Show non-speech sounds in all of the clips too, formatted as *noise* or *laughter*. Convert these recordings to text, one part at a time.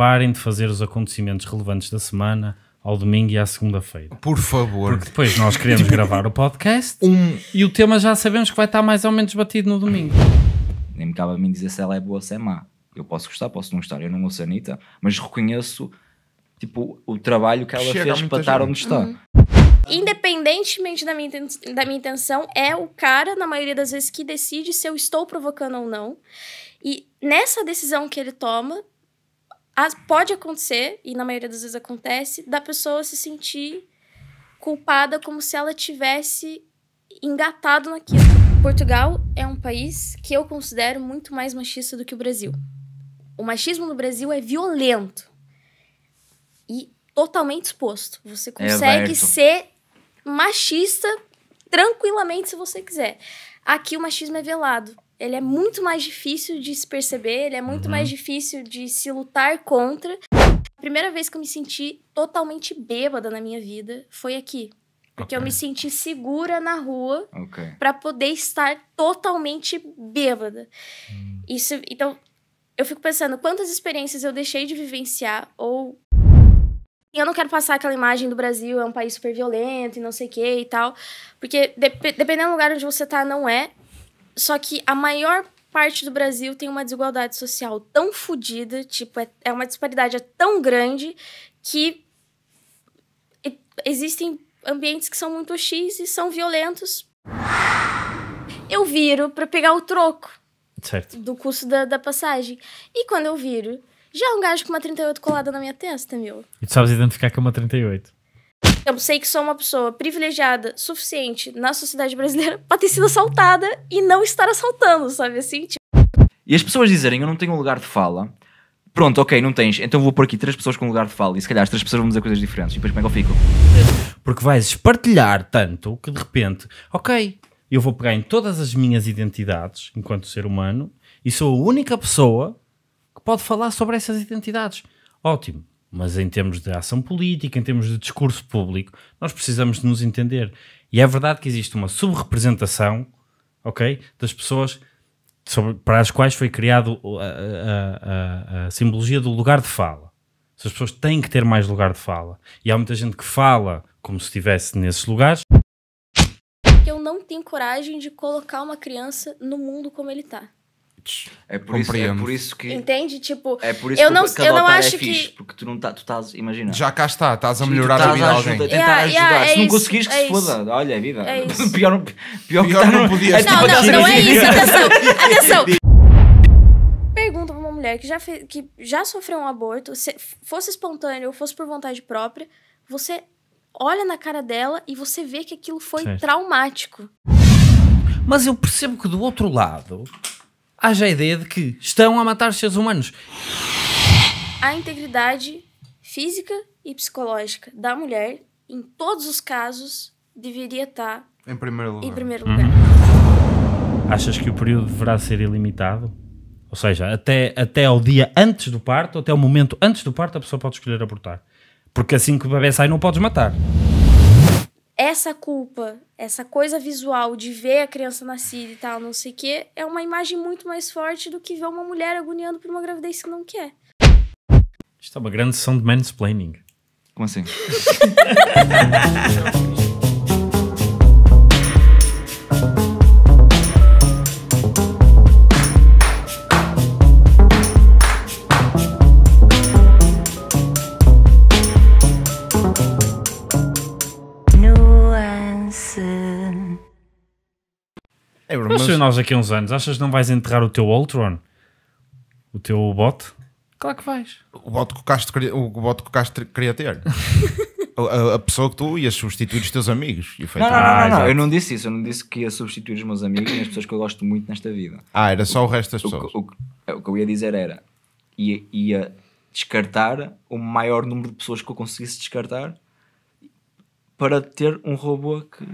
Parem de fazer os acontecimentos relevantes da semana ao domingo e à segunda-feira. Por favor. Porque depois nós queremos tipo, gravar o podcast um... e o tema já sabemos que vai estar mais ou menos batido no domingo. Nem me cabe a mim dizer se ela é boa ou se é má. Eu posso gostar, posso não gostar, eu não ouço a Anitta, mas reconheço tipo, o trabalho que ela Chega fez para estar onde está. Uhum. Independentemente da minha, da minha intenção, é o cara, na maioria das vezes, que decide se eu estou provocando ou não. E nessa decisão que ele toma, as, pode acontecer, e na maioria das vezes acontece, da pessoa se sentir culpada como se ela tivesse engatado naquilo. Portugal é um país que eu considero muito mais machista do que o Brasil. O machismo no Brasil é violento e totalmente exposto. Você é consegue é ser machista tranquilamente se você quiser. Aqui o machismo é velado ele é muito mais difícil de se perceber, ele é muito uhum. mais difícil de se lutar contra. A primeira vez que eu me senti totalmente bêbada na minha vida foi aqui. Porque okay. eu me senti segura na rua okay. para poder estar totalmente bêbada. Hum. Isso, então, eu fico pensando quantas experiências eu deixei de vivenciar ou eu não quero passar aquela imagem do Brasil é um país super violento e não sei o que e tal. Porque dependendo do lugar onde você tá, não é. Só que a maior parte do Brasil tem uma desigualdade social tão fodida, tipo, é, é uma disparidade é tão grande que existem ambientes que são muito X e são violentos. Eu viro para pegar o troco certo. do custo da, da passagem. E quando eu viro, já é um gajo com uma 38 colada na minha testa, meu. E tu sabes identificar que é uma 38. Eu sei que sou uma pessoa privilegiada suficiente na sociedade brasileira para ter sido assaltada e não estar assaltando, sabe assim? Tipo... E as pessoas dizerem eu não tenho lugar de fala. Pronto, ok, não tens. Então vou pôr aqui três pessoas com lugar de fala e se calhar as três pessoas vão dizer coisas diferentes. E depois como é que eu fico? Porque vais espartilhar tanto que de repente, ok, eu vou pegar em todas as minhas identidades enquanto ser humano e sou a única pessoa que pode falar sobre essas identidades. Ótimo mas em termos de ação política, em termos de discurso público, nós precisamos de nos entender. E é verdade que existe uma subrepresentação, ok, das pessoas sobre, para as quais foi criado a, a, a, a, simbologia do lugar de fala. As pessoas têm que ter mais lugar de fala. E há muita gente que fala como se estivesse nesses lugares. Eu não tenho coragem de colocar uma criança no mundo como ele está. É por, isso, é por isso que. Entende? Tipo, é por isso eu não, é que eu não acho é fixe, que. Porque tu não tá, tu estás, imagina. Já cá está, estás a melhorar estás a vida de alguém. tentar yeah, ajudar. Yeah, se é não isso, que é se foda. Olha, viva. *laughs* pior, pior, pior que tá, não podias. Tipo não, não, assim, não é assim, isso. *laughs* Atenção, atenção. Pergunta pra uma mulher que já, fez, que já sofreu um aborto, se fosse espontâneo ou fosse por vontade própria, você olha na cara dela e você vê que aquilo foi certo. traumático. Mas eu percebo que do outro lado haja a ideia de que estão a matar os seres humanos. A integridade física e psicológica da mulher, em todos os casos, deveria estar em primeiro lugar. Em primeiro uhum. lugar. Hum. Achas que o período deverá ser ilimitado? Ou seja, até, até ao dia antes do parto, até o momento antes do parto, a pessoa pode escolher abortar. Porque assim que o bebê sai, não podes matar essa culpa, essa coisa visual de ver a criança nascida e tal, não sei o quê, é uma imagem muito mais forte do que ver uma mulher agoniando por uma gravidez que não quer. Isto é uma grande sessão de mansplaining. Como assim? *laughs* É, bro, mas, nós aqui uns anos, achas que não vais enterrar o teu Ultron? O teu bot? Claro que vais. O bot que o Castro queria, o bot que o Castro queria ter. *laughs* a, a, pessoa que tu ias substituir os teus amigos. Não, não, não, não, ah, não. eu não disse isso. Eu não disse que ia substituir os meus amigos e as pessoas que eu gosto muito nesta vida. Ah, era só o, o resto das pessoas. O, o, o, que eu ia dizer era: ia, ia descartar o maior número de pessoas que eu conseguisse descartar para ter um robô que,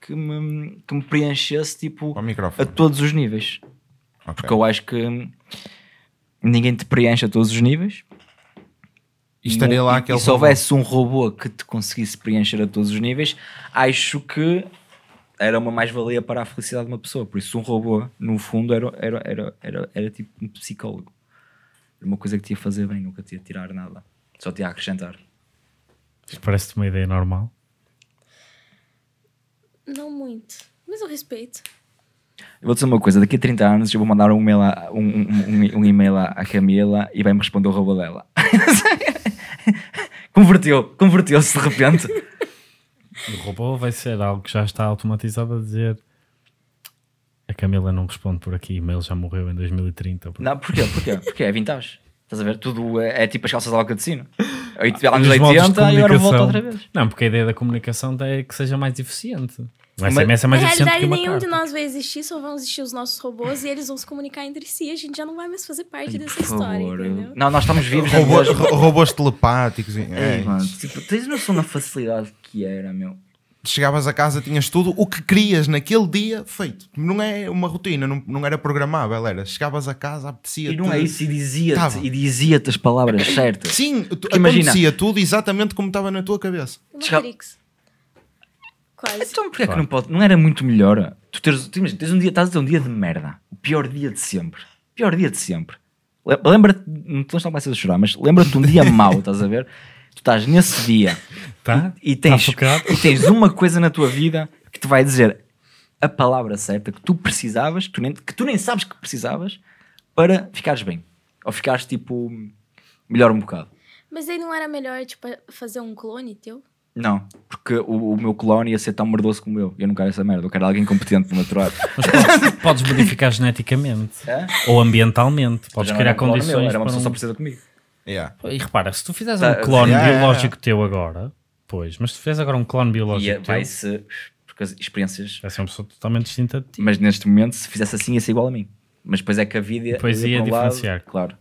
que, me, que me preenchesse tipo, a todos os níveis. Okay. Porque eu acho que ninguém te preenche a todos os níveis. E estaria lá aquele. E se houvesse um robô que te conseguisse preencher a todos os níveis, acho que era uma mais-valia para a felicidade de uma pessoa. Por isso, um robô, no fundo, era, era, era, era, era tipo um psicólogo. Era uma coisa que te ia fazer bem, nunca te ia tirar nada. Só te ia acrescentar. Parece-te uma ideia normal. Não muito, mas eu respeito. Eu vou dizer uma coisa, daqui a 30 anos eu vou mandar um e-mail, a, um, um, um, e-mail à Camila e vai-me responder o robô dela. *laughs* converteu, converteu-se de repente. O robô vai ser algo que já está automatizado a dizer a Camila não responde por aqui, e-mail já morreu em 2030. Não, porquê? Porquê? Porque é vintage. Estás a ver? Tudo é, é tipo as calças de alcatecino anos 80 e agora volta outra vez. Não, porque a ideia da comunicação é que seja mais eficiente. mas SMS é mais Na eficiente realidade, que uma nenhum carta. de nós vai existir, só vão existir os nossos robôs e eles vão se comunicar entre si. A gente já não vai mais fazer parte Ai, dessa história, favor. entendeu? Não, nós estamos vivos. robôs robôs telepáticos. É, é, tipo, tens noção da facilidade que era, meu? chegavas a casa, tinhas tudo o que querias naquele dia feito. Não é uma rotina, não, não era programável, era chegavas a casa, apetecia tudo. E não é tudo. é isso, e dizia-te dizia as palavras certas. Sim, apetecia imagina. tudo exatamente como estava na tua cabeça. Matrix. Quase. Então porquê claro. que não pode? Não era muito melhor? Tu teres, tens um dia, estás a ter um dia de merda, o pior dia de sempre. O pior dia de sempre. Lembra-te, não estou mais a chorar, mas lembra-te um dia mau, estás a ver? *laughs* tu estás nesse dia tá? e, tá tens, tá e tens uma coisa na tua vida que te vai dizer a palavra certa que tu precisavas, que tu nem, que tu nem sabes que precisavas, para ficares bem. Ou ficares tipo melhor um bocado. Mas aí não era melhor tipo, fazer um clone teu? Não, porque o, o meu clone ia ser tão merdoso como eu. Eu não quero essa merda, eu quero alguém competente para maturar. Mas podes, podes modificar geneticamente é? ou ambientalmente, podes criar condições. era uma pessoa um... só precisa comigo. Yeah. E repara, se tu fizeres tá, um clone yeah, biológico yeah. teu agora, pois, mas se tu fizeres agora um clone biológico yeah, teu. Vai-se, porque as experiências. Vai ser uma pessoa totalmente distinta de ti. Mas neste momento, se fizesse assim, ia ser igual a mim. Mas depois é que a vida. Depois ia, ia diferenciar. Lado, claro.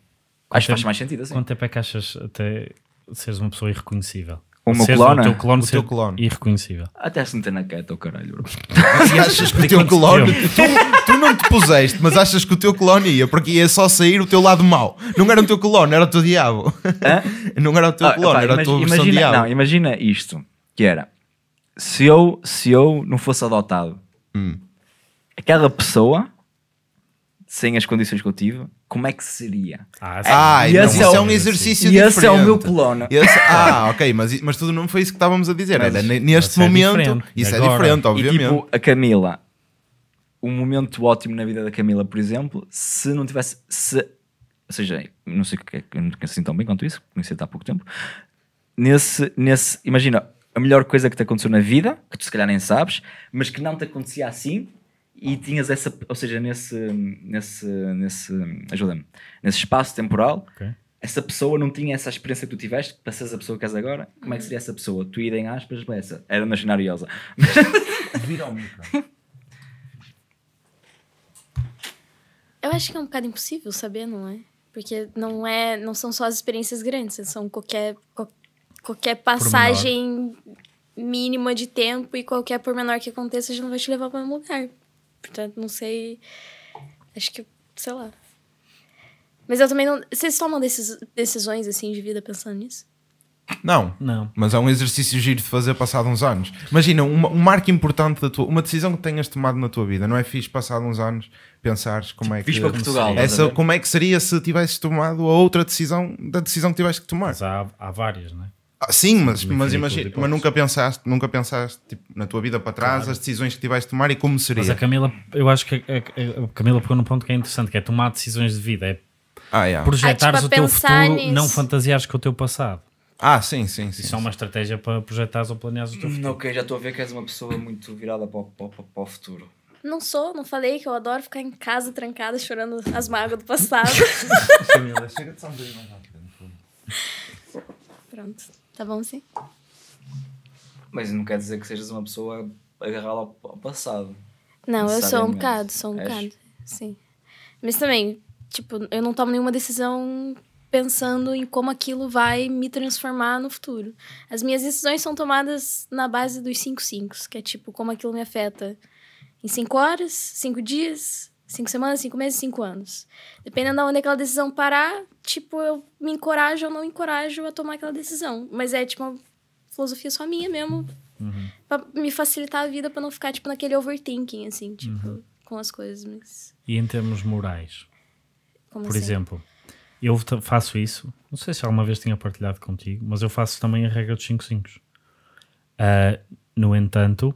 Quanto Acho que faz mais sentido assim. Quanto tempo é que achas até seres uma pessoa irreconhecível? Uma seres clona? O teu clone o teu clone. irreconhecível. Até se meter na queta, o caralho, bro. *laughs* e achas que o teu clone. *laughs* não te puseste, mas achas que o teu clone ia, porque ia só sair o teu lado mau. Não era o teu clone, era o teu diabo. Hã? Não era o teu ah, clone, opa, era a tua imagina, diabo. Não, imagina isto, que era, se eu, se eu não fosse adotado, hum. aquela pessoa, sem as condições que eu tive, como é que seria? Ah, é é sim. ah esse não, é, um exercício diferente. esse é o meu clone. Esse, ah, *laughs* ok, mas, mas tudo não foi isso que estávamos a dizer. Mas, Era, neste é momento, é isso agora. é diferente, obviamente. E, tipo, a Camila um momento ótimo na vida da Camila, por exemplo, se não tivesse. Se, ou seja, não sei o que é não conheci assim tão bem quanto isso, conheci há pouco tempo. Nesse, nesse, imagina, a melhor coisa que te aconteceu na vida, que tu se calhar nem sabes, mas que não te acontecia assim, e tinhas essa, ou seja, nesse, nesse, nesse, ajuda-me, nesse espaço temporal, okay. essa pessoa não tinha essa experiência que tu tiveste, que passas a pessoa que és agora, como é que seria essa pessoa? Tu ir em aspas, essa, era na genariosa. Vira ao micro. *laughs* Eu acho que é um bocado impossível saber, não é? Porque não é, não são só as experiências grandes, são qualquer qualquer passagem mínima de tempo e qualquer pormenor que aconteça já não vai te levar para um lugar. Portanto, não sei. Acho que, sei lá. Mas eu também não. Vocês tomam decisões assim de vida pensando nisso? Não. Não. Mas é um exercício giro de fazer passado uns anos. Imagina, uma, um marco importante da tua, uma decisão que tenhas tomado na tua vida, não é fixe passado uns anos pensares como tipo, é que fiz para Portugal, é essa, como é que seria se tivesses tomado a outra decisão da decisão que tiveste que tomar. Mas há, há várias, não é? Ah, sim, mas, mas, imagina, tipo, mas nunca pensaste, nunca pensaste tipo, na tua vida para trás claro. as decisões que tivesses de tomar e como seria. Mas a Camila, eu acho que a, a, a Camila pegou num ponto que é interessante, que é tomar decisões de vida, é ah, yeah. projetares ah, tipo, o teu futuro, nisso. não fantasiares com o teu passado. Ah, sim, sim. Isso sim, é uma estratégia para projetares ou planeares o teu futuro. Ok, já estou a ver que és uma pessoa muito virada para, para, para o futuro. Não sou, não falei que eu adoro ficar em casa trancada chorando as mágoas do passado. *laughs* Camila, chega de saber mais rápido. Pronto, tá bom sim. Mas não quer dizer que sejas uma pessoa agarrada ao, ao passado. Não, eu sou um bocado, sou um bocado, sim. Mas também, tipo, eu não tomo nenhuma decisão pensando em como aquilo vai me transformar no futuro. As minhas decisões são tomadas na base dos cinco cinco que é tipo como aquilo me afeta em cinco horas, cinco dias, cinco semanas, cinco meses, cinco anos. Dependendo de onde aquela decisão parar, tipo, eu me encorajo ou não encorajo a tomar aquela decisão. Mas é tipo uma filosofia só minha mesmo, uhum. para me facilitar a vida, para não ficar tipo naquele overthinking assim, tipo, uhum. com as coisas, mas... E em termos morais? Como Por assim? exemplo, eu faço isso. Não sei se alguma vez tinha partilhado contigo, mas eu faço também a regra dos 5 5 uh, No entanto,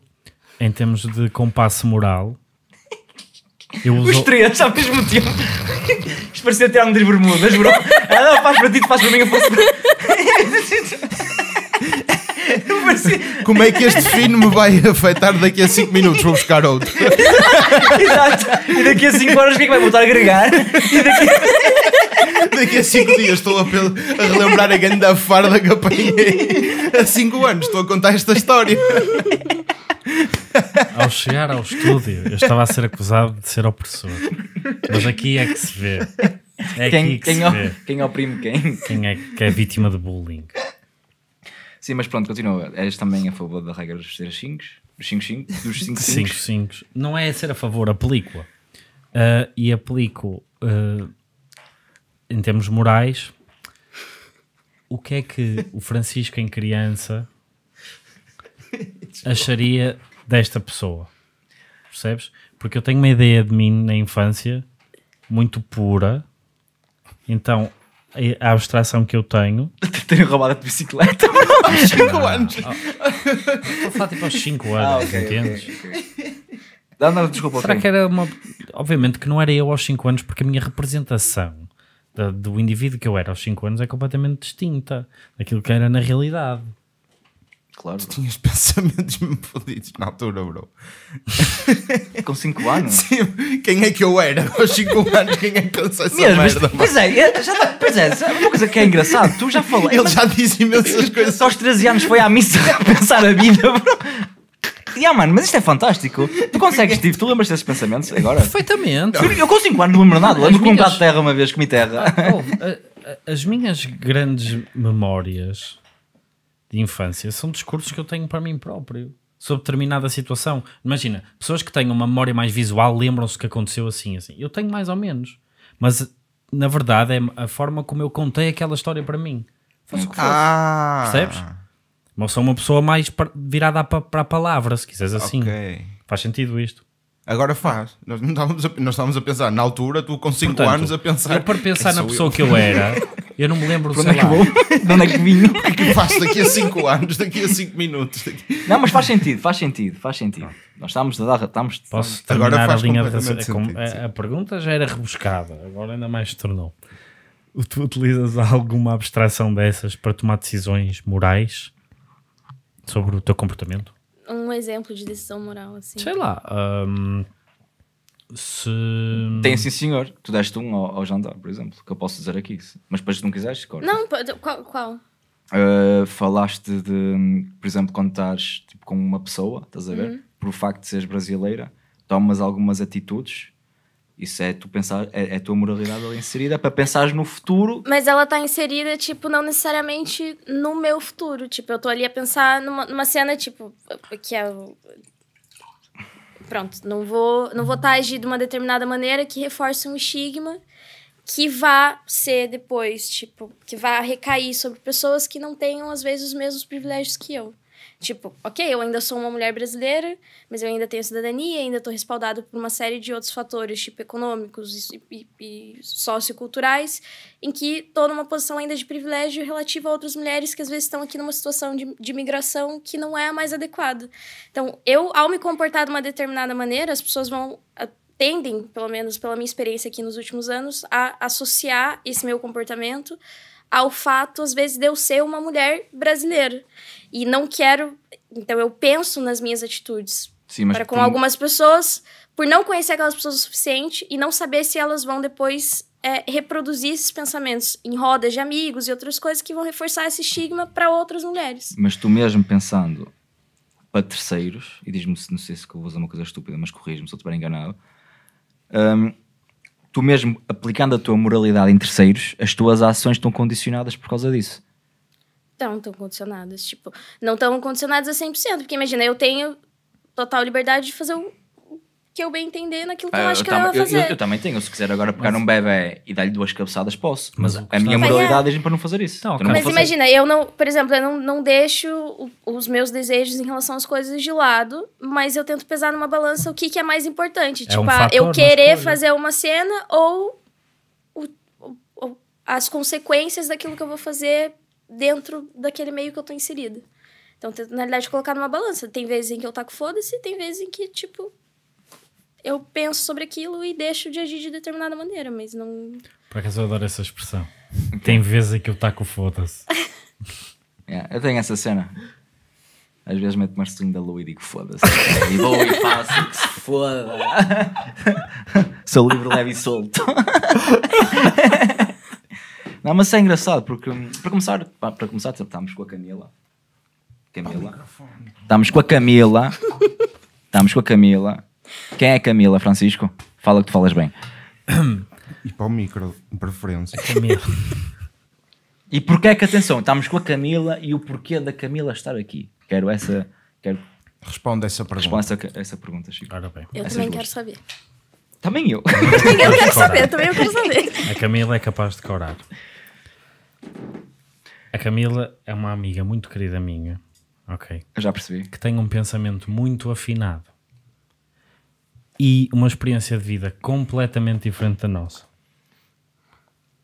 em termos de compasso moral, eu uso... Os três ao mesmo tempo. *laughs* Isto parecia até André Bermudas, bro. Ah, não, faz para ti, tu faz para mim, eu faço *laughs* para... Como é que este fino me vai afetar daqui a 5 minutos? Vou buscar outro. *laughs* Exato. E daqui a 5 horas o que é que vai voltar a agregar? E daqui a... Daqui a 5 dias estou a, a relembrar a grande da farda que apanhei. Há 5 anos estou a contar esta história. Ao chegar ao estúdio, eu estava a ser acusado de ser opressor. Mas aqui é que se vê. É quem, aqui que quem se o, vê. Quem oprime quem? Quem é que é vítima de bullying. Sim, mas pronto, continua. És também a favor da regra dos 5 Dos 5 Dos 5 5 Não é ser a favor, aplico-a. Uh, e aplico uh, em termos morais, o que é que o Francisco em criança *laughs* acharia desta pessoa? Percebes? Porque eu tenho uma ideia de mim na infância muito pura, então a abstração que eu tenho. *laughs* Tenho roubado a tua bicicleta, Aos 5 anos. Estou a falar tipo aos 5 ah, anos, ah, okay, entendes? okay. Não, não, desculpa. Será que era uma. Obviamente que não era eu aos 5 anos, porque a minha representação da, do indivíduo que eu era aos 5 anos é completamente distinta daquilo que era na realidade. Claro. Tu tinhas *laughs* pensamentos fodidos na altura, bro. *laughs* Com 5 anos? Sim. Quem é que eu era aos 5 anos? Quem é que eu sou essa Mesmo, merda? Mas, pois é, é já, tá, pois é, é, uma coisa que é engraçada, tu já falaste. Ele mas, já disse imensas coisas. Só aos 13 anos foi à missa *laughs* a pensar a vida, bro e Yeah, mano, mas isto é fantástico. *laughs* Tu consegues, tipo, tu lembras desses pensamentos agora? Perfeitamente. Eu, consigo com 5 anos não lembro nada. Lembro-me minhas... um bocado de terra uma vez, comi terra. Ah, oh, *laughs* as minhas grandes memórias de infância são discursos que eu tenho para mim próprio sobre determinada situação. Imagina, pessoas que têm uma memória mais visual lembram-se que aconteceu assim, assim. Eu tenho mais ou menos. Mas, na verdade, é a forma como eu contei aquela história para mim. faz o que fosse. Ah. Percebes? Mas sou uma pessoa mais virada para a palavra, se quiseres assim. Okay. Faz sentido isto. Agora faz. Nós, não estávamos a, nós estávamos a pensar, na altura, tu com 5 anos a pensar. Eu, para pensar na pessoa eu? que eu era, eu não me lembro *laughs* sei onde é lá. Vou? de onde é que vim? *laughs* O que, é que faço daqui a 5 anos, daqui a 5 minutos? Daqui... Não, mas faz sentido, faz sentido, faz sentido. Nós estamos a dar. Estamos, Posso terminar agora faz a linha da, sentido, a, a pergunta já era rebuscada, agora ainda mais se tornou. Tu utilizas alguma abstração dessas para tomar decisões morais? sobre o teu comportamento? Um exemplo de decisão moral, assim. Sei lá. Um, se... Tem sim, senhor. Tu deste um ao, ao, jantar, por exemplo, que eu posso dizer aqui. Mas depois não quiseres, corta. Não, qual? qual? Uh, falaste de, por exemplo, quando estás tipo, com uma pessoa, estás a ver? Uhum. Por o facto de seres brasileira, tomas algumas atitudes isso é tu pensar, é, é tua moralidade ali inserida para pensar no futuro. Mas ela tá inserida, tipo, não necessariamente no meu futuro. Tipo, eu tô ali a pensar numa, numa cena, tipo, que é. Pronto, não vou não vou estar tá agindo de uma determinada maneira que reforce um estigma que vá ser depois, tipo, que vá recair sobre pessoas que não tenham, às vezes, os mesmos privilégios que eu. Tipo, ok, eu ainda sou uma mulher brasileira, mas eu ainda tenho cidadania, ainda estou respaldado por uma série de outros fatores, tipo econômicos e, e, e, socioculturais, em que estou numa posição ainda de privilégio relativo a outras mulheres que às vezes estão aqui numa situação de, de migração que não é a mais adequada. Então, eu, ao me comportar de uma determinada maneira, as pessoas vão tendem, pelo menos pela minha experiência aqui nos últimos anos, a associar esse meu comportamento ao fato, às vezes, de eu ser uma mulher brasileira. E não quero. Então, eu penso nas minhas atitudes. Sim, mas para com tu... algumas pessoas, por não conhecer aquelas pessoas o suficiente e não saber se elas vão depois é, reproduzir esses pensamentos em rodas de amigos e outras coisas que vão reforçar esse estigma para outras mulheres. Mas tu mesmo pensando para terceiros, e diz-me, não sei se eu vou usar uma coisa estúpida, mas corrijo me se eu estiver enganado, um, tu mesmo aplicando a tua moralidade em terceiros, as tuas ações estão condicionadas por causa disso. Estão, estão condicionadas. Tipo, não estão condicionadas a 100%, porque imagina, eu tenho total liberdade de fazer que eu bem entender naquilo que ah, eu acho eu que ela vai fazer. Eu, eu, eu, também tenho. Se quiser agora pegar mas... um bebê e dar-lhe duas cabeçadas, posso. Mas a minha moralidade é, é para não fazer isso. Então, não, mas fazer. imagina, eu não, por exemplo, eu não, não deixo os meus desejos em relação às coisas de lado, mas eu tento pesar numa balança o que, que é mais importante. É tipo, um ah, fator, eu querer fazer uma cena ou o, o, o, as consequências daquilo que eu vou fazer dentro daquele meio que eu estou inserida. Então, na realidade, colocar numa balança. Tem vezes em que eu taco foda-se, tem vezes em que, tipo, eu penso sobre aquilo e deixo de agir de determinada maneira, mas não. Por acaso eu adoro essa expressão. Tem vezes em que eu taco foda-se. *laughs* yeah, eu tenho essa cena. Às vezes meto mais da lua e digo foda-se. e vou e faço que se foda. *laughs* Sou livre, leve e solto. *laughs* Não, mas é engraçado, porque hum, para começar, para começar, estamos com a Camila. Camila. Estamos com a Camila. Estamos com a Camila. Quem é Camila, Francisco? Fala que tu falas bem. E para o micro, de preferência. Camila. E porquê que, atenção, estamos com a Camila e o porquê da Camila estar aqui? Quero essa. Quero... Responde essa pergunta. Responde essa, essa pergunta, Chico. Ora bem. Eu também quero saber. Também eu. *laughs* também eu quero saber, também eu quero saber. A Camila é capaz de corar. A Camila é uma amiga muito querida minha, ok? Eu já percebi. Que tem um pensamento muito afinado e uma experiência de vida completamente diferente da nossa.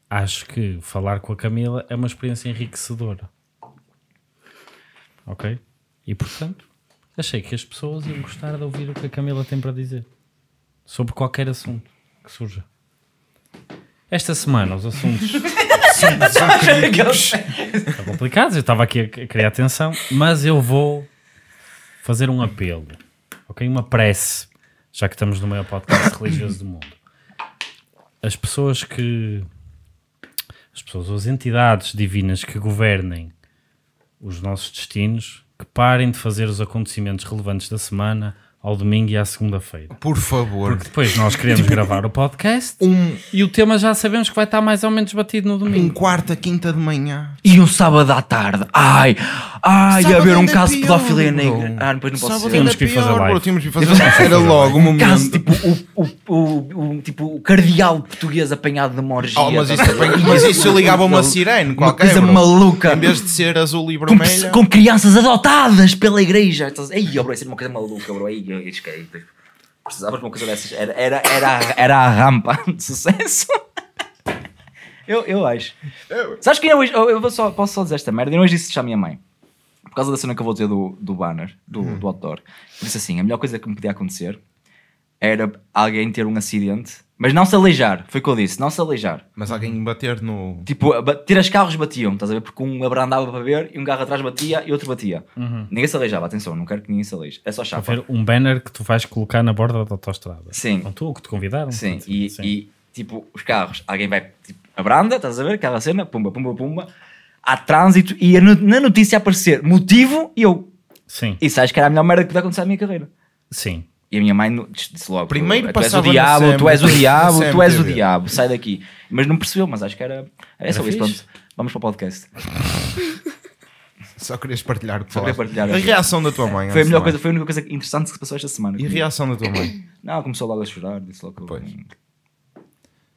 Acho que falar com a Camila é uma experiência enriquecedora. Ok? E portanto, achei que as pessoas iam gostar de ouvir o que a Camila tem para dizer sobre qualquer assunto que surja. Esta semana, os assuntos *laughs* são, são complicados, eu estava aqui a criar atenção, mas eu vou fazer um apelo, ok? Uma prece já que estamos no maior podcast *coughs* religioso do mundo, as pessoas que. As pessoas, as entidades divinas que governem os nossos destinos, que parem de fazer os acontecimentos relevantes da semana ao domingo e à segunda-feira. Por favor. Porque depois nós queremos tipo, gravar o podcast um, e o tema já sabemos que vai estar mais ou menos batido no domingo. Um quarta, quinta de manhã. E um sábado à tarde. Ai, ai, sábado haver um caso de pedofilia negra. Ah, depois não posso sábado ser. Temos que ir fazer live. Temos que fazer live. Era logo um momento. Caso tipo o, o, o, tipo, o cardeal português apanhado de uma orgia. Oh, mas, isso, tipo, mas isso ligava uma sirene qualquer. Uma coisa bro. maluca. Em vez de ser azul e vermelho. Com, com crianças adotadas pela igreja. Então, ei, oh, bro, isso é uma coisa maluca, bro. Ei, eu, eu cheguei, de uma coisa dessas. Era, era, era, a, era a rampa *laughs* de sucesso. Eu, eu acho. Eu. Sabes que é eu hoje. Eu vou só, posso só dizer esta merda. Eu hoje disse isto à minha mãe. Por causa da cena que eu vou dizer do, do banner, do, hum. do outdoor. Eu disse assim: a melhor coisa que me podia acontecer era alguém ter um acidente mas não se aleijar, foi o que eu disse, não se aleijar. Mas alguém bater no. Tipo, tiras carros batiam, estás a ver? Porque um abrandava para ver e um carro atrás batia e outro batia. Uhum. Ninguém se aleijava, atenção, não quero que ninguém se aleije. É só chapa. Ver um banner que tu vais colocar na borda da autostrada. Sim. Com tu, que te convidaram. Sim. e, sim. e, tipo, os carros, alguém vai, tipo, abranda, estás a ver? Aquela cena, pumba, pumba, pumba. Há trânsito e na notícia aparecer motivo e eu. Sim. Isso acho que era a melhor merda que podia acontecer à minha carreira. Sim. E a minha mãe disse logo: Primeiro tu, és o diabo, sempre, tu és o diabo, tu és o diabo, sai daqui. Mas não percebeu, mas acho que era. É só isso, pronto. Vamos para o podcast. Só querias partilhar o que Partilhar a reação da tua mãe. Foi a melhor coisa, foi a única coisa interessante que se passou esta semana. E a reação da tua mãe? Não, começou logo a chorar, disse logo pois. que.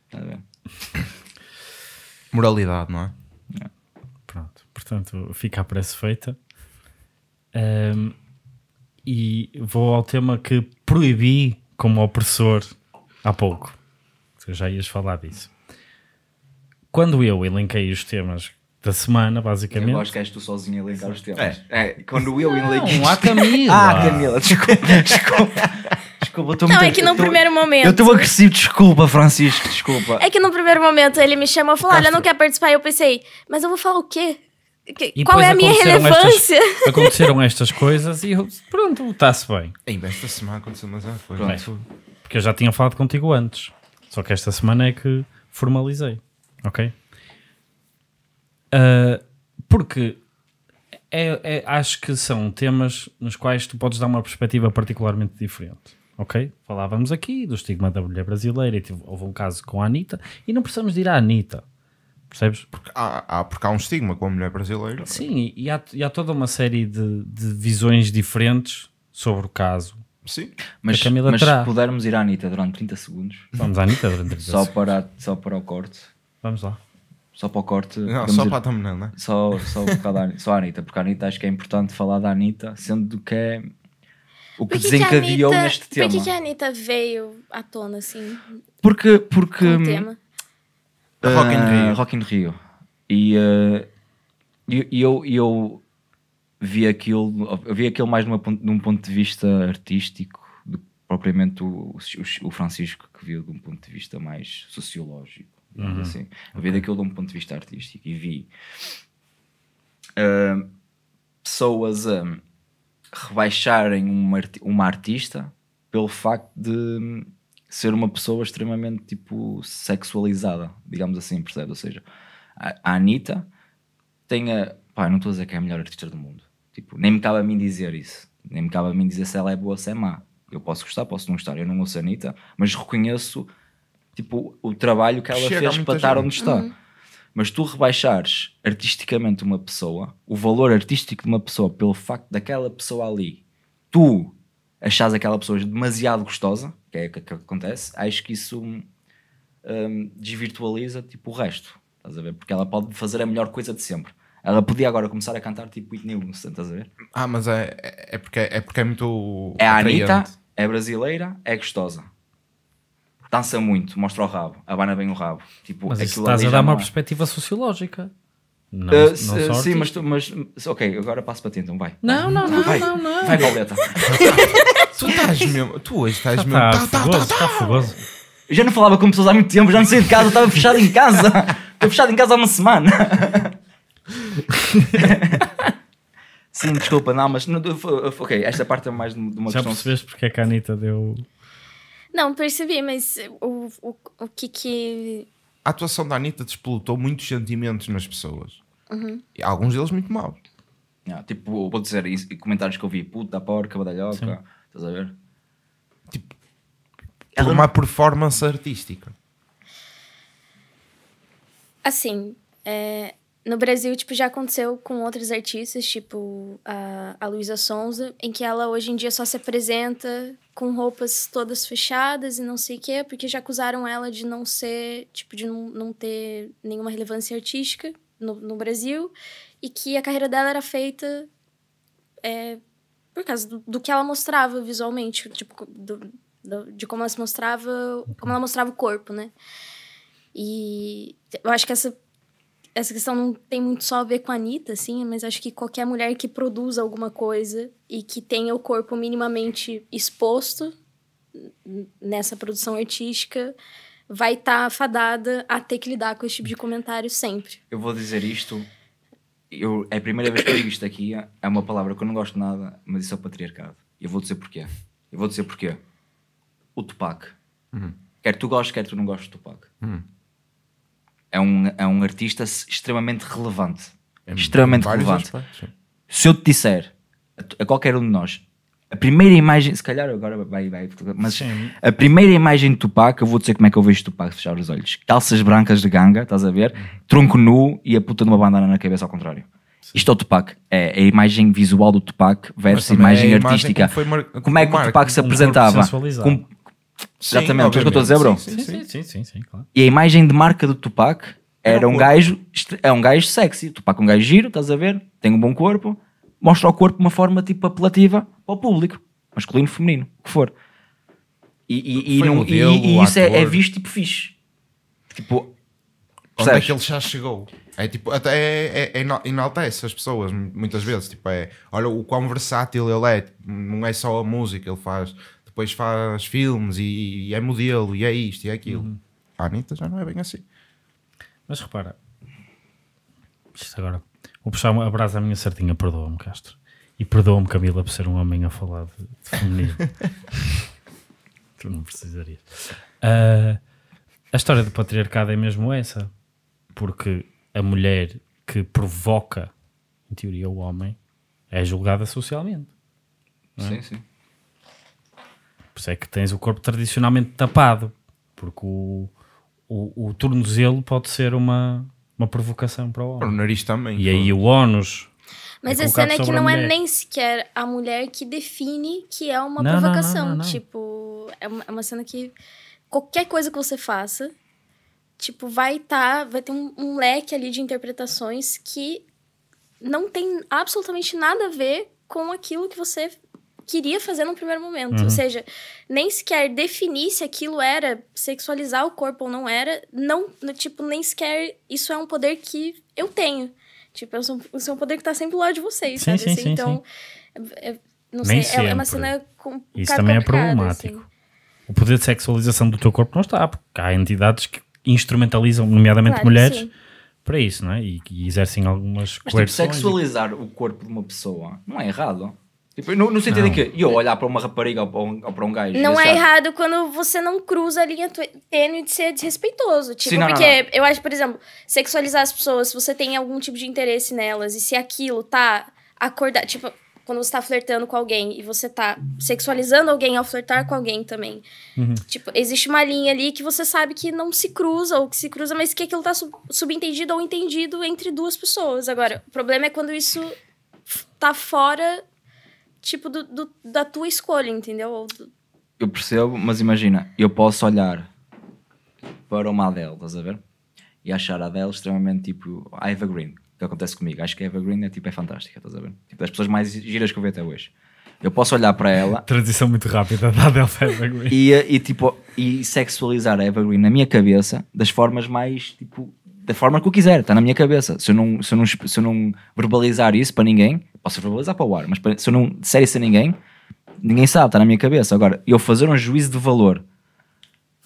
Está bem. Moralidade, não é? Não. É. Pronto, portanto, fica a prece feita. Um, e vou ao tema que proibi como opressor há pouco. Tu já ias falar disso. Quando eu elenquei os temas da semana, basicamente. Eu acho que és tu sozinho a elencar os temas. É, é quando eu elenquei. Não, há Camila. ah, Camila, desculpa, *laughs* desculpa. desculpa não, muito, é que primeiro momento. Eu estou agressivo, desculpa, Francisco, desculpa. É que no primeiro momento ele me chamou e falou: tá Olha, não quer participar. E eu pensei, mas eu vou falar o quê? Que, qual é a minha relevância? Estas, aconteceram estas coisas e pronto, está-se bem. Ainda esta semana aconteceu, mas já foi. Bem, porque eu já tinha falado contigo antes. Só que esta semana é que formalizei. Ok? Uh, porque é, é, acho que são temas nos quais tu podes dar uma perspectiva particularmente diferente. Ok? Falávamos aqui do estigma da mulher brasileira e tive, houve um caso com a Anitta e não precisamos de ir à Anitta. Percebes? Porque há, há, porque há um estigma com a mulher brasileira. Sim, e há, e há toda uma série de, de visões diferentes sobre o caso. Sim. Mas, mas se pudermos ir à Anitta durante 30 segundos. Vamos à Anitta durante 30 só segundos. Para, só para o corte. Vamos lá. Só para o corte. Não, só ir, para a thumbnail, não é? Só, só, a, só a Anitta, porque a Anitta acho que é importante falar da Anitta, sendo que é o que, porque desencadeou que Anitta, este tema. Por que a Anitta veio à tona assim? Porque. porque tema? Rock in ah, Rio. Rock in Rio. E ah, eu, eu vi aquilo, eu vi aquilo mais numa, num ponto de vista artístico do que propriamente o, o, o, Francisco que viu de um ponto de vista mais sociológico. Uhum. Assim. Eu vi okay. daquilo de um ponto de vista artístico e vi uh, pessoas a rebaixarem uma, uma artista pelo facto de ser uma pessoa extremamente tipo sexualizada, digamos assim, percebe? Ou seja, a, Anitta tem a. Pá, não estou a dizer que é a melhor artista do mundo. Tipo, nem me cabe a mim dizer isso. Nem me cabe a mim dizer se ela é boa ou se é má. Eu posso gostar, posso não gostar. Eu não ouço a Anitta, mas reconheço tipo, o trabalho que ela Chega fez para estar onde está. Uhum. Mas tu rebaixares artisticamente uma pessoa, o valor artístico de uma pessoa, pelo facto daquela pessoa ali, tu achas aquela pessoa demasiado gostosa, que é o que, que, acontece, acho que isso um, desvirtualiza tipo, o resto. Estás a ver? Porque ela pode fazer a melhor coisa de sempre. Ela podia agora começar a cantar tipo Whitney Houston, estás a ver? Ah, mas é, é, é porque, é porque é muito. É a Anitta, é brasileira, é gostosa. Dança muito, mostra o rabo, abana bem o rabo. Tipo, mas isso estás a dar uma é. perspectiva sociológica. Não, uh, não sim, mas, tu, mas ok, agora passo para ti, então vai. Não, não, não, vai, não, não. Vai, Pauleta. tu estás mesmo, tu hoje estás mesmo. Está tá, tá, tá, tá fogoso. Tá. Tá já não falava com pessoas há muito tempo, já não saí de casa, estava fechado em casa. *laughs* Estou fechado em casa há uma semana. sim, desculpa, não, mas. ok, esta parte é mais de uma já questão. Já percebeste porque é que a Anitta deu. Não, percebi, mas o, o, o que que a atuação da Anitta despolutou muitos sentimentos nas pessoas. Uhum. E alguns deles muito maus. tipo, vou dizer, comentários que eu vi, puta, porca, badalhoca, estás a ver? Tipo, Ela... uma performance artística. Assim, é, no Brasil, tipo, já aconteceu com outras artistas, tipo a, a Luísa Sonza, em que ela hoje em dia só se apresenta com roupas todas fechadas e não sei o quê, porque já acusaram ela de não ser, tipo, de não, não ter nenhuma relevância artística no, no Brasil e que a carreira dela era feita é, por causa do, do, que ela mostrava visualmente, tipo, do, do, de como ela se mostrava, como ela mostrava o corpo, né? E eu acho que essa essa questão não tem muito só a ver com a Anitta, assim, mas acho que qualquer mulher que produza alguma coisa e que tenha o corpo minimamente exposto nessa produção artística vai estar tá fadada a ter que lidar com esse tipo de comentário sempre. Eu vou dizer isto. Eu, é a primeira vez que eu digo isto aqui. É uma palavra que eu não gosto nada, mas isso é o patriarcado. Eu vou dizer porquê. Eu vou dizer porquê. O Tupac. Uhum. Quer tu gostes, quer tu não gostes do Tupac. Uhum é um, é um artista extremamente relevante. É extremamente relevante. Aspectos. Se eu te disser, a, a, qualquer um de nós, a primeira imagem, se calhar agora vai, vai, mas Sim. a primeira imagem de Tupac, eu vou dizer como é que eu vejo Tupac fechar os olhos. Calças brancas de ganga, estás a ver? Uhum. Tronco nu e a puta de uma bandana na cabeça ao contrário. Sim. Isto é o Tupac, é, é a imagem visual do Tupac versus a imagem, é a imagem artística. Como, mar... como é que o Tupac se apresentava? Sim, Exatamente, é o que eu estou a dizer, bro? Sim sim sim, sim, sim, claro. E a imagem de marca do Tupac é era um gajo, é um gajo sexy. Tupac é um gajo giro, estás a ver? Tem um bom corpo, mostra o corpo uma forma tipo apelativa ao público, masculino, feminino, o que for. E, e, e, não, modelo, e isso é, é, visto tipo fixe. Tipo, onde é que ele já chegou? É tipo, até é, é, é enaltece as pessoas muitas vezes. Tipo, é, olha o quão versátil ele é, tipo, não é só a música, ele faz depois faz filmes e, e é modelo e é isto e é aquilo. Uhum. A Anitta já não é bem assim. Mas repara, isto agora. Vou puxar a brasa à minha certinha, perdoa-me, Castro. E perdoa-me, Camila, por ser um homem a falar de, de feminino. *laughs* tu não precisarias. Uh, a história do patriarcado é mesmo essa. Porque a mulher que provoca, em teoria, o homem é julgada socialmente. É? Sim, sim. Por isso é que tens o corpo tradicionalmente tapado, porque o, o, o tornozelo pode ser uma, uma provocação para o homem. O nariz também. E aí o ónus. Mas é a cena é que não é nem sequer a mulher que define que é uma não, provocação. Não, não, tipo, é uma, é uma cena que qualquer coisa que você faça, tipo, vai tá, vai ter um, um leque ali de interpretações que não tem absolutamente nada a ver com aquilo que você queria fazer num primeiro momento. Uhum. Ou seja, nem sequer definir se aquilo era sexualizar o corpo ou não era. Não, tipo, nem sequer isso é um poder que eu tenho. Tipo, eu sou, isso é um poder que tá sempre do lado de vocês, sim, sabe? Sim, assim, sim, então, é, é, não sei, é, é, uma cena com Isso também é assim. problemático. Assim. O poder de sexualização do teu corpo não está, porque há entidades que instrumentalizam, nomeadamente claro, mulheres, sim. para isso, não é? E, e exercem algumas Mas, Tipo, sexualizar e... o corpo de uma pessoa não é errado. Tipo, no, no sentido não. que eu olhar para uma rapariga ou para um, ou para um gajo. Não é errado quando você não cruza a linha tênue de ser desrespeitoso. Tipo, Sim, não, porque não, eu acho, por exemplo, sexualizar as pessoas, se você tem algum tipo de interesse nelas e se aquilo tá acordar. Tipo, quando você tá flertando com alguém e você tá sexualizando alguém ao flertar com alguém também. Uhum. Tipo, existe uma linha ali que você sabe que não se cruza ou que se cruza, mas que aquilo tá sub subentendido ou entendido entre duas pessoas. Agora, o problema é quando isso tá fora tipo, do, do, da tua escolha, entendeu? Do... Eu percebo, mas imagina, eu posso olhar para uma Adele, estás a ver? E achar a Adele extremamente tipo a Eva Green, que acontece comigo. Acho que a Eva Green é, tipo, é fantástica, estás a ver? Tipo, das pessoas mais giras que eu vi até hoje. Eu posso olhar para ela. *laughs* Transição muito rápida da Adele para Eva Green. e, e, tipo, e sexualizar a Eva Green na minha cabeça das formas mais tipo da forma que eu quiser, está na minha cabeça. Se eu não, se eu não, se eu não verbalizar isso para ninguém, posso verbalizar para o ar, mas para, se eu não disser isso a ninguém, ninguém sabe, está na minha cabeça. Agora, eu fazer um juízo de valor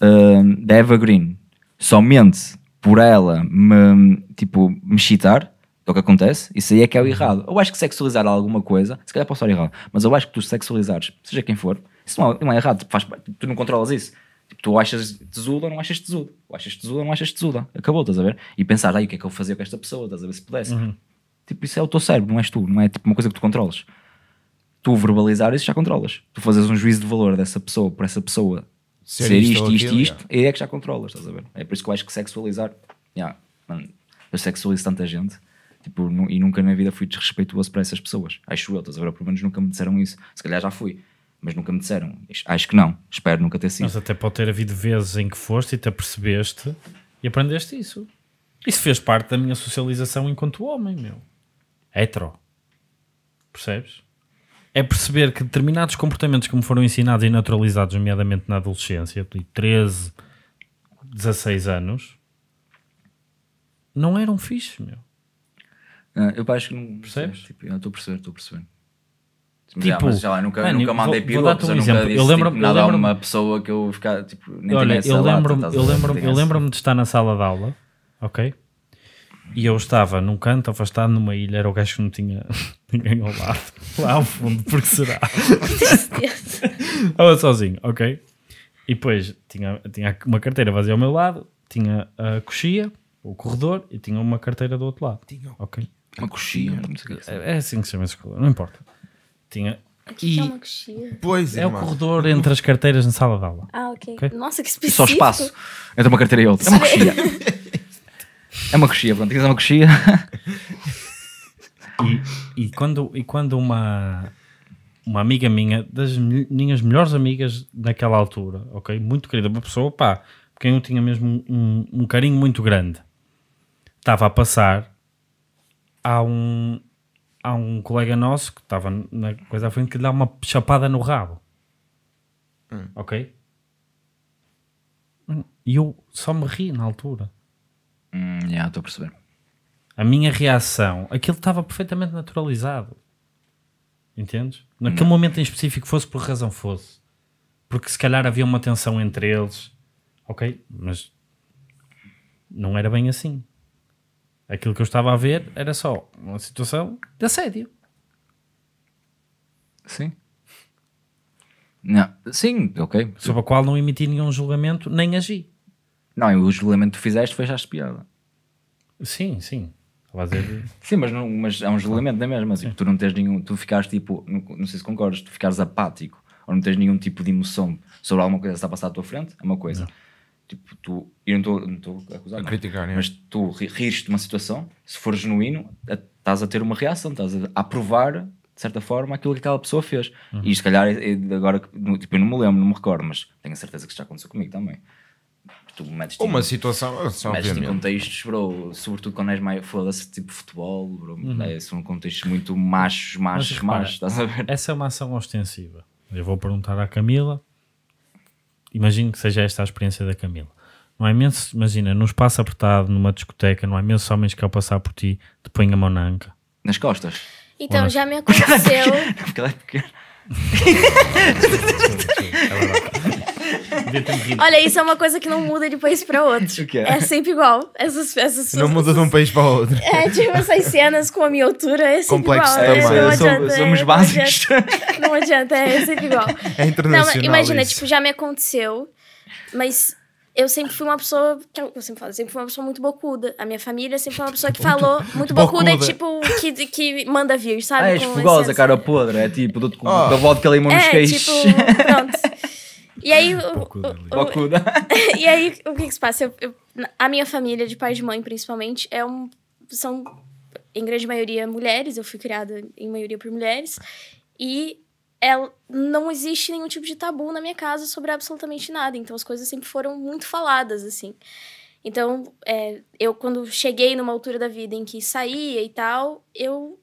uh, da Eva Green somente por ela me, tipo, me chitar, é o que acontece, isso aí é que é o uhum. errado. Eu acho que sexualizar alguma coisa, se calhar posso estar errado, mas eu acho que tu sexualizares, seja quem for, isso não é, não é errado, faz, tu não controlas isso. Tipo, tu achas tesuda ou não achas tesuda, ou achas tesuda ou não achas tesuda, acabou, estás a ver? E pensar, aí o que é que eu fazia com esta pessoa, estás a ver se pudesse. Uhum. Tipo, isso é o teu cérebro, não és tu, não é tipo uma coisa que tu controlas. Tu verbalizar isso já controlas. Tu fazes um juízo de valor dessa pessoa por essa pessoa ser, ser isto, isto, aquilo, isto, yeah. é que já controlas, estás a ver? É por isso que eu acho que sexualizar, yeah, eu sexualizo tanta gente. Tipo, e nunca na vida fui desrespeituoso para essas pessoas. Acho eu, estás a ver? Pelo menos nunca me disseram isso. Se calhar já fui mas nunca me disseram. Acho que não, espero nunca ter sido. Mas até pode ter havido vezes em que foste e te apercebeste e aprendeste isso. Isso fez parte da minha socialização enquanto homem, meu. Hetero. Percebes? É perceber que determinados comportamentos que me foram ensinados e naturalizados, nomeadamente na adolescência, de 13, 16 anos, não eram fixos, meu. Ah, eu acho que não. Percebes? tipo, estou a perceber, estou a perceber. Tipo, já, já lá, nunca, mano, nunca mandei pílula, vou, vou um exemplo. disse tipo, eu lembro, tipo, nada eu lembro a uma pessoa que eu ficar tipo, nem olha, eu lembro-me eu lembro, eu lembro de estar na sala de aula, ok? E eu estava num canto afastado numa ilha, era o gajo que não tinha *laughs* ninguém ao lado, lá ao fundo, porque será? estava sozinho, ok? E depois tinha, tinha uma carteira vazia ao meu lado, tinha a coxia, o corredor, e tinha uma carteira do outro lado. Tinha. Ok. Uma coxia, não sei o é que é. É assim que se chama esse corredor, não importa. Tinha. Aqui e... é Pois, é o corredor entre as carteiras na sala de aula. Ah, ok. okay? Nossa, que específico. Só espaço entre uma carteira e é outra. É uma coxia. *laughs* é uma coxia, pronto. Tens uma coxia. *laughs* e, e, quando, e quando uma, uma amiga minha, das minhas melhores amigas naquela altura, ok? Muito querida, uma pessoa, pá, quem eu tinha mesmo um, um carinho muito grande, estava a passar há um, há um colega nosso que estava na coisa à frente que lhe dá uma chapada no rabo. Hum. Ok? Hum, e eu só me ri na altura. Hum, já, estou a perceber. A minha reação, aquilo estava perfeitamente naturalizado. Entendes? Naquele hum. momento em específico, fosse por razão fosse. Porque se calhar havia uma tensão entre eles. Ok? Mas não era bem assim. Aquilo que eu estava a ver era só uma situação de assédio. Sim. Não. Sim, ok. Sobre a qual não emiti nenhum julgamento, nem agi. Não, o julgamento que tu fizeste foi já espiada. Sim, sim. Sim, mas, não, mas é um julgamento da é mesmo? Assim, tu não tens nenhum. Tu ficares tipo. Não, não sei se concordas, tu ficares apático ou não tens nenhum tipo de emoção sobre alguma coisa que está a passar à tua frente, é uma coisa. Não. Tipo, tu, eu não estou a acusar, a não, criticar, né? mas tu rires de uma situação, se for genuíno, estás a ter uma reação, estás a aprovar de certa forma, aquilo que aquela pessoa fez. Uhum. E se calhar, agora, tipo, eu não me lembro, não me recordo, mas tenho a certeza que já aconteceu comigo também. Tu metes tipo, Uma em, situação, metes tipo, em contextos, bro, sobretudo quando és mais, foda-se, tipo futebol, bro, uhum. é, são contextos muito machos, machos, mas, machos, repara, machos, estás a ver? Essa é uma ação ostensiva. Eu vou perguntar à Camila imagino que seja esta a experiência da Camila. Não há imenso, imagina, num espaço apertado, numa discoteca, não há imensos homens que ao passar por ti te põem a mão na anca. Nas costas? Então, nas... já me aconteceu. *laughs* Porque Ela é pequena. *laughs* *laughs* É Olha, isso é uma coisa que não muda de país para outro. é? sempre igual. Essas, essas, não muda de um país para outro. É, tipo, essas cenas com a minha altura é sempre Complexo igual. Também. É, não adianta, somos básicos. Não adianta, é, é sempre igual. *laughs* É internacional não, Imagina, isso. tipo, já me aconteceu, mas eu sempre fui uma pessoa. Eu sempre falo, sempre fui uma pessoa muito bocuda. A minha família sempre foi uma pessoa que falou muito bocuda, é tipo, que, que manda vir, sabe? Ah, é esfogosa, cara podre. É tipo, do te com oh. da vodka limão é, nos queixos. Tipo, pronto. *laughs* E aí. *laughs* O, o, O, *laughs* e aí, o que, que se passa? Eu, eu, a minha família, de pai e de mãe, principalmente, é um, são, em grande maioria, mulheres. Eu fui criada, em maioria, por mulheres. E ela, é, não existe nenhum tipo de tabu na minha casa sobre absolutamente nada. Então, as coisas sempre foram muito faladas, assim. Então, é, eu, quando cheguei numa altura da vida em que saía e tal, eu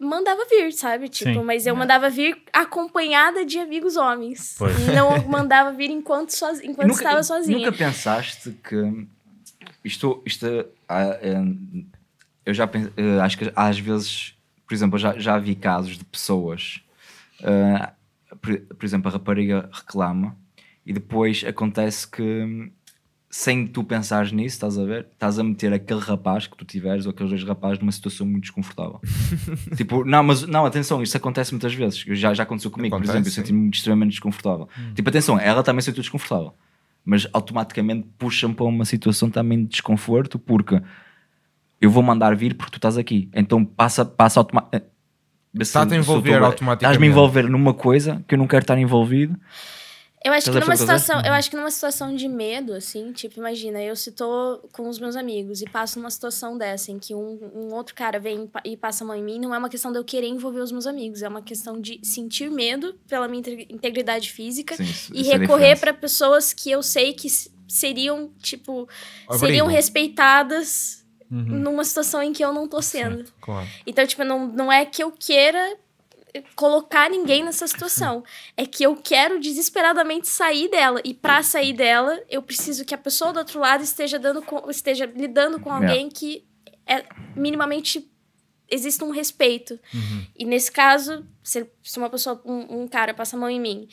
mandava vir, sabe? Tipo, Sim. mas eu é. mandava vir acompanhada de amigos homens. Pois. Não *laughs* mandava vir enquanto, soz... enquanto nunca, estava sozinha. Nunca pensaste que isto, isto ah, eh, eu já pense, eh, acho que às vezes, por exemplo, eu já, já vi casos de pessoas, ah, por, exemplo, a rapariga reclama e depois acontece que sem tu pensares nisso, estás a ver? Estás a meter aquele rapaz que tu tiveres ou aqueles dois rapazes numa situação muito desconfortável. *laughs* tipo, não, mas não, atenção, isso acontece muitas vezes. Já, já aconteceu comigo, acontece, por exemplo, sim. eu senti-me extremamente desconfortável. Hum. Tipo, atenção, ela também sentiu desconfortável. Mas automaticamente puxa-me para uma situação também de desconforto, porque eu vou mandar vir porque tu estás aqui. Então passa, passa automaticamente. Está-te eh, a envolver automaticamente. Estás-me a envolver numa coisa que eu não quero estar envolvido eu acho, que numa situação, eu uhum. acho que numa situação de medo, assim, tipo, imagina, eu se tô com os meus amigos e passo numa situação dessa, em que um, um outro cara vem e passa a mão em mim, não é uma questão de eu querer envolver os meus amigos, é uma questão de sentir medo pela minha integridade física Sim, e é recorrer para pessoas que eu sei que seriam, tipo, Obrigado. seriam respeitadas uhum. numa situação em que eu não tô sendo. Claro. Então, tipo, não, não é que eu queira colocar ninguém nessa situação. É que eu quero desesperadamente sair dela. E para sair dela, eu preciso que a pessoa do outro lado esteja, dando com, esteja lidando com é. alguém que é minimamente exista um respeito. Uhum. E nesse caso, se, se uma pessoa, um, um cara passa a mão em mim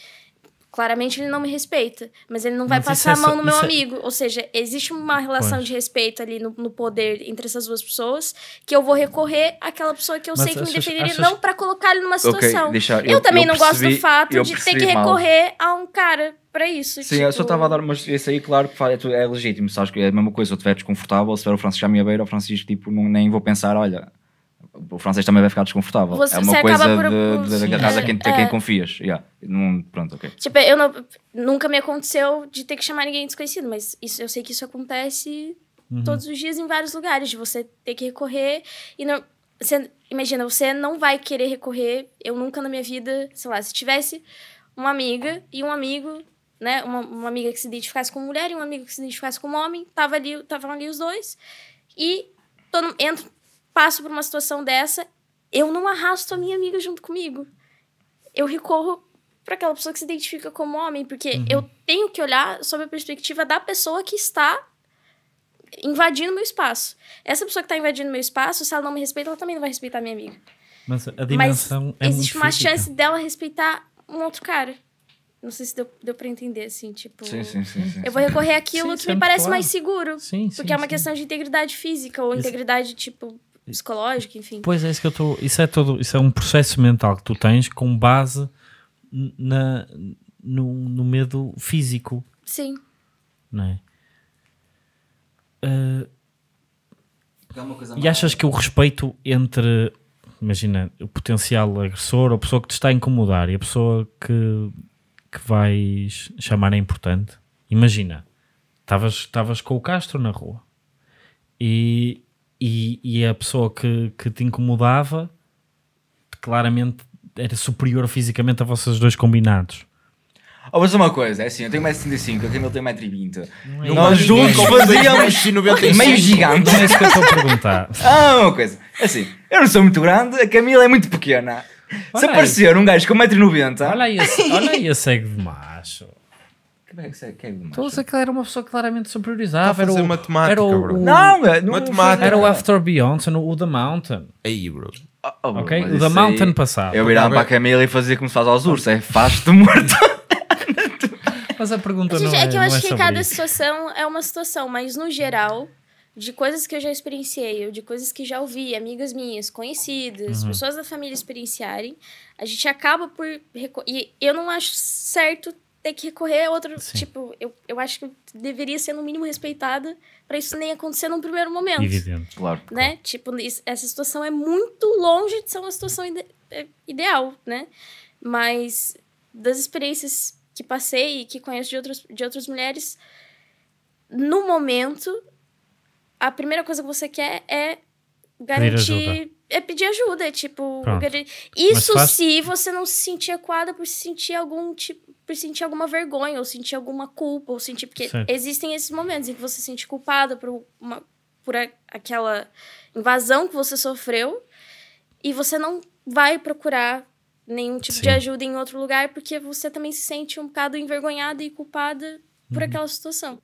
Claramente ele não me respeita, mas ele não vai mas passar é a mão no meu é amigo. Ou seja, existe uma relação Pode. de respeito ali no, no, poder entre essas duas pessoas que eu vou recorrer àquela pessoa que eu mas sei que me defenderia, não para colocar ele numa situação. Okay, deixa, eu, eu, também eu não percebi, gosto do fato de ter que recorrer mal. a um cara para isso. Sim, tipo... eu só estava tipo- a dar, uma. Isso aí, claro, que é, é legítimo, sabes? É a mesma coisa, eu estiver desconfortável, se tiver o Francisco à minha beira, o Francisco, tipo, não, nem vou pensar, olha o francês também vai ficar desconfortável. Você, é uma coisa por... de, de agarrar a quem, é. quem confias. Yeah. Não, pronto, ok. Tipo, eu não, nunca me aconteceu de ter que chamar ninguém desconhecido, mas isso, eu sei que isso acontece uhum. todos os dias em vários lugares, de você ter que recorrer e não... Você, imagina, você não vai querer recorrer, eu nunca na minha vida, sei lá, se tivesse uma amiga e um amigo, né, uma, uma amiga que se identificasse com mulher e um amigo que se identificasse um homem, tava ali, estavam ali os dois, e todo, entra passo por uma situação dessa, eu não arrasto a minha amiga junto comigo. Eu recorro para aquela pessoa que se identifica como homem, porque uhum. eu tenho que olhar sob a perspectiva da pessoa que está invadindo meu espaço. Essa pessoa que está invadindo meu espaço, se ela não me respeita, ela também não vai respeitar minha amiga. Mas a dimensão Mas é existe uma física. chance dela respeitar um outro cara. Não sei se deu, deu entender, assim, tipo. Sim, sim, sim, sim eu vou recorrer àquilo sim, que me parece claro. mais seguro. Sim, porque é uma questão de integridade física ou Isso. integridade, tipo, psicológico, enfim. Pois é, isso que eu estou. Isso é todo. Isso é um processo mental que tu tens com base na, no, no medo físico. Sim. Não é? Uh, é e achas que o respeito entre, imagina, o potencial agressor, a pessoa que te está a incomodar e a pessoa que, que vais chamar é importante? Imagina, estavas com o Castro na rua e, e, e a pessoa que, que te incomodava claramente era superior fisicamente a vocês dois combinados. Oh, mas uma coisa, é assim, eu tenho 1,75m, aquele meu tem 1,20m. É Nós juntos é fazíamos é meio gigante. *laughs* Não é isso que eu estou a perguntar. ah, uma coisa, é assim, eu não sou muito grande, a Camila é muito pequena. Olha Se aparecer um gajo com 1,90m. Olha aí esse, olha cego de macho. Como é que, que é que Então, se aquele era uma pessoa claramente superiorizada. Tá era o, matemática, era o, bro. Não, é não matemática. Era o After Beyonce, o The Mountain. Aí, bro. Oh, bro oh, ok? O The Mountain aí, passado. Eu virava para a Camila e fazia como se faz aos ursos. É, faz-te morto. mas a pergunta mas, não é, é que eu acho é que cada isso. situação é uma situação, mas no geral, de coisas que eu já experienciei, ou de coisas que já ouvi, amigas minhas, conhecidas, uhum. pessoas da família experienciarem, a gente acaba por. E eu não acho certo ter que recorrer a outro. Sim. Tipo, eu, eu acho que deveria ser no mínimo respeitada para isso nem acontecer num primeiro momento. Evidente, claro. Né? Claro. Tipo, isso, essa situação é muito longe de ser uma situação ide é, ideal, né? Mas das experiências que passei e que conheço de outras, de outras mulheres, no momento, a primeira coisa que você quer é garantir. É pedir ajuda, é tipo. Isso se você não se sentir adequada por se sentir algum tipo por sentir alguma vergonha, ou sentir alguma culpa, ou sentir. Porque certo. existem esses momentos em que você se sente culpada por, uma, por a, aquela invasão que você sofreu e você não vai procurar nenhum tipo Sim. de ajuda em outro lugar porque você também se sente um bocado envergonhada e culpada por hum. aquela situação.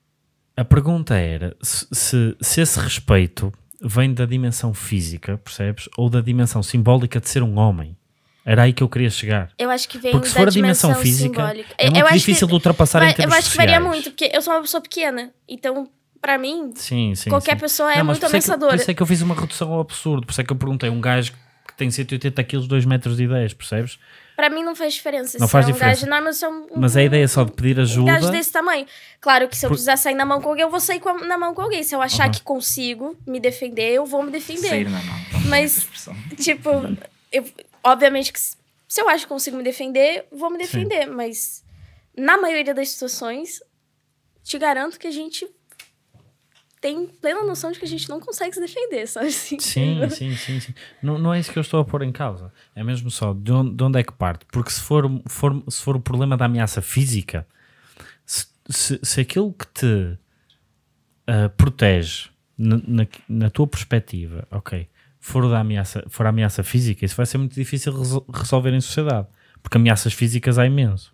A pergunta era se, se esse respeito vem da dimensão física, percebes? Ou da dimensão simbólica de ser um homem. Era aí que eu queria chegar. Eu acho que vem porque se for a dimensão, dimensão física, simbólica. é muito difícil que, de ultrapassar a em termos Eu acho que varia muito, porque eu sou uma pessoa pequena, então para mim, sim, sim, qualquer sim. pessoa é não, muito é ameaçadora. Por isso é que eu fiz uma redução ao absurdo, por isso é que eu perguntei um gajo que tem 180 quilos, 2 metros e 10, percebes? Para mim não faz diferença. Não faz é um diferença. Enorme, é um, mas a ideia é só de pedir ajuda. Um gajo desse tamanho. Claro que se eu precisar sair na mão com alguém, eu vou sair a, na mão com alguém. Se eu achar uhum. que consigo me defender, eu vou me defender. Sair na mão. Então, mas, é tipo, eu, Obviamente que se eu acho que consigo me defender, vou me defender, Sim. mas na maioria das situações, te garanto que a gente tem plena noção de que a gente não consegue se defender, sabe assim? Sim, *laughs* sim, sim, sim. Não, não é isso que eu estou a pôr em causa. É mesmo só de onde, de onde é que parte. Porque se for, for, se for o problema da ameaça física, se, se, se aquilo que te uh, protege na, na, na, tua perspectiva, ok, for, da ameaça, for a ameaça física, isso vai ser muito difícil resolver em sociedade. Porque ameaças físicas há imenso.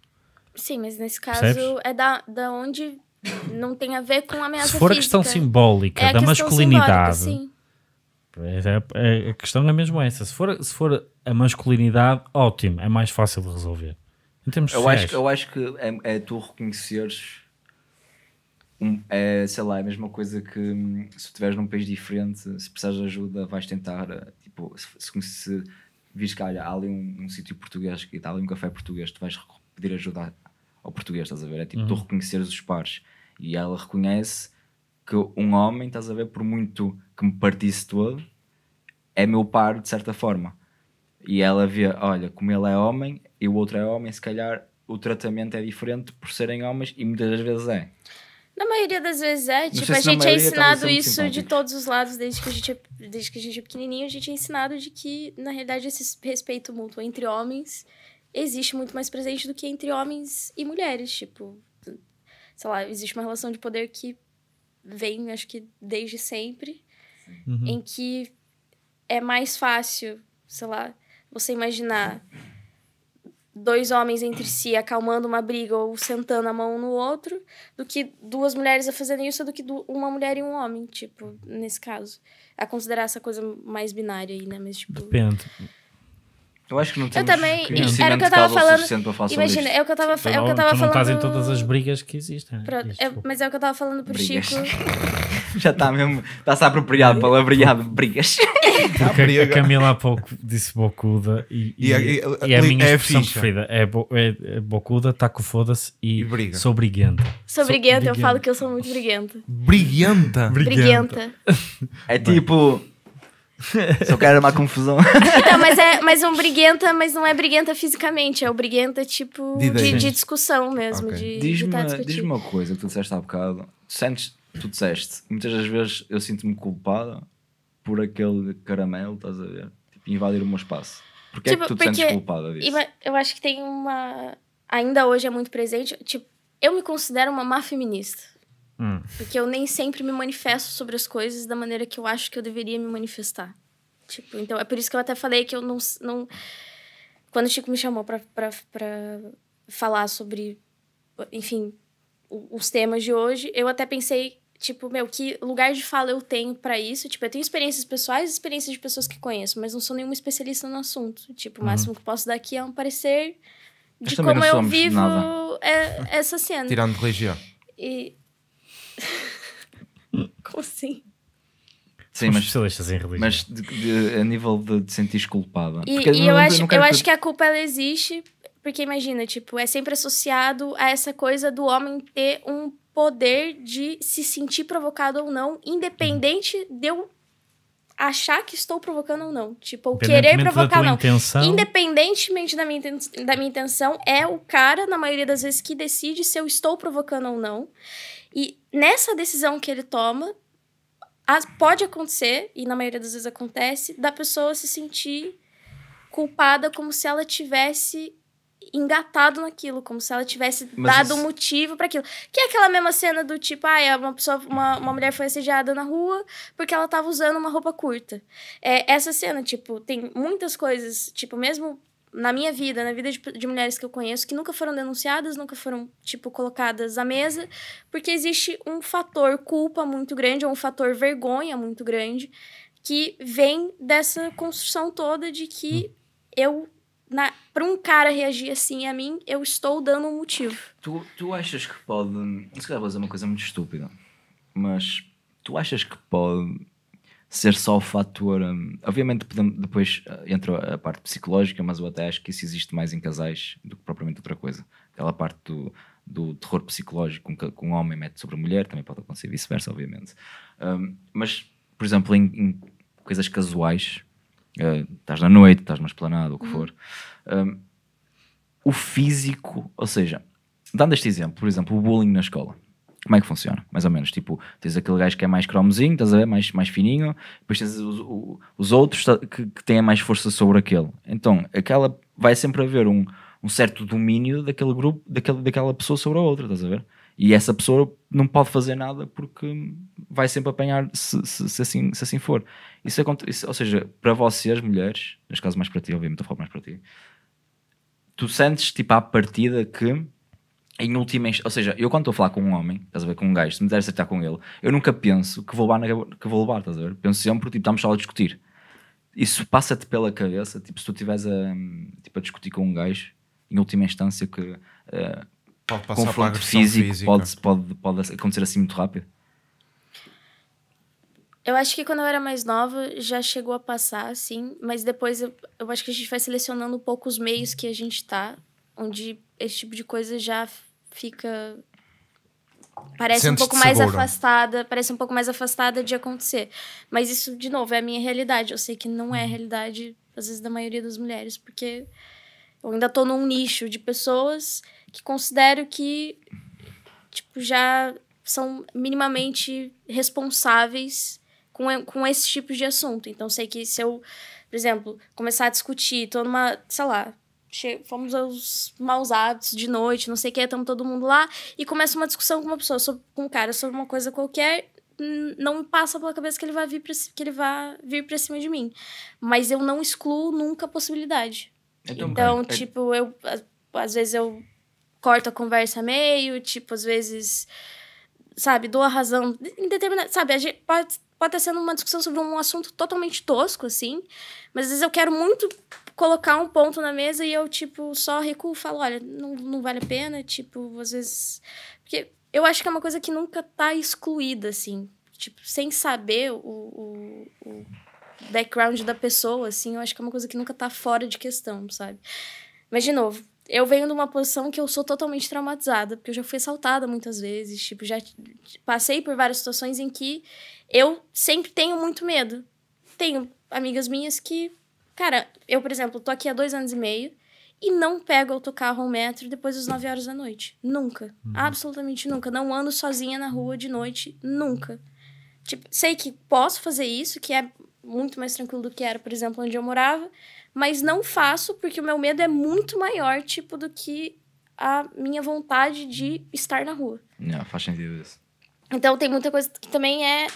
Sim, mas nesse caso Percebes? é da, da onde não tem a ver com ameaça física. Se for física, a questão simbólica é a da questão masculinidade. Sim. É, é, é, a questão é mesmo essa. Se for, se for a masculinidade, ótimo, é mais fácil de resolver. Em termos eu acho, eu acho que é, é tu reconheceres um, é, sei lá, é a mesma coisa que hum, se estiveres num país diferente, se precisares de ajuda, vais tentar, eh, tipo, se, se, se vires que olha, há ali um, um sítio português que está ali um café português, tu vais pedir ajuda ao português, estás a ver? É tipo, uhum. tu reconheceres os pares e ela reconhece que um homem, estás a ver, por muito que me partisse todo, é meu par de certa forma. E ela vê, olha, como ele é homem e o outro é homem, se calhar o tratamento é diferente por serem homens e muitas das vezes é. Na maioria das vezes é. Tipo, a gente é tá ensinado isso de todos os lados, desde que, a gente é, desde que a gente é pequenininho, a gente é ensinado de que, na realidade, esse respeito mútuo entre homens existe muito mais presente do que entre homens e mulheres. Tipo, sei lá, existe uma relação de poder que vem, acho que desde sempre, uhum. em que é mais fácil, sei lá, você imaginar dois homens entre si acalmando uma briga ou sentando a mão no outro, do que duas mulheres a fazerem isso, do que uma mulher e um homem, tipo, nesse caso. A é considerar essa coisa mais binária aí, né? Mas, tipo. Depende. Eu acho que não temos eu também, era o que eu estava falando. Imagina, é o que eu estava falando. É o então que eu estava então falando. Estás em todas as brigas que existem. Né? Pronto, é, mas é o que eu estava falando por brigas. Chico. *laughs* Já está mesmo, está-se apropriado é. palavreado brigas. Porque a, Camila há pouco disse bocuda e, e, e, a, e é a minha é expressão ficha. preferida. É, bo, é, é bocuda, taco foda-se e, briga. sou briguenta. Sou, briguenta, eu falo que eu sou muito briguenta. Briguenta? Briguenta. briguenta. É tipo só quero uma confusão. Então, *laughs* mas é mas um briguenta, mas não é briguenta fisicamente, é o briguenta tipo de, de, discussão mesmo. Okay. De, diz-me, diz uma coisa que tu disseste há bocado. Tu sentes, tu disseste, muitas das vezes eu sinto-me culpada por aquele caramelo, estás a ver? Tipo, invadir o meu espaço. Porquê tipo, é que tipo, tu te sentes culpada disso? Eu acho que tem uma. Ainda hoje é muito presente. Tipo, eu me considero uma má feminista. Hum. Porque eu nem sempre me manifesto sobre as coisas da maneira que eu acho que eu deveria me manifestar. Tipo, então é por isso que eu até falei que eu não. não... Quando o Chico me chamou pra, falar sobre, enfim, os temas de hoje, eu até pensei, tipo, meu, que lugar de fala eu tenho para isso? Tipo, eu tenho experiências pessoais, experiências de pessoas que conheço, mas não sou nenhuma especialista no assunto. Tipo, o uhum. máximo que posso dar aqui é um parecer de como eu vivo é, essa cena. Tirando religião. E, *laughs* Como assim? Sim, mas, especialistas em religião. Mas de, de, a nível de, de sentir culpada. E, e não, eu, acho, eu acho que a culpa ela existe, porque imagina, tipo, é sempre associado a essa coisa do homem ter um poder de se sentir provocado ou não, independente hum. de eu achar que estou provocando ou não. Tipo, ou querer provocar ou não. Intenção... Independentemente da minha, da minha intenção, é o cara, na maioria das vezes, que decide se eu estou provocando ou não. E nessa decisão que ele toma, pode acontecer, e na maioria das vezes acontece, da pessoa se sentir culpada como se ela tivesse engatado naquilo, como se ela tivesse Mas dado um isso... motivo para aquilo. Que é aquela mesma cena do tipo, ah, é uma pessoa, uma, uma mulher foi assediada na rua porque ela tava usando uma roupa curta. É, essa cena, tipo, tem muitas coisas, tipo, mesmo na minha vida, na vida de, de, mulheres que eu conheço, que nunca foram denunciadas, nunca foram, tipo, colocadas à mesa, porque existe um fator culpa muito grande, ou um fator vergonha muito grande, que vem dessa construção toda de que hum. eu, para um cara reagir assim a mim, eu estou dando um motivo. Tu, tu achas que pode. Se calhar vou dizer uma coisa muito estúpida, mas tu achas que pode ser só o fator. Um, obviamente, podemos, depois ah, entra a parte psicológica, mas eu até acho que isso existe mais em casais do que propriamente outra coisa. Aquela parte do, do terror psicológico que, um homem mete sobre a mulher, também pode acontecer vice-versa, obviamente. Um, mas, por exemplo, em, em coisas casuais, uh, estás na noite, estás numa esplanada, o que uhum. for, um, o físico, ou seja, dando este exemplo, por exemplo, o bullying na escola como é que funciona, mais ou menos. Tipo, tens aquele gajo que é mais cromozinho, estás a ver, mais, mais fininho, depois tens os, os outros que, que têm mais força sobre aquele. Então, aquela vai sempre haver um, um certo domínio daquele grupo, daquele, daquela pessoa sobre a outra, estás a ver? E essa pessoa não pode fazer nada porque vai sempre apanhar se, se, se assim, se assim for. Isso, isso, ou seja, para vocês, mulheres, neste caso mais para ti, obviamente, estou a falar mais para ti, tu sentes tipo à partida que em última ou seja, eu quando estou a falar com um homem, estás a ver, com um gajo, se me der acertar com ele, eu nunca penso que vou levar, na, que vou levar estás a ver? Penso sempre, tipo, estamos só a discutir. Isso passa-te pela cabeça, tipo, se tu estiveres a, tipo, a discutir com um gajo, em última instância, que uh, pode confronto físico pode, pode, pode acontecer assim muito rápido. Eu acho que quando eu era mais nova já chegou a passar, sim, mas depois eu, eu acho que a gente vai selecionando um pouco os meios que a gente está onde esse tipo de coisa já fica parece Sente um pouco mais segura. afastada, parece um pouco mais afastada de acontecer. Mas isso de novo é a minha realidade. Eu sei que não é a uhum. realidade às vezes da maioria das mulheres, porque eu ainda tô num nicho de pessoas que considero que tipo já são minimamente responsáveis com, com esse tipo de assunto. Então sei que se eu, por exemplo, começar a discutir, tô numa, sei lá, fomos aos mausados de noite, não sei o que, estamos todo mundo lá, e começa uma discussão com uma pessoa, sobre, com um cara sobre uma coisa qualquer, não passa pela cabeça que ele vai vir pra, que ele vai vir pra cima de mim. Mas eu não excluo nunca a possibilidade. É então, bem. É tipo, eu às vezes eu corto a conversa meio, tipo, às vezes, sabe, dou a razão indeterminado sabe, a gente pode pode estar sendo uma discussão sobre um assunto totalmente tosco, assim, mas às vezes eu quero muito colocar um ponto na mesa e eu, tipo, só recuo e falo, olha, não, não vale a pena, tipo, às vezes. Porque eu acho que é uma coisa que nunca tá excluída, assim. Tipo, sem saber o, o, o background da pessoa, assim, eu acho que é uma coisa que nunca tá fora de questão, sabe? Mas, de novo, eu venho de uma posição que eu sou totalmente traumatizada, porque eu já fui assaltada muitas vezes, tipo, já passei por várias situações em que eu sempre tenho muito medo. Tenho amigas minhas que Cara, eu, por exemplo, tô aqui há dois anos e meio e não pego autocarro ou metro depois das nove horas da noite. Nunca. Uhum. Absolutamente nunca. Não ando sozinha na rua de noite. Nunca. Tipo, sei que posso fazer isso, que é muito mais tranquilo do que era, por exemplo, onde eu morava, mas não faço porque o meu medo é muito maior, tipo, do que a minha vontade de estar na rua. Não, faz sentido isso. Então tem muita coisa que também é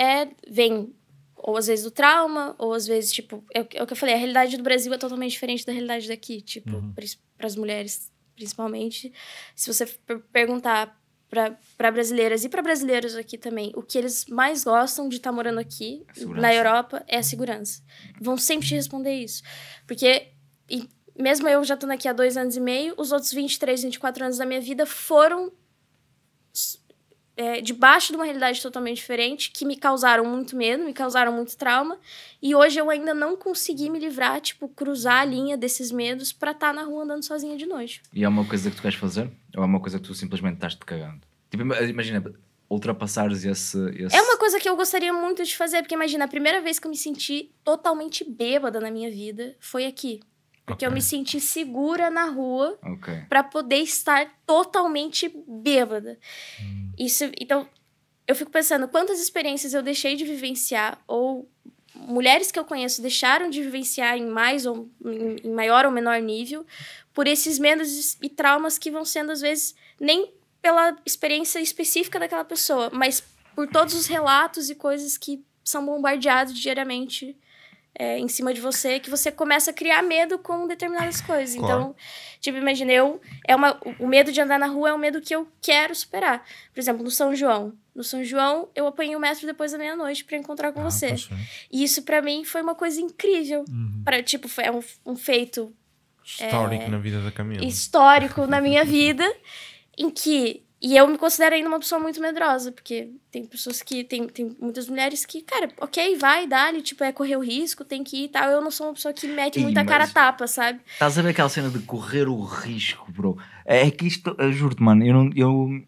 é vem ou às vezes do trauma, ou às vezes, tipo, é, é o que eu falei, a realidade do Brasil é totalmente diferente da realidade daqui, tipo, uhum. para as mulheres, principalmente. Se você perguntar para brasileiras e para brasileiros aqui também, o que eles mais gostam de estar tá morando aqui, na Europa, é a segurança. Vão sempre te responder isso. Porque, e, mesmo eu já estando aqui há dois anos e meio, os outros 23, 24 anos da minha vida foram é, debaixo de uma realidade totalmente diferente, que me causaram muito medo, me causaram muito trauma, e hoje eu ainda não consegui me livrar, tipo, cruzar a linha desses medos pra estar tá na rua andando sozinha de noite. E é uma coisa que tu queres fazer? Ou é uma coisa que tu simplesmente estás-te cagando? Tipo, imagina, ultrapassares esse, esse, É uma coisa que eu gostaria muito de fazer, porque imagina, a primeira vez que eu me senti totalmente bêbada na minha vida foi aqui, porque okay. eu me senti segura na rua okay. para poder estar totalmente bêbada. Hum. Isso, então, eu fico pensando quantas experiências eu deixei de vivenciar ou mulheres que eu conheço deixaram de vivenciar em mais ou em maior ou menor nível por esses medos e traumas que vão sendo às vezes nem pela experiência específica daquela pessoa, mas por todos os relatos e coisas que são bombardeados diariamente é, em cima de você que você começa a criar medo com determinadas coisas. Claro. Então, tipo, imagina, eu. É uma, o medo de andar na rua é um medo que eu quero superar. Por exemplo, no São João. No São João, eu apanhei um metro depois da meia-noite para encontrar com ah, você. e isso para mim foi uma coisa incrível. Uhum. Pra, tipo, foi um, um feito. É, histórico é, na vida da Camila. Histórico na minha vida, em que e eu me considero ainda uma pessoa muito medrosa, porque tem pessoas que. Tem, tem muitas mulheres que, cara, ok, vai, dá-lhe, tipo, é correr o risco, tem que ir e tal. Eu não sou uma pessoa que mete muita cara tapa, sabe? Estás a ver aquela cena de correr o risco, bro? É, é que isto, juro-te, mano, eu não. Eu...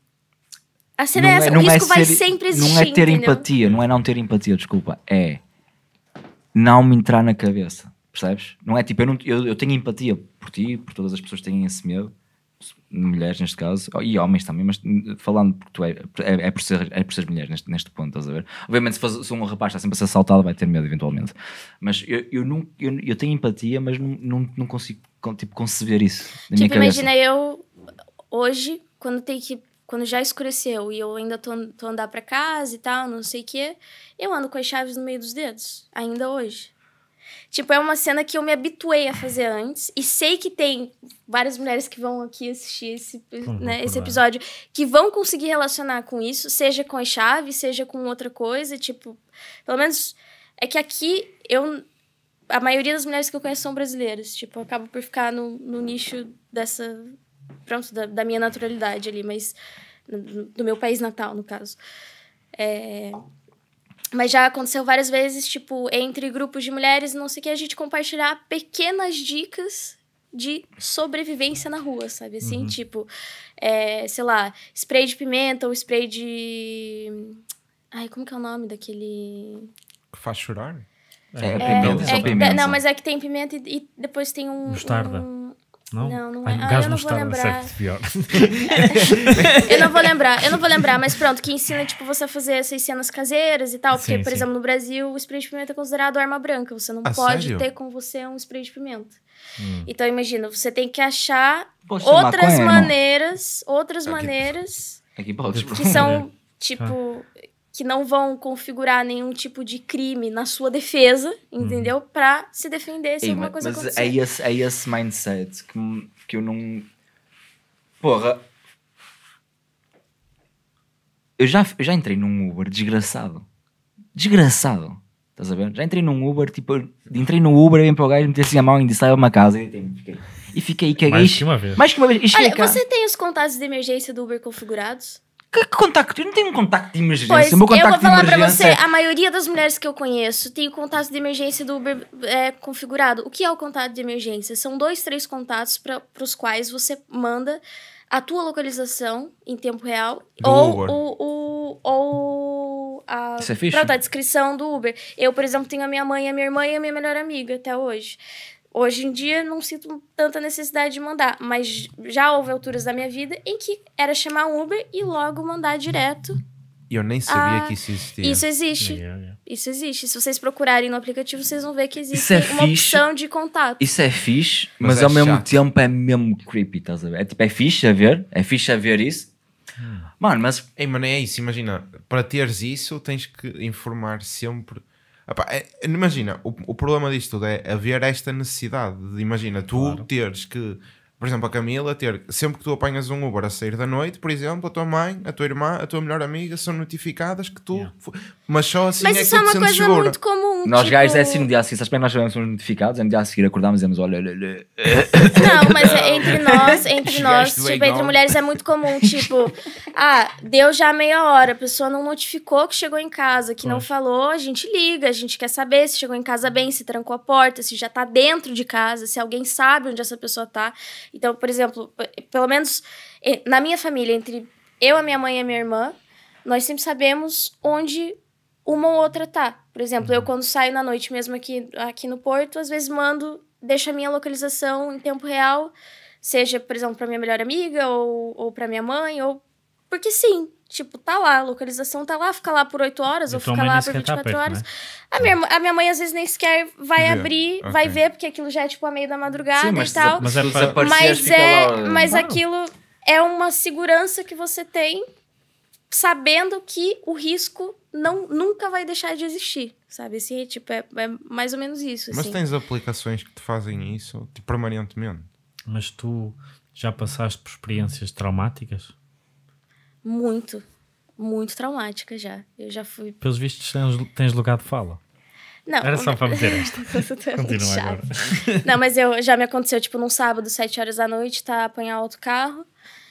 A cena é não é essa, o risco é ser, vai sempre existir. Não é ter entendeu? empatia, não é não ter empatia, desculpa. É não me entrar na cabeça, percebes? Não é tipo, eu, não, eu, eu tenho empatia por ti, por todas as pessoas que têm esse medo mulheres neste caso, e homens também, mas falando porque tu é, é, é por, ser, é por ser mulher neste, neste ponto, estás a ver? Obviamente, se, for se um rapaz está sempre a ser assaltado, vai ter medo eventualmente. Mas eu, eu, não, eu, eu tenho empatia, mas não, não, não consigo tipo, conceber isso. Na tipo, imagina eu hoje, quando tem que. Quando já escureceu e eu ainda tô, tô andar para casa e tal, não sei o quê, eu ando com as chaves no meio dos dedos, ainda hoje. Tipo, é uma cena que eu me habituei a fazer antes. E sei que tem várias mulheres que vão aqui assistir esse, né, esse né? episódio que vão conseguir relacionar com isso, seja com a chave, seja com outra coisa. Tipo, pelo menos é que aqui eu. A maioria das mulheres que eu conheço são brasileiras. Tipo, eu acabo por ficar no, no nicho dessa. Pronto, da, da minha naturalidade ali, mas. Do meu país natal, no caso. É. Mas já aconteceu várias vezes, tipo, entre grupos de mulheres, não sei o que, a gente compartilhar pequenas dicas de sobrevivência na rua, sabe? Assim, uhum. tipo, é, sei lá, spray de pimenta ou spray de. Ai, como que é o nome daquele. Faz chorar? É, é, pimenta, é, é, pimenta. Não, mas é que tem pimenta e, e depois tem um. Mostarda. Um não? Não, não é. ah, eu não vou é lembrar. Pior. *laughs* eu não vou lembrar, eu não vou lembrar, mas pronto, que ensina, tipo, você a fazer essas cenas caseiras e tal. Porque, sim, por exemplo, no Brasil, o spray de pimenta é considerado arma branca. Você não ah, pode sério? ter com você um spray de pimenta. Hum. Então, imagina, você tem que achar Poxa, outras maconha, maneiras, irmão. outras maneiras que são, *laughs* é. tipo. Tá que não vão configurar nenhum tipo de crime na sua defesa, uhum. entendeu? Hum. Pra se defender se Ei, alguma coisa mas acontecer. É esse, é esse mindset que, que eu não. Porra. Eu já, eu já entrei num Uber desgraçado. Desgraçado. Estás a ver? Já entrei num Uber, tipo, entrei no Uber, bem para o gajo, meti assim a mão e disse, saiu uma casa. E, fiquei, e fiquei caguei. Mais que uma vez. Mais que uma vez. Olha, você tem os contatos de emergência do Uber configurados? Que contacto? Eu não tenho um contacto de emergência. Pois, eu vou falar pra você, é... a maioria das mulheres que eu conheço tem o contato de emergência do Uber é, configurado. O que é o contato de emergência? São dois, três contatos para os quais você manda a tua localização em tempo real do ou, o, o, ou a, é a descrição do Uber. Eu, por exemplo, tenho a minha mãe, a minha irmã e a minha melhor amiga até hoje. Hoje em dia não sinto tanta necessidade de mandar, mas já houve alturas da minha vida em que era chamar um Uber e logo mandar direto. E eu nem sabia ah, que isso existia. Isso existe. Yeah, yeah. Isso existe. Se vocês procurarem no aplicativo, vocês vão ver que existe é uma fixe. opção de contato. Isso é fixe, mas, mas é ao mesmo tempo é mesmo creepy, estás a ver? É tipo, é fixe a ver, é fixe a ver isso. Ah. Mano, mas. Ei, mano, é isso, imagina. Para teres isso, tens que informar sempre Epá, é, imagina, o, o problema disto tudo é haver esta necessidade de, imagina, tu teres que por exemplo, a Camila ter, sempre que tu apanhas um Uber a sair da noite, por exemplo, a tua mãe, a tua irmã, a tua melhor amiga são notificadas que tu. Yeah. Mas só assim Mas é isso é uma coisa segura. muito comum. Nós tipo... gajos é assim no dia a seguir, sabes nós somos notificados, é no dia a seguir acordamos e dizemos: olha, olha, olha. Não, mas é entre *laughs* nós, entre nós, tipo, entre mulheres é muito comum, tipo, ah, deu já meia hora, a pessoa não notificou que chegou em casa, que não falou, a gente liga, a gente quer saber se chegou em casa bem, se trancou a porta, se já tá dentro de casa, se alguém sabe onde essa pessoa tá. Então, por exemplo, pelo menos na minha família, entre eu, a minha mãe e a minha irmã, nós sempre sabemos onde uma ou outra tá. Por exemplo, eu uhum. quando saio na noite mesmo aqui, aqui no Porto, às vezes mando, deixo a minha localização em tempo real, seja, por exemplo, para minha melhor amiga ou, ou para minha mãe, ou porque sim, Tipo, tá lá, a localização tá lá, fica lá por 8 horas, ou fica lá por 24 tá aberto, horas. Né? A, minha, a minha mãe às vezes nem sequer vai Vê. abrir, okay. vai ver, porque aquilo já é tipo a meio da madrugada Sim, mas, e tal. Mas, pra... mas é, é lá, né? mas aquilo é uma segurança que você tem sabendo que o risco não nunca vai deixar de existir, sabe? Assim, é, tipo, é, é mais ou menos isso. Mas assim. tens aplicações que te fazem isso tipo, permanentemente? Mas tu já passaste por experiências traumáticas? Muito, muito traumática já. Eu já fui. Pelos vistos, tens, tens lugar de fala. Não, Era só para meter esta. *laughs* Continua agora. Não, mas eu, já me aconteceu, tipo, num sábado, 7 horas da noite, tá a apanhar outro carro.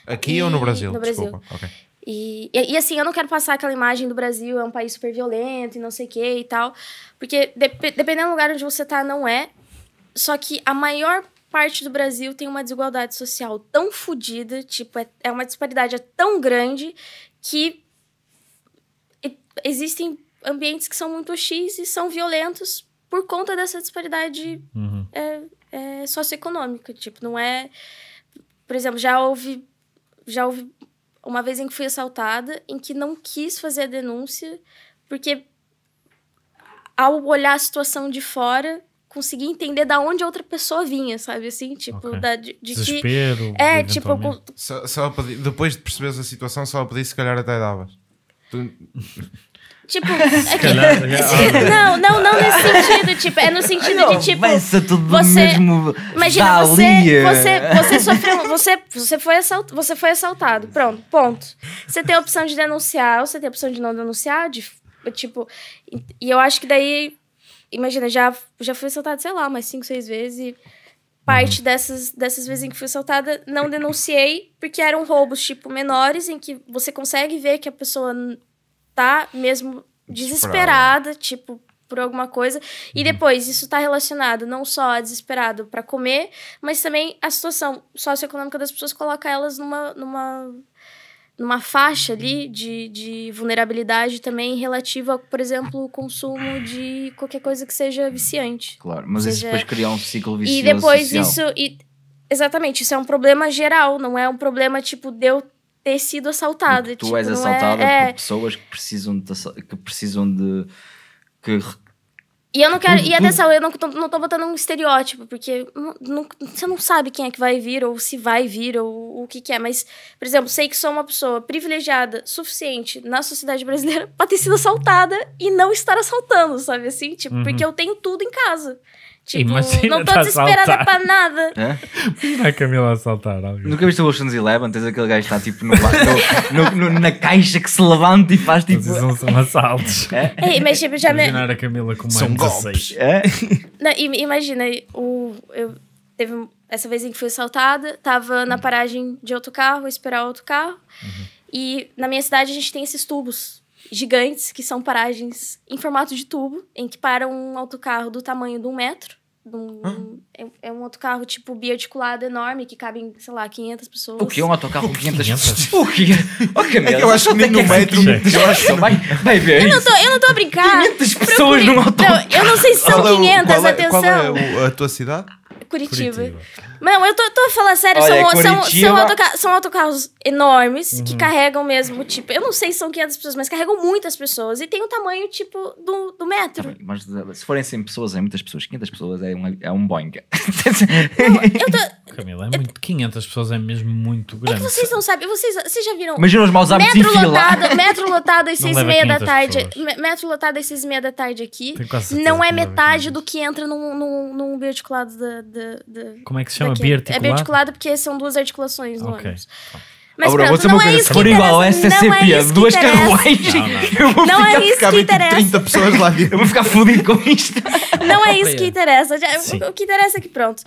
Aqui e... ou no Brasil? No Brasil. Okay. E, e, e, assim, eu não quero passar aquela imagem do Brasil, é um país super violento e não sei o que e tal. Porque de, dependendo do lugar onde você tá, não é. Só que a maior parte do Brasil tem uma desigualdade social tão fodida, tipo, é, é uma disparidade é tão grande que existem ambientes que são muito X e são violentos por conta dessa disparidade uhum. é, é, socioeconômica. Tipo, não é. Por exemplo, já houve, já houve uma vez em que fui assaltada, em que não quis fazer a denúncia, porque ao olhar a situação de fora, conseguir entender da onde a outra pessoa vinha, sabe? Assim, tipo, okay. da, de, de Desespero, que. É, tipo. Só, só pedi, depois de perceberes a situação, só a pedir, se calhar até davas. Tu... *laughs* Tipo, *laughs* é que, *laughs* é não, não, não nesse sentido, tipo, é no sentido não, de tipo. tudo você, mesmo imagina, você, você, você sofreu, você, você, foi você foi assaltado. Pronto, ponto. Você tem a opção de denunciar, ou você tem a opção de não denunciar, de, tipo. E eu acho que daí imagina, já, já fui assaltada, sei lá, umas 5, 6 vezes e parte uhum. dessas, dessas vezes em que fui assaltada não denunciei, porque eram roubos, tipo, menores, em que você consegue ver que a pessoa tá mesmo desesperada, tipo, por alguma coisa. E uhum. depois, isso está relacionado não só a desesperado para comer, mas também a situação socioeconômica das pessoas coloca elas numa, numa numa faixa ali de, de vulnerabilidade também relativa, por exemplo, o consumo de qualquer coisa que seja viciante. Claro, mas seja... isso depois criar um ciclo vicioso. E depois social. isso. E... Exatamente, isso é um problema geral, não é um problema tipo de eu ter sido tipo, é, assaltada. Tipo, tu és assaltada é... por pessoas que precisam de. Que precisam de que e eu não quero. E atenção, eu não tô, não tô botando um estereótipo, porque não, não, você não sabe quem é que vai vir, ou se vai vir, ou o que, que é. Mas, por exemplo, sei que sou uma pessoa privilegiada suficiente na sociedade brasileira *laughs* pra ter sido assaltada e não estar assaltando, sabe assim? Tipo, uhum. porque eu tenho tudo em casa. Tipo, Imagina não estou desesperada é para nada. Hã? a Camila a saltar. Nunca viste o Ocean's Eleven? Tens aquele gajo que está tipo no, no, no, na caixa que se levanta e faz tipo. Mas não são assaltos. É? É, mas, tipo, já Imaginar me... a Camila com mais 16. É? Não, imagina, o, eu teve essa vez em que fui assaltada, estava na paragem de outro carro, esperar outro carro. Uhum. E na minha cidade a gente tem esses tubos gigantes, que são paragens em formato de tubo, em que para um autocarro do tamanho de um metro é, é, um autocarro, tipo, biarticulado enorme, que cabem, sei lá, 500 pessoas. O que? Um autocarro com 500 pessoas? o que? O que É eu acho que é nem no metro. Eu acho vai, vai ver. Eu não, tô, eu não tô a brincar. 500 pessoas Procure... num autocarro. Não, eu não sei se são qual 500, é, é qual é atenção. qual é a tua cidade? Curitiba. Curitiba. Não, eu tô, tô falando sério, Olha, são, é Curitiba... são, são, autoca são autocarros enormes uhum. que carregam mesmo, tipo, eu não sei se são 500 pessoas, mas carregam muitas pessoas e tem o um tamanho, tipo, do, do metro. Tá mas eh, se forem 100 pessoas, é muitas pessoas. 500 pessoas é um, é um Boeing. *laughs* Não, eu tô... Camila, é muito. 500 pessoas é mesmo muito grande. É que vocês não sabem, vocês, vocês já viram. Imagina os maus hábitos metro lotado, metro lotado às 6 e meia da tarde. Pessoas. Metro lotado às 6 e meia da tarde aqui. Não é metade do que entra num, num, num da, da como é que se chama? É biarticulado? É biarticulado porque são duas articulações no okay. ânus. Tá. Mas Aurora, pronto, não é isso que igual a STCP, é duas carruagens. Não, não. não é isso que interessa. 30 pessoas lá Eu vou ficar fodido com isto. Não é isso que interessa. Sim. O que interessa é que, pronto,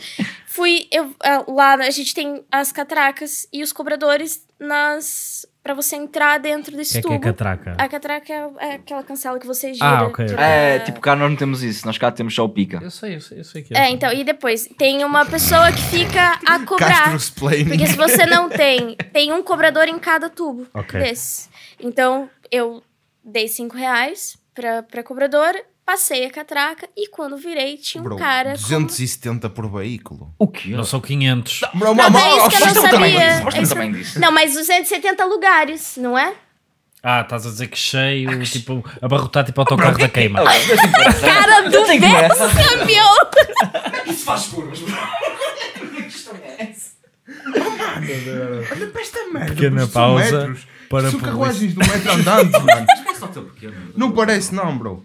fui eu, ah, lá, a gente tem as catracas e os cobradores nas para você entrar dentro desse que tubo. É que é catraca? A catraca é aquela cancela que você gira. Ah, ok. Tipo, é, é, tipo, cá nós não temos isso. Nós cá temos só o pica. Eu sei, eu sei, eu sei que é. É, assim. então, e depois, tem uma pessoa que fica a *laughs* cobrar. porque se você não tem, tem um cobrador em cada tubo okay. desse. Então, eu dei cinco reais pra, pra cobrador Passei a catraca e quando virei tinha um Bro, cara. 270 com... por veículo. O quê? Não são 500. Não, bro, não, não, é isso que eu não sabia. É Também disso. Não, mas 270 lugares, não é? Ah, estás a dizer que cheio, ah, tipo, abarrotar tipo autocarro da queima. *laughs* cara do verso, campeão! *laughs* Isso faz curvas, bro. Que *laughs* história é essa? Olha para esta merda. Pequena pausa. Metros para São carruagens do metro andando, mano. É não parece, não, bro.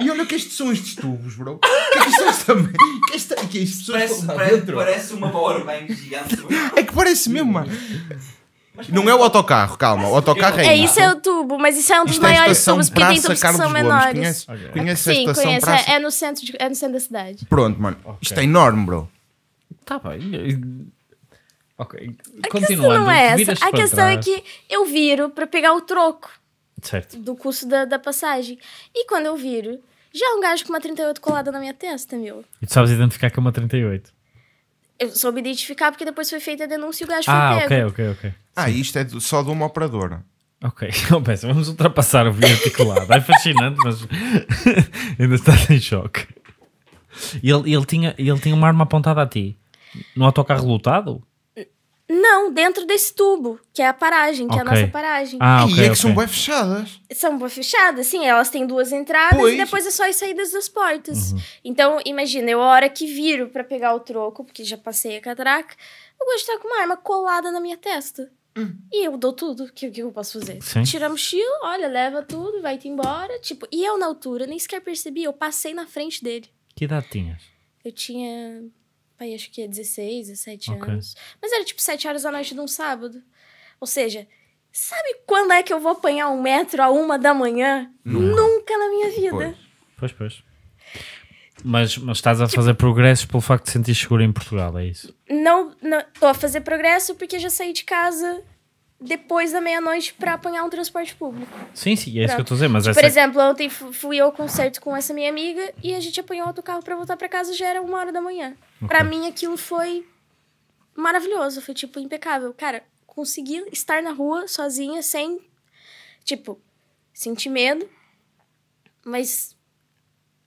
E olha que estes são estes tubos, bro. Que é que são esta Que esta que isto parece, pare, parece uma powerbank gigante. É que parece mesmo, mano. Mas não é o autocarro, calma. O autocarro é, é isso. é o tubo, mas isso é um dos isto é maiores é tubos porque tem tubos Carlos que são Gomes. menores. Conhece, okay. conhece Sim, a conheço. Praça? É, é no centro de, é no centro da cidade. Pronto, mano. Okay. Isto é enorme, bro. Tá bem. Ok, continuando. A questão não é essa. A questão é trás. é que eu viro para pegar o troco certo. do custo da, da passagem. E quando eu viro, já é um gajo com uma 38 colada na minha testa, meu. E tu sabes identificar que é uma 38? Eu soube identificar porque depois foi feita a denúncia e o gajo ah, foi pego. Ah, ok, ok, ok. Ah, isto é só de uma operadora. Ok, compensa, *laughs* oh, vamos ultrapassar o articulado. é fascinante, mas *laughs* ainda estás em choque. Ele, ele, tinha, ele tinha uma arma apontada a ti. No autocarro relutado? Não, dentro desse tubo, que é a paragem, que é a nossa paragem. Ah, e é que são ok. bem fechadas. São boas fechadas, sim, elas têm duas entradas Pois. e depois é só as saídas das portas. Uhum. Então, imagina, eu a hora que viro pra pegar o troco, porque já passei a catraca, eu gosto de estar com uma arma colada na minha testa. Hum. E eu dou tudo, que o que eu posso fazer? Sim. Tira a mochila, olha, leva tudo, vai-te embora. Tipo, e eu na altura, nem sequer percebi, eu passei na frente dele. Que idade tinhas? Eu tinha pai, acho que é 16, 17 okay. anos. Mas era tipo 7 horas da noite de um sábado. Ou seja, sabe quando é que eu vou apanhar um metro a uma da manhã? Nunca, Nunca na minha vida. Pois, pois. Mas, mas estás a tipo, fazer progressos pelo facto de sentir seguro em Portugal, é isso? Não, não, estou a fazer progresso porque já saí de casa depois da meia-noite para apanhar um transporte público. Sim, sim, é isso que eu tô dizendo. Mas tipo, Por essa... É exemplo, ontem fui ao concerto com essa minha amiga e a gente apanhou outro carro para voltar para casa já era uma hora da manhã. Okay. Para mim aquilo foi maravilhoso, foi tipo impecável. Cara, consegui estar na rua sozinha sem tipo sentir medo, mas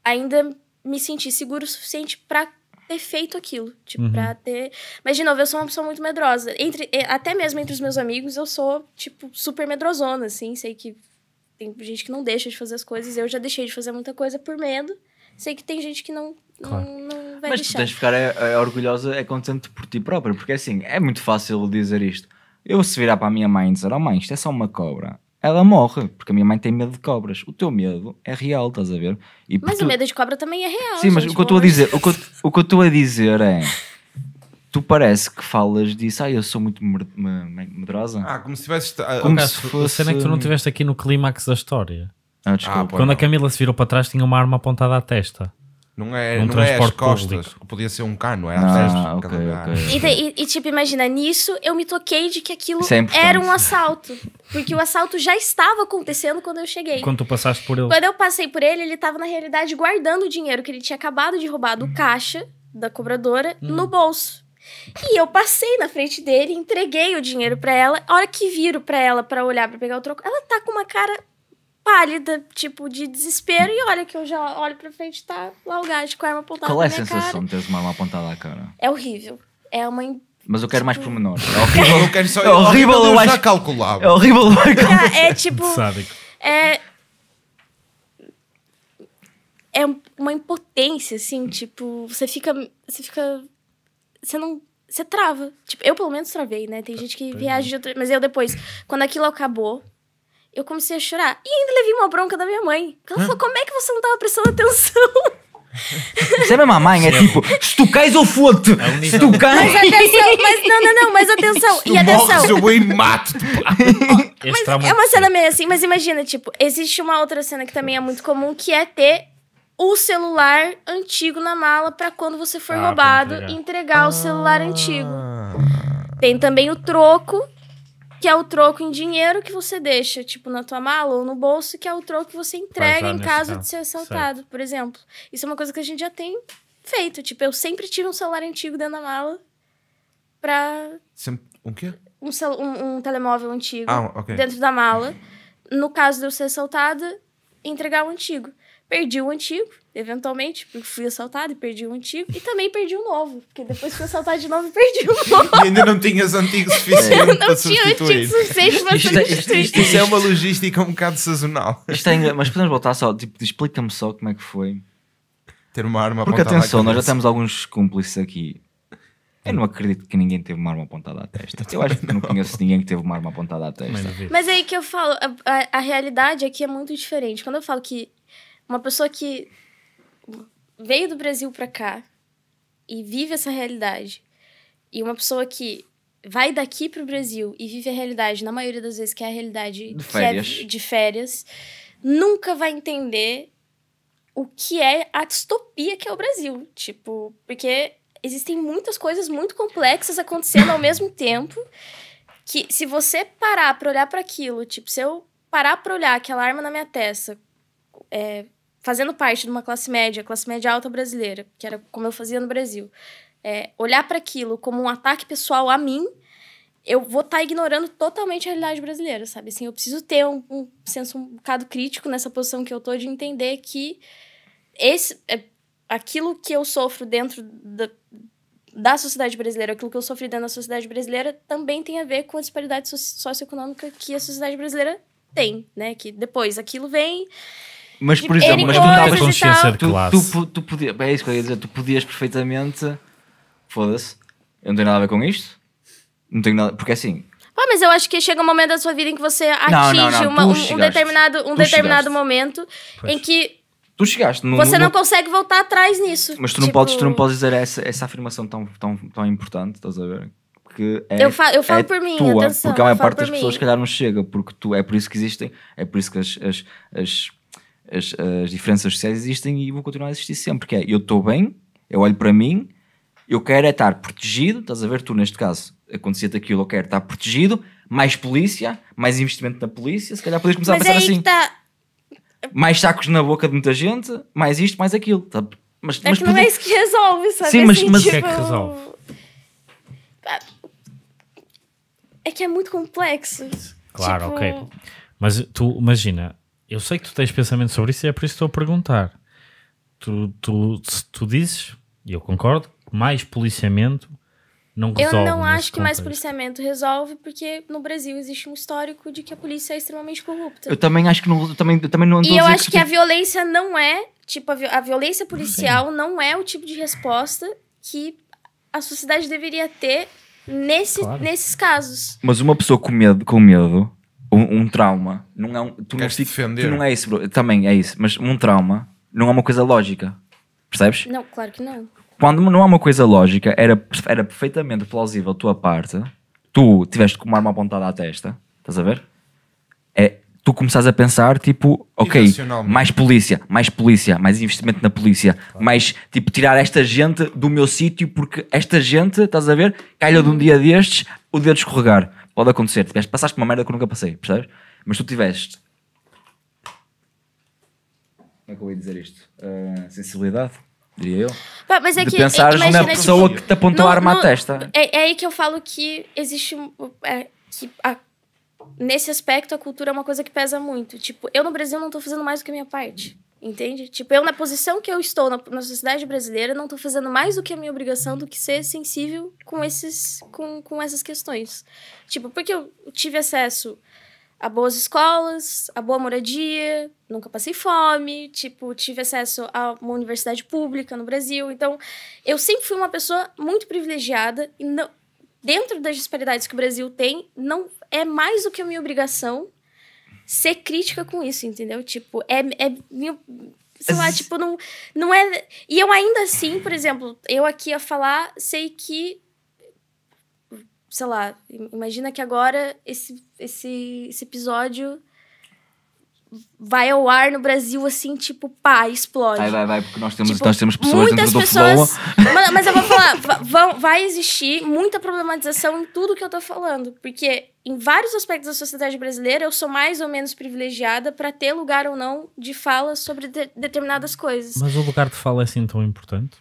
ainda me senti seguro o suficiente para ter feito aquilo. Tipo, uhum. pra ter. Mas, de novo, eu sou uma pessoa muito medrosa. Entre, até mesmo entre os meus amigos, eu sou, tipo, super medrosona, assim. Sei que tem gente que não deixa de fazer as coisas. Eu já deixei de fazer muita coisa por medo. Sei que tem gente que não. Claro. não, não vai Mas deixar. tu tens de ficar é, é, orgulhosa, é contente por ti própria, porque assim, é muito fácil dizer isto. Eu se virar para a minha mãe e dizer, oh mãe, isto é só uma cobra, ela morre, porque a minha mãe tem medo de cobras. O teu medo é real, estás a ver? E mas tu... o medo de cobra também é real. Sim, mas o que, eu estou a dizer, o, que eu, o que eu estou a dizer é. Tu parece que falas disso, ah, eu sou muito medrosa. Ah, como se tivesse. Ah, como se fosse... A cena é que tu não estiveste aqui no clímax da história. Ah, desculpa. Ah, Quando não. a Camila se virou para trás, tinha uma arma apontada à testa. Não é, um não é as costas, público. podia ser um cano, é? ah, okay, okay. E, e, tipo, imagina, nisso eu me toquei de que aquilo é era um assalto. Porque o assalto já estava acontecendo quando eu cheguei. Quando tu passaste por ele? Quando eu passei por ele, ele estava na realidade guardando o dinheiro que ele tinha acabado de roubar do hum. caixa da cobradora hum. no bolso. E eu passei na frente dele, entreguei o dinheiro para ela. A hora que viro para ela para olhar para pegar o troco, ela tá com uma cara pálida, tipo, de desespero. E olha que eu já olho pra frente tá lá o gajo com a arma apontada Qual é a sensação de ter uma arma apontada à cara? É horrível. É uma mas eu quero mais tipo menor. *laughs* É horrível, eu quero só. É horrível, eu, eu acho. Já calculava. É horrível, eu ah, É, é tipo. Sádico. É. É uma impotência, assim, tipo. Você fica. Você fica. Você não. Você trava. Tipo, eu pelo menos travei, né? Tem ah, gente que viaja é. de outra. Mas eu depois, quando aquilo acabou, eu comecei a chorar. E ainda levei uma bronca da minha mãe. Ela falou: como é que você não tava prestando atenção? Sabe *laughs* é a mamãe? Né? É tipo, estucais ou foda Se é Mas atenção, mas não, não, não, mas atenção. Se tu e atenção. Morres, eu e mato tipo, *laughs* é, é uma cena meio assim, mas imagina, tipo, existe uma outra cena que também é muito comum, que é ter o celular antigo na mala para quando você for ah, roubado tá, tá, tá. entregar, entregar ah. o celular antigo. Ah. Tem também o troco, que é o troco em dinheiro que você deixa, tipo, na tua mala ou no bolso, que é o troco que você entrega em caso carro. de ser assaltado, certo. por exemplo. Isso é uma coisa que a gente já tem feito. Tipo, eu sempre tive um celular antigo dentro da mala pra. Sem... Um quê? Um, cel... um, um telemóvel antigo ah, okay. dentro da mala. No caso de eu ser assaltada, entregar o antigo. Perdi o antigo, Eventualmente, porque fui assaltado e perdi um antigo. E também perdi um novo. Porque depois fui assaltado de novo e perdi um *laughs* novo. E ainda não tinhas antigos é. suficiente não para Não tinha suficiente para isto, é- isto, é-, é uma logística um bocado sazonal. Isto é, mas podemos voltar só, tipo, explica-me só como é que foi. Ter uma arma Porque atenção, nós já temos alguns cúmplices aqui. Eu não acredito que ninguém teve uma arma apontada à testa. Eu acho que não, *laughs* não conheço ninguém que teve uma arma apontada à testa. Mas é aí que eu falo, a, a, a realidade aqui é muito diferente. Quando eu falo que uma pessoa que veio do Brasil para cá e vive essa realidade, e uma pessoa que vai daqui pro Brasil e vive a realidade, na maioria das vezes que é a realidade de é férias, é de férias nunca vai entender o que é a distopia que é o Brasil. Tipo, porque existem muitas coisas muito complexas acontecendo ao mesmo tempo que se você parar para olhar para aquilo, tipo, se eu parar para olhar aquela arma na minha testa, é, fazendo parte de uma classe média, classe média alta brasileira, que era como eu fazia no Brasil, é, olhar para aquilo como um ataque pessoal a mim, eu vou estar tá ignorando totalmente a realidade brasileira, sabe? Assim, eu preciso ter um, um, senso um bocado crítico nessa posição que eu tô de entender que esse, é, aquilo que eu sofro dentro da, da sociedade brasileira, aquilo que eu sofri dentro da sociedade brasileira, também tem a ver com a disparidade socioeconômica que a sociedade brasileira tem, né? Que depois aquilo vem mas, por exemplo, mas tu estavas consciência de classe. Tu, tu, tu podias, é isso que eu ia dizer, tu podias perfeitamente. Foda-se, eu não tenho nada a ver com isto. Não tenho nada. Porque é assim. Ah, mas eu acho que chega um momento da sua vida em que você atinge não, não, não. Uma, um, um, determinado, um determinado momento pois. em que. Tu chegaste. No, você no, não consegue voltar atrás nisso. Mas tu tipo... não, podes, tu não tipo, podes dizer essa, essa afirmação tão, tão, tão importante, estás a ver? que é, eu falo, eu falo é por mim, tua, atenção, porque a maior parte das pessoas se calhar não chega, porque tu é por isso que existem, é por isso que as, as, as as, as diferenças sociais existem e vão continuar a existir sempre, que é eu estou bem, eu olho para mim, eu quero é estar protegido, estás a ver, tu neste caso, acontecer aquilo, eu quero estar protegido, mais polícia, mais investimento na polícia, se calhar podes começar Mas a é pensar assim. Tá... Mais sacos na boca de muita gente, mais isto, mais aquilo. Tá? Mas, é mas que não poder... é isso que resolve, sabe? Sim, é mas, assim, mas tipo... o que é que tipo, resolve? Ah, é que é muito complexo. Claro, tipo... ok. Mas tu imagina, eu sei que tu tens pensamento sobre isso e é por isso que estou a perguntar. Tu, tu, se tu dizes, e eu concordo, mais policiamento não resolve. Eu não acho que mais policiamento resolve, porque no Brasil existe um histórico de que a polícia é extremamente corrupta. Eu também acho que não. Eu também, eu também não e eu acho que, que, a violência não é. Tipo, a, a violência policial Sim. não é o tipo de resposta que a sociedade deveria ter nesse, claro. nesses casos. Mas uma pessoa com medo, com medo um, um trauma não é um, tu, não defender? tu não é isso, bro. Também é isso, mas um trauma não é uma coisa lógica, percebes? Não, claro que não. Quando não há é uma coisa lógica, era, era perfeitamente plausível a tua parte, tu tiveste com uma arma apontada à testa, estás a ver? É, tu começares a pensar, tipo, ok, mais polícia, mais polícia, mais investimento na polícia, claro. mais, tipo, tirar esta gente do meu sítio, porque esta gente, estás a ver, calha de um dia destes, o dedo escorregar. Pode acontecer, tiveste, passaste por uma merda que eu nunca passei, percebes? Mas tu tiveste. Como é que eu ia dizer isto? Uh, sensibilidade, diria eu. Pá, mas é de que, é pensar é, na pessoa tipo, que te apontou a arma à testa. É, é, aí que eu falo que existe. É, que a, nesse aspecto, a cultura é uma coisa que pesa muito. Tipo, eu no Brasil não estou fazendo mais do que a minha parte. Entende? Tipo, eu na posição que eu estou na, na sociedade brasileira, não estou fazendo mais do que a minha obrigação do que ser sensível com, esses, com, com essas questões. Tipo, porque eu tive acesso a boas escolas, a boa moradia, nunca passei fome, tipo, tive acesso a uma universidade pública no Brasil. Então, eu sempre fui uma pessoa muito privilegiada e não, dentro das disparidades que o Brasil tem, não é mais do que a minha obrigação ser crítica com isso, entendeu? Tipo, é, é minha. Sei lá, tipo, não, não é. E eu ainda assim, por exemplo, eu aqui a falar, sei que. Sei lá, imagina que agora esse, esse, esse episódio vai ao ar no Brasil assim, tipo, pá, explode. Vai, vai, vai, porque nós temos, tipo, nós temos pessoas muitas pessoas, *laughs* mas, mas, eu vou falar, vai, vai existir muita problematização em tudo que eu tô falando, porque em vários aspectos da sociedade brasileira, eu sou mais ou menos privilegiada para ter lugar ou não de fala sobre de determinadas coisas. Mas o lugar de fala é assim tão importante?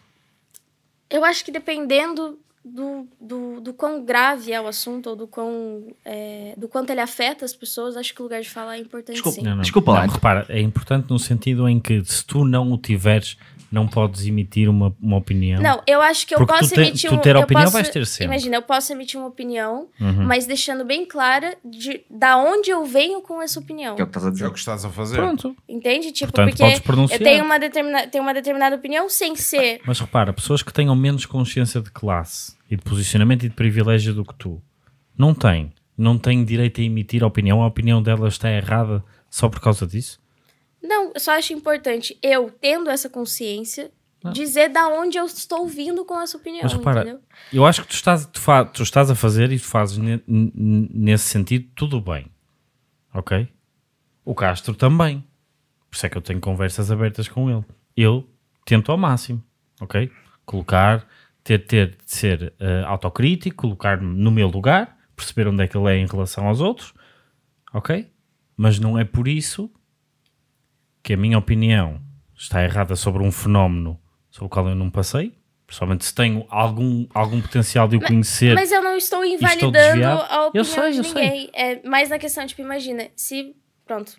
Eu acho que dependendo do, do, do quão grave é o assunto ou do, quão, é, do quanto ele afeta as pessoas, acho que o lugar de fala é importante Desculpa, sim. Não, não. Desculpa não, lá. repara, é importante no sentido em que se tu não o tiveres não podes emitir uma, uma opinião. Não, eu acho que eu Porque posso te, emitir uma opinião. Posso, vais ter sempre. Imagina, eu posso emitir uma opinião, uhum. mas deixando bem clara de da onde eu venho com essa opinião. Que é o que estás a, dizer. É que estás a fazer. Pronto. Entende? Tipo, Portanto, porque eu tenho uma, determina, tenho uma determinada opinião sem ser. Mas repara, pessoas que tenham menos consciência de classe e de posicionamento e de privilégio do que tu não têm. Não têm direito a emitir opinião, a opinião delas está errada só por causa disso? Não, eu só acho importante eu, tendo essa consciência, não. Ah. dizer da onde eu estou vindo com essa opinião, Mas, para, entendeu? Eu acho que tu estás, tu, tu estás a fazer e tu fazes nesse sentido tudo bem, ok? O Castro também. Por isso é que eu tenho conversas abertas com ele. Eu tento ao máximo, ok? Colocar, ter, ter de ser uh, autocrítico, colocar-me no meu lugar, perceber onde é que ele é em relação aos outros, ok? Mas não é por isso que a minha opinião está errada sobre um fenómeno sobre o qual eu não passei, principalmente se tenho algum, algum potencial de o conhecer. Mas eu não estou invalidando estou a opinião eu sei, de ninguém. É mais na questão, tipo, imagina, se, pronto,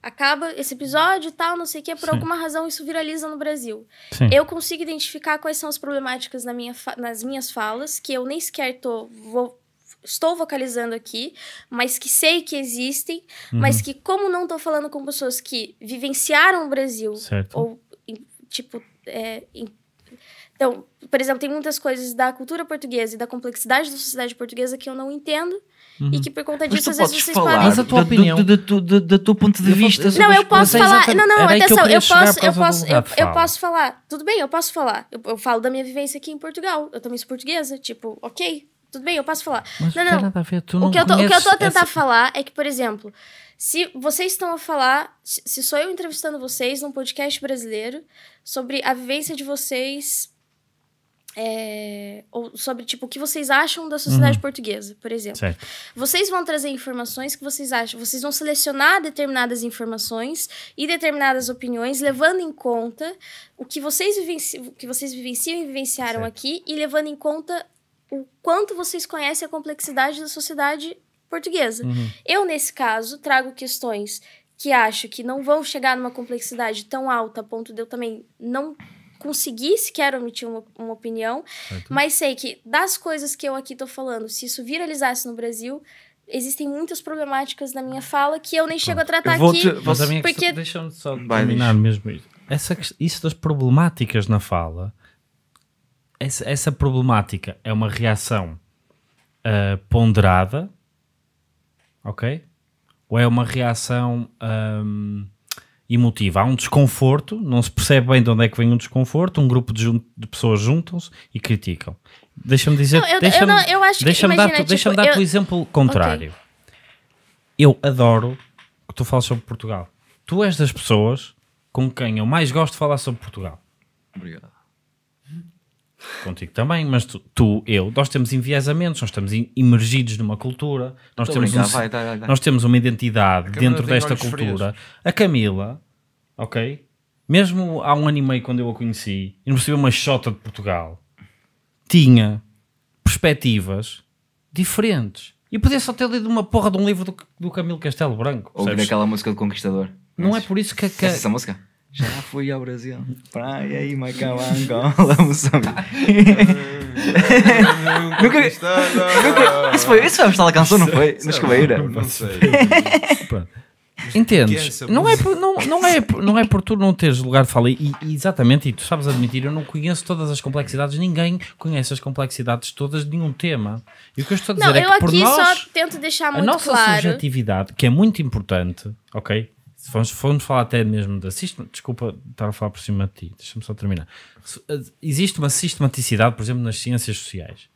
acaba esse episódio e tal, não sei o que, por Sim. alguma razão isso viraliza no Brasil. Sim. Eu consigo identificar quais são as problemáticas na minha nas minhas falas, que eu nem sequer tô, vou estou vocalizando aqui, mas que sei que existem, uhum. mas que como não estou falando com pessoas que vivenciaram o Brasil, certo. ou, tipo, é, então, por exemplo, tem muitas coisas da cultura portuguesa e da complexidade da sociedade portuguesa que eu não entendo, Uhum. e que por conta disso às vezes vocês falar, Mas a tua opinião, do, do, do, do, teu ponto de vista. Não, eu posso é falar. Não, não, atenção, eu, posso, eu posso, eu, posso falar. Tudo bem, eu posso falar. Eu, falo da minha vivência aqui em Portugal. Eu também sou portuguesa, tipo, ok. Tudo bem, eu posso falar. Mas não, não. Nada a ver, tu não o, que eu tô, que eu tô a tentar essa... falar é que, por exemplo, se vocês estão a falar, se sou eu entrevistando vocês num podcast brasileiro sobre a vivência de vocês é, ou sobre tipo o que vocês acham da sociedade uhum. portuguesa, por exemplo. Certo. Vocês vão trazer informações que vocês acham, vocês vão selecionar determinadas informações e determinadas opiniões, levando em conta o que vocês, vivenci que vocês vivenciam e vivenciaram certo. aqui e levando em conta o quanto vocês conhecem a complexidade da sociedade portuguesa. Uhum. Eu, nesse caso, trago questões que acho que não vão chegar numa complexidade tão alta a ponto de eu também não conseguir sequer omitir uma, uma opinião, certo. mas sei que das coisas que eu aqui estou falando, se isso viralizasse no Brasil, existem muitas problemáticas na minha fala que eu nem Pronto. chego a tratar aqui. Te, porque... Questão, deixa eu só terminar mesmo isso. Essa, isso das problemáticas na fala essa, essa problemática é uma reação uh, ponderada, ok? Ou é uma reação um, emotiva? Há um desconforto, não se percebe bem de onde é que vem um desconforto, um grupo de, de pessoas juntam-se e criticam. Deixa-me dizer, deixa-me deixa dar, tipo, deixa dar eu... o exemplo contrário. Okay. Eu adoro que tu fales sobre Portugal. Tu és das pessoas com quem eu mais gosto de falar sobre Portugal. Obrigado contigo também, mas tu, tu, eu, nós temos enviesamentos, nós estamos imergidos numa cultura, nós, temos, brincar, um, vai, nós temos uma identidade dentro desta cultura. Frios. A Camila, ok? Mesmo há um ano e meio quando eu a conheci, e não percebi uma xota de Portugal, tinha perspectivas diferentes. E podia só ter lido uma porra de um livro do, do Camilo Castelo Branco. Ou naquela música do Conquistador. Não mas... é por isso que... que... Essa música? Já fui ao Brasil, praia e Macau, Angola, Moçambique. nunca, nunca, isso foi, isso foi a postal da canção, não foi? Na escoleira? Não sei. *laughs* Entendes? não, é, é por, não, não, é, não é por tu não teres lugar de falar e, exatamente, e tu sabes admitir, eu não conheço todas as complexidades, ninguém conhece as complexidades todas de nenhum tema. E o que eu estou a dizer não, é que por nós, a nossa claro. subjetividade, que é muito importante, ok? se formos, formos falar até mesmo da sistema, desculpa estar a falar por cima de ti, deixa-me só terminar. Eh, existe uma sistematicidade, por exemplo, nas ciências sociais.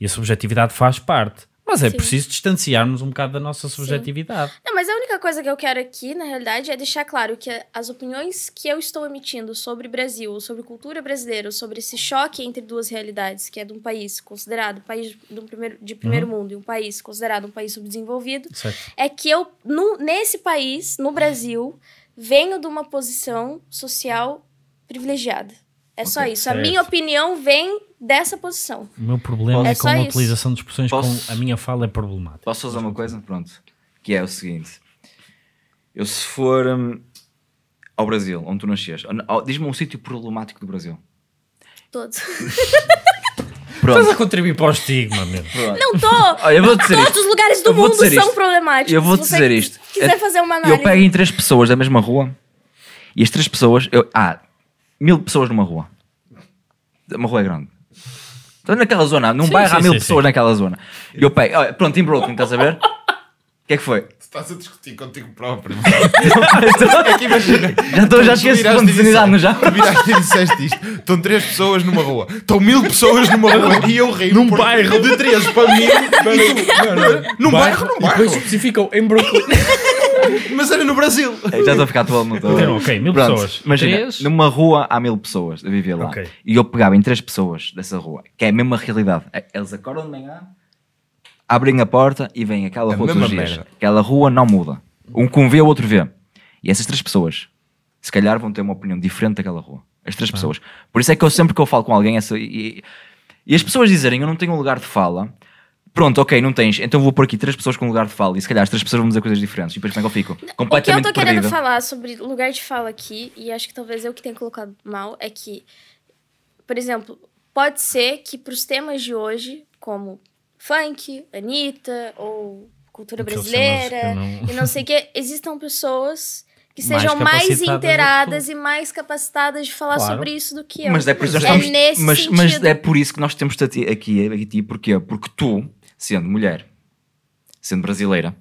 E a subjetividade faz parte. Mas é Sim. preciso distanciarmos um bocado da nossa subjetividade. Sim. Não, mas a única coisa que eu quero aqui, na realidade, é deixar claro que as opiniões que eu estou emitindo sobre Brasil, sobre cultura brasileira, sobre esse choque entre duas realidades, que é de um país considerado país de, um primeiro, de primeiro uhum. mundo e um país considerado um país subdesenvolvido, certo. é que eu, no, nesse país, no Brasil, venho de uma posição social privilegiada. É okay, só isso. Certo. A minha opinião vem dessa posição. O meu problema é, é com a utilização de expressões Posso... com a minha fala é problemática. Posso usar uma coisa? Pronto. Que é o seguinte. Eu se for hum, ao Brasil, onde tu nasces, diz-me um sítio problemático do Brasil. Todos. *laughs* Pronto. Estás a contribuir para o estigma mesmo. Não estou! Todos os lugares do mundo são isto. problemáticos. Eu vou -te dizer isto. quiser é, fazer uma análise. Eu pego em três pessoas da mesma rua e as três pessoas. Eu, ah, mil pessoas numa rua. Uma rua é grande. Estou naquela zona, num sim, bairro sim, há mil sim, pessoas naquela zona. E eu pego, pronto, em Brooklyn, estás a ver? O *laughs* que é que foi? Estás a discutir contigo próprio. *laughs* Então, é que imagina. Já estou, já esqueci de dignidade não já. Tu viraste e disseste isto. Estão três pessoas numa rua. Estão mil pessoas numa rua. *laughs* e eu rei. Num bairro. De três para mil. Num bairro, num bairro. E depois especificam em Brooklyn. *laughs* mas era no Brasil. É, já estou a ficar todo mundo. Então, ok, mil Pronto, pessoas. Imagina, três? numa rua há mil pessoas a viver lá. Okay. E eu pegava em três pessoas dessa rua, que é a mesma realidade. É, eles acordam de manhã, abrem a porta e vêm aquela rua todos os dias. Aquela rua não muda. Um com vê, o outro vê. E essas três pessoas, se calhar, vão ter uma opinião diferente daquela rua. As três ah. pessoas. Por isso é que eu sempre que eu falo com alguém, essa, é e, e, e as pessoas dizerem eu não tenho um lugar de fala, Pronto, ok, não tens. Então vou pôr aqui três pessoas com lugar de fala e se calhar as três pessoas vão dizer coisas diferentes. E depois como é que eu fico? Completamente O que eu estou querendo falar sobre lugar de fala aqui, e acho que talvez eu que tenha colocado mal, é que, por exemplo, pode ser que para os temas de hoje, como funk, Anitta ou cultura brasileira não... e não sei o que, existam pessoas que *laughs* sejam mais, inteiradas e mais capacitadas de falar claro. sobre isso do que eu. Mas é por isso, é estamos, mas, mas é por isso que nós temos aqui, aqui, aqui, porquê? Porque tu sendo mulher, sendo brasileira,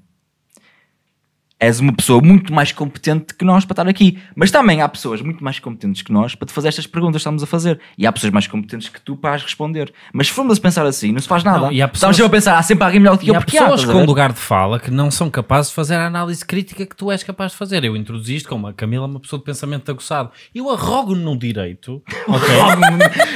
és uma pessoa muito mais competente que nós para estar aqui. Mas também há pessoas muito mais competentes que nós para te fazer estas perguntas que estamos a fazer. E há pessoas mais competentes que tu para as responder. Mas se formos a pensar assim, não se faz nada. Não, e há pessoas... Estamos a pensar, há sempre alguém melhor do que e eu. Há pessoas há, com lugar de fala que não são capazes de fazer a análise crítica que tu és capaz de fazer. Eu introduzi isto como a Camila é uma pessoa de pensamento aguçado. Eu arrogo-me no direito. *laughs* Okay?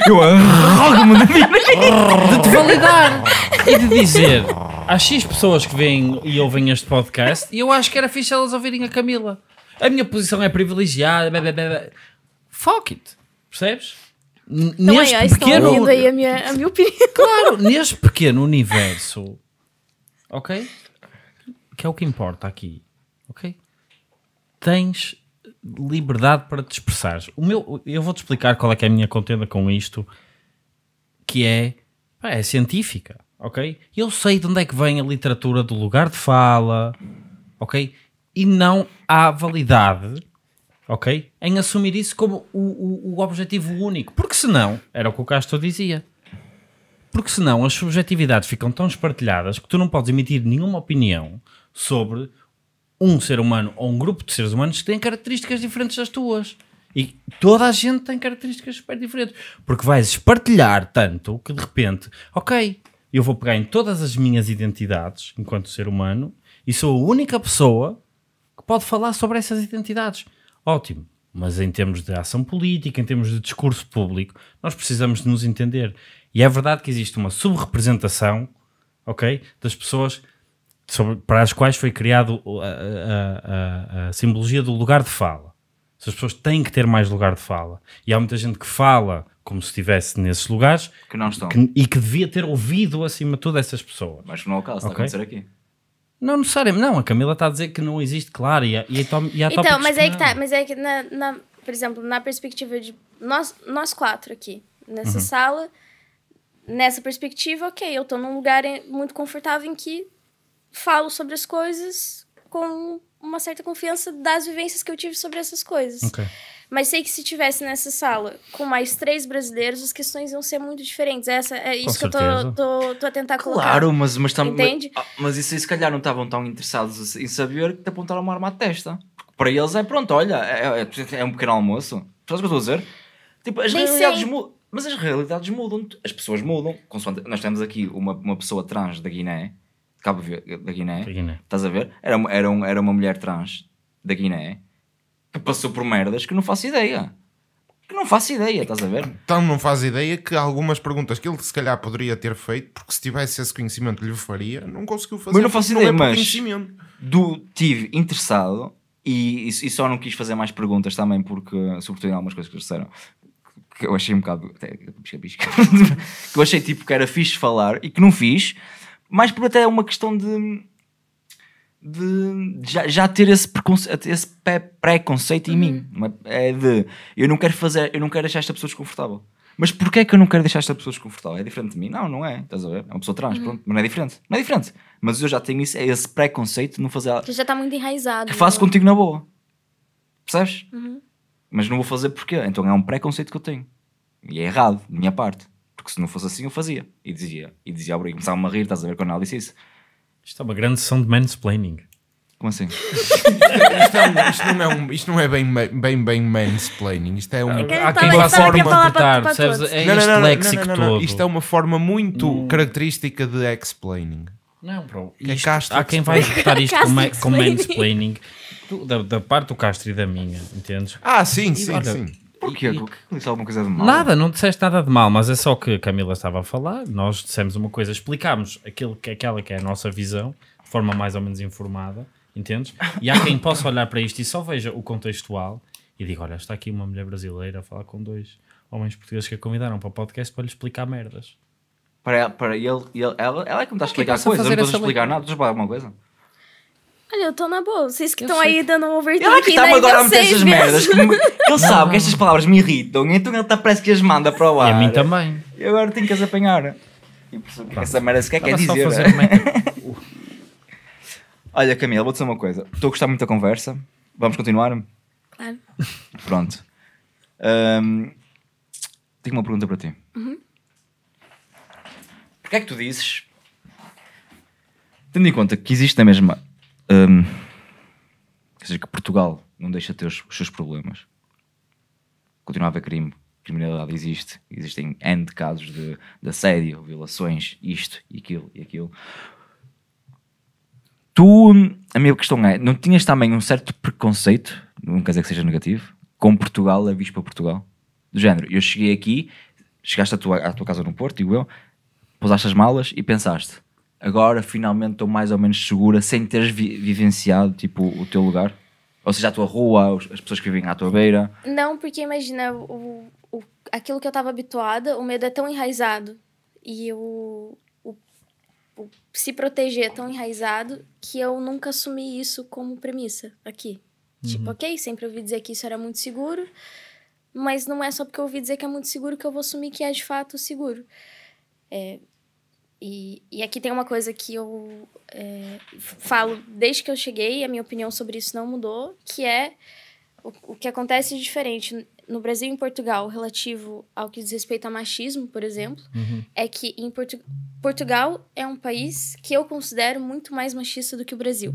eu arrogo-me no direito. de te validar e de dizer. Há X pessoas que veem e ouvem este podcast e eu acho que era fixe elas ouvirem a Camila. A minha posição é privilegiada. Blá, blá, blá. Fuck it. Percebes? N Não neste é, pequeno. Aí a, minha, a minha opinião. Claro, neste pequeno universo. Ok? Que é o que importa aqui. Ok? Tens liberdade para te expressares. O meu, eu vou-te explicar qual é que é a minha contenda com isto, que é, é científica, ok? Eu sei de onde é que vem a literatura do lugar de fala, ok? e não há validade ok? Em assumir isso como o, o, o, objetivo único. Porque senão, era o que o Castro dizia. Porque senão as subjetividades ficam tão espartilhadas que tu não podes emitir nenhuma opinião sobre um ser humano ou um grupo de seres humanos que têm características diferentes das tuas. E toda a gente tem características super diferentes. Porque vais espartilhar tanto que de repente, ok, eu vou pegar em todas as minhas identidades enquanto ser humano e sou a única pessoa pode falar sobre essas identidades. Ótimo. Mas em termos de ação política, em termos de discurso público, nós precisamos de nos entender. E é verdade que existe uma subrepresentação, ok, das pessoas sobre, para as quais foi criado a, a, a, a simbologia do lugar de fala. As pessoas têm que ter mais lugar de fala. E há muita gente que fala como se estivesse nesses lugares que não estão que, e que devia ter ouvido acima de todas essas pessoas. Mas não é o caso, okay? está a acontecer aqui. Não necessariamente, não. A Camila está a dizer que não existe, claro, e há, e há, e Então, mas é que está, mas é que, na, na, por exemplo, na perspectiva de nós, nós quatro aqui, nessa uhum. sala, nessa perspectiva, ok, eu estou num lugar muito confortável em que falo sobre as coisas com uma certa confiança das vivências que eu tive sobre essas coisas. Ok. Mas sei que se tivesse nessa sala com mais três brasileiros, as questões iam ser muito diferentes. Essa, é isso com que certeza. eu tô, tô, tô a tentar claro, colocar. Claro, mas, mas, tam, Entende? mas, ah, mas isso aí se calhar não estavam tão interessados em saber que te apontaram uma arma à testa. Porque para eles é pronto, olha, é, é, é, é um pequeno almoço. Sabes o que eu estou a dizer? Tipo, as Nem realidades mudam. Mas as realidades mudam, as pessoas mudam. Consoante, nós temos aqui uma, uma pessoa trans da Guiné, Cabo Verde, da Guiné, da Guiné. estás a ver? Era, era, um, era uma mulher trans da Guiné que passou por merdas que não faço ideia. Que não faço ideia, estás a ver? Então não faz ideia que algumas perguntas que ele se calhar poderia ter feito, porque se tivesse esse conhecimento lhe faria, não conseguiu fazer. Mas não faço ideia, não é mas do, tive interessado e, e, e, só não quis fazer mais perguntas também, porque, sobretudo em algumas coisas que disseram, que eu achei um bocado. Até, *laughs* que eu achei tipo que era fixe falar e que não fiz, mas por até uma questão de de já, já ter esse, esse preconceito em uhum. mim. É de eu não quero fazer, eu não quero deixar esta pessoa desconfortável. Mas porquê é que eu não quero deixar esta pessoa desconfortável? É diferente de mim? Não, não é. Estás a ver? É uma pessoa trans, uhum. pronto, mas não é diferente. Não é diferente. Mas eu já tenho isso, é esse preconceito de não fazer Que já está muito enraizado. Que faço né? contigo na boa. Percebes? Uhum. Mas não vou fazer porquê? Então é um preconceito que eu tenho. E é errado, da minha parte. Porque se não fosse assim eu fazia. E dizia, e dizia, e começava-me a rir, estás a ver quando ela disse isso. Isto é uma grande sessão de mansplaining. Como assim? *laughs* isto, é, isto, não é um, isto não é bem, bem, bem mansplaining. Isto é um, há tá quem uma forma de interpretar. É não, não, não, léxico não, não, não, Isto é uma forma muito hum. característica de explaining. Não, bro. Que é isto, é há quem vai interpretar isto *laughs* com é- mansplaining da, da parte do Castro e da minha, entendes? Ah, sim, sim, e, sim. sim Porquê? Disse alguma coisa de mal? Nada, não disseste nada de mal, mas é só que a Camila estava a falar, nós dissemos uma coisa, explicámos aquilo que, aquela que é a nossa visão, de forma mais ou menos informada, entendes? E há quem possa olhar para isto e só veja o contextual e diga, olha, está aqui uma mulher brasileira a falar com dois homens portugueses que a convidaram para o podcast para lhe explicar merdas. Para, para ele, ele, ela, ela é que me está a é explicar coisas, eu não estou a explicar nada, estou a explicar alguma coisa. Olha, eu tô na boa. Vocês que estão aí dando um overthinking. Ela que estava agora a meter essas merdas. Que Ele *laughs* sabe que estas palavras me irritam, então ele tá, parece que as manda para o ar. E a mim também. E agora tenho que as apanhar. E percebo que é essa merda sequer quer é é dizer. *laughs* Olha, Camila, vou dizer uma coisa. Estou a gostar muito da conversa. Vamos continuar? Claro. Pronto. Um, tenho uma pergunta para ti. Uhum. Porquê é que tu dizes, tendo em conta que existe na mesma um, quer dizer que Portugal não deixa de ter os, os seus problemas. Continua a haver crime, criminalidade existe, existem N de casos de, de assédio, violações, isto e aquilo e aquilo. Tu, hum, a minha questão é, não tinhas também um certo preconceito, não quer dizer que seja negativo, com Portugal, a vispa para Portugal? Do género, eu cheguei aqui, chegaste à tua, à tua casa no Porto, digo eu, pousaste as malas e pensaste, agora finalmente estou mais ou menos segura sem teres vi vivenciado tipo o teu lugar? Ou seja, a tua rua, as pessoas que vivem à tua beira? Não, porque imagina, o, o aquilo que eu estava habituada, o medo é tão enraizado e o, o, o, se proteger é tão enraizado que eu nunca assumi isso como premissa aqui. Uhum. Tipo, ok, sempre ouvi dizer que isso era muito seguro, mas não é só porque eu ouvi dizer que é muito seguro que eu vou assumir que é de fato seguro. É, e, e aqui tem uma coisa que eu é, falo desde que eu cheguei, a minha opinião sobre isso não mudou, que é o, o que acontece de diferente no Brasil e em Portugal relativo ao que diz respeito a machismo, por exemplo, uhum. é que em Portu Portugal é um país que eu considero muito mais machista do que o Brasil.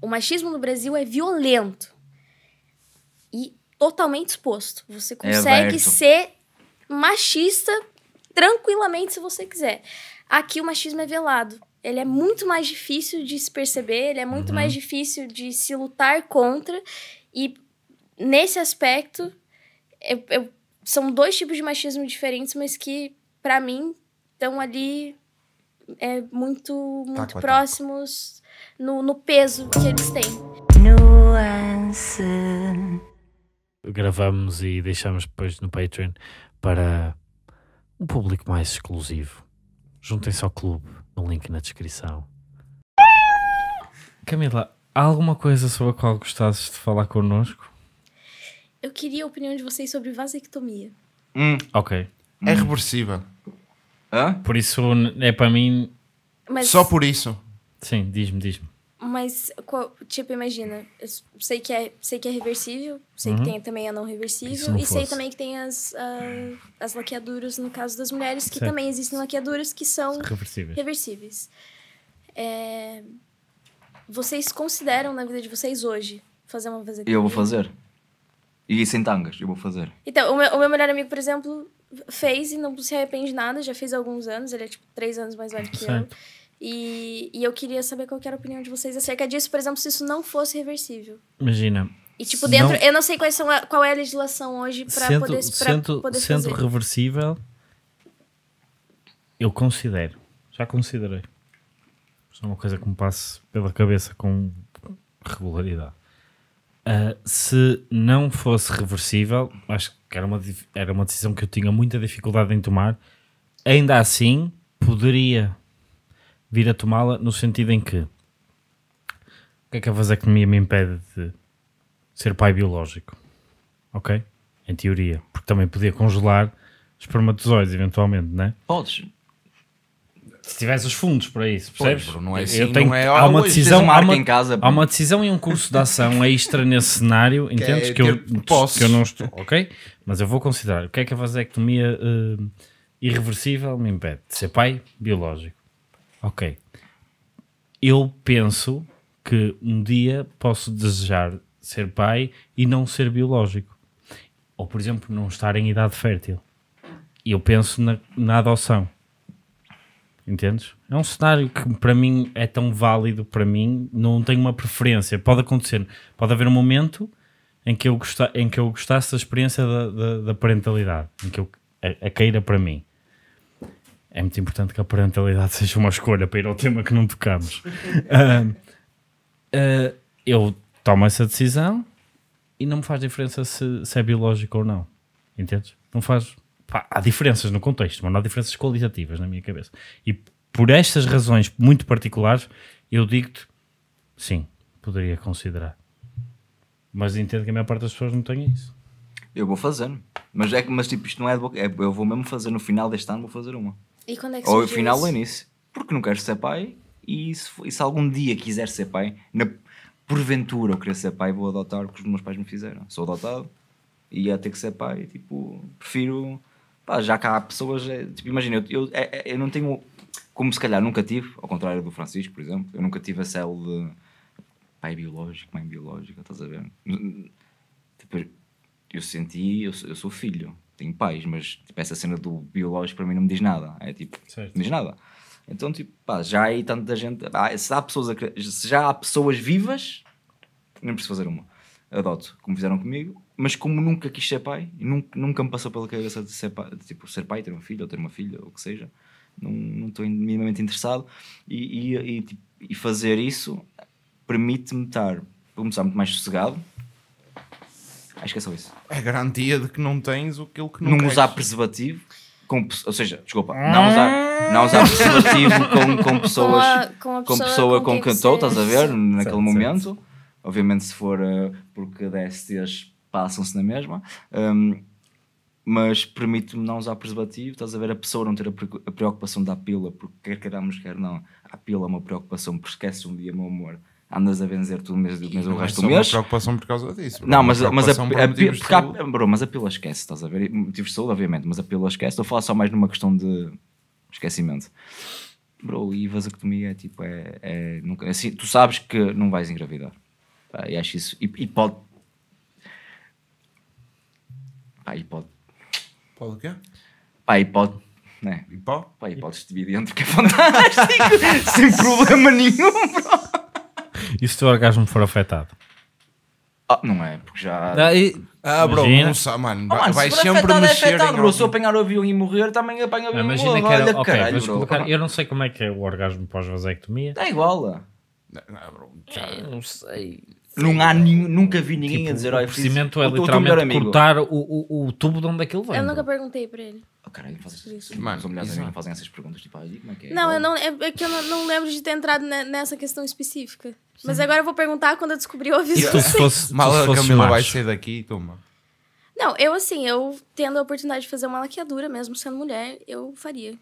O machismo no Brasil é violento e totalmente exposto. Você é consegue é ser machista tranquilamente se você quiser. Aqui o machismo é velado. Ele é muito mais difícil de se perceber, ele é muito uhum. mais difícil de se lutar contra. E nesse aspecto, eu, eu, são dois tipos de machismo diferentes, mas que, para mim, estão ali é, muito, muito taco, próximos taco. No, no peso que eles têm. Nuance. Gravamos e deixamos depois no Patreon para um público mais exclusivo. Juntem-se ao clube no link na descrição. Camila, há alguma coisa sobre a qual gostasses de falar connosco? Eu queria a opinião de vocês sobre vasectomia. Hum, Ok. É reversiva. Hã? Por isso é para mim. Mas Só por isso. Sim, diz-me, diz-me. Mas, tipo, imagina, eu sei que é, sei que é reversível, sei uhum. que tem também a não reversível, não e fosse. sei também que tem as, uh, as laqueaduras, no caso das mulheres, que certo. também existem laqueaduras que são reversíveis. reversíveis. É... Vocês consideram na vida de vocês hoje fazer uma vasectomia? Eu vou fazer. E sem tangas, eu vou fazer. Então, o meu, o meu melhor amigo, por exemplo, fez e não se arrepende nada, já fez há alguns anos, ele é tipo três anos mais velho que certo. eu. E, e eu queria saber qual era a opinião de vocês acerca disso, por exemplo, se isso não fosse reversível. Imagina. E, tipo, dentro. Não, eu não sei quais são a, qual é a legislação hoje para poder, sendo, poder sendo fazer. Sendo reversível, eu considero. Já considerei. Isso é uma coisa que me passa pela cabeça com regularidade. Uh, se não fosse reversível, acho que era uma, era uma decisão que eu tinha muita dificuldade em tomar. Ainda assim, poderia vir a tomá-la no sentido em que o que é que a vasectomia me impede de ser pai biológico? Ok? Em teoria. Porque também podia congelar espermatozoides, eventualmente, não é? Podes. Se tivesse os fundos para isso, percebes? Pois, não é assim, eu tenho, não é, há uma decisão, há uma, em casa, há uma decisão e um curso de ação *laughs* extra nesse cenário, é entendes? Que, é, que eu, posso. que eu não estou, ok? Mas eu vou considerar o que é que a vasectomia uh, irreversível me impede de ser pai biológico. Ok. Eu penso que um dia posso desejar ser pai e não ser biológico. Ou, por exemplo, não estar em idade fértil. E eu penso na, na adoção. Entendes? É um cenário que para mim é tão válido para mim, não tenho uma preferência. Pode acontecer, pode haver um momento em que eu, gostar, em que eu gostasse da experiência da, da, da parentalidade, em que eu a, a, queira para mim é muito importante que a parentalidade *laughs* seja uma escolha para ir ao tema que não tocamos. uh, uh, eu tomo essa decisão e não me faz diferença se, se é biológico ou não. Entendes? Não faz. Pá, há diferenças no contexto, mas não há diferenças qualitativas na minha cabeça. E por estas razões muito particulares, eu digo-te, sim, poderia considerar. Mas entendo que a maior parte das pessoas não tem isso. Eu vou fazendo. Mas é que, mas tipo, isto não é de boca. É, eu vou mesmo fazer no final deste ano, vou fazer uma. E quando é que Ou afinal isso? é nisso. Porque não quero ser pai e se, e se algum dia quiser ser pai, na, porventura eu querer ser pai, vou adotar porque os meus pais me fizeram. Sou adotado e ia ter que ser pai. Tipo, prefiro. Pá, já cá há pessoas. É, tipo, imagina, eu, eu, é, é, eu, não tenho. Como se calhar nunca tive, ao contrário do Francisco, por exemplo, eu nunca tive a célula de pai biológico, mãe biológica, estás a ver? Tipo, eu senti, eu, eu sou filho, tenho pais, mas tipo, essa cena do biológico para mim não me diz nada. É tipo, certo. não diz nada. Então, tipo, pá, já há tanta gente. Pá, se, há pessoas a, se já há pessoas vivas, não preciso fazer uma. Adoto, como fizeram comigo, mas como nunca quis ser pai, nunca, nunca me passou pela cabeça de ser pai, de, tipo, ser pai, ter um filho ou ter uma filha, ou o que seja, não estou minimamente interessado. E, e, e, tipo, e fazer isso permite-me estar, começar muito mais sossegado, Acho que é só isso. É garantia de que não tens aquilo que não, não queres. usar preservativo. Com, ou seja, desculpa, ah. não usar, não usar preservativo com, com pessoas com, a, com, a pessoa, com pessoa com, quem estou, estás a ver, naquele certo, momento. Certo. Obviamente, se for uh, porque DSTs passam-se na mesma, um, mas permite-me não usar preservativo, estás a ver, a pessoa não ter a preocupação da pílula, porque quer queiramos, quer não, a pílula é uma preocupação, porque esquece um dia, meu amor, andas a vencer tudo o é resto do mês. Não preocupação por causa disso. Não, mas, mas, a, a, a, bro, mas a pílula esquece, estás a ver? Motivos de saúde, obviamente, mas a pila esquece. Estou a falar só mais numa questão de esquecimento. Bro, e vasectomia é tipo, é, é nunca, é assim, tu sabes que não vais engravidar. Pá, e acho isso. E, e pode. Pá, e pode. Pode o quê? Pá, e pode né? E pode? Pá, e podes vir dentro, que é *laughs* fantástico, sem problema nenhum, bro. E se o teu orgasmo for afetado? Ah, não é, porque já. Daí... Ah, bro, Imagina. não sabe, mano. Oh, mano vai se sempre afetado, é mexer. É afetado, bro. Se eu apanhar o avião e morrer, também apanho o ah, avião Imagina que era, Olha, okay, caralho, colocar, é eu não sei como é que é o orgasmo pós-vasectomia. Está igual. Ah. Não, não, bro, é, já... não sei. Não há nenhum, nunca vi ninguém tipo, a dizer, olha, o crescimento é literalmente cortar o, o, o, tubo de onde aquilo é vem. Eu nunca perguntei para ele. Oh, caralho, fazes, mano, mulheres não fazem essas perguntas, tipo, ah, como é que é? Não, eu não, é, é que eu não, não, lembro de ter entrado nessa questão específica. Sim. Mas agora eu vou perguntar quando eu descobri o aviso. Tu, se fosse, Mal, se Camila vai sair daqui, toma. Não, eu assim, eu tendo a oportunidade de fazer uma laqueadura mesmo sendo mulher, eu faria.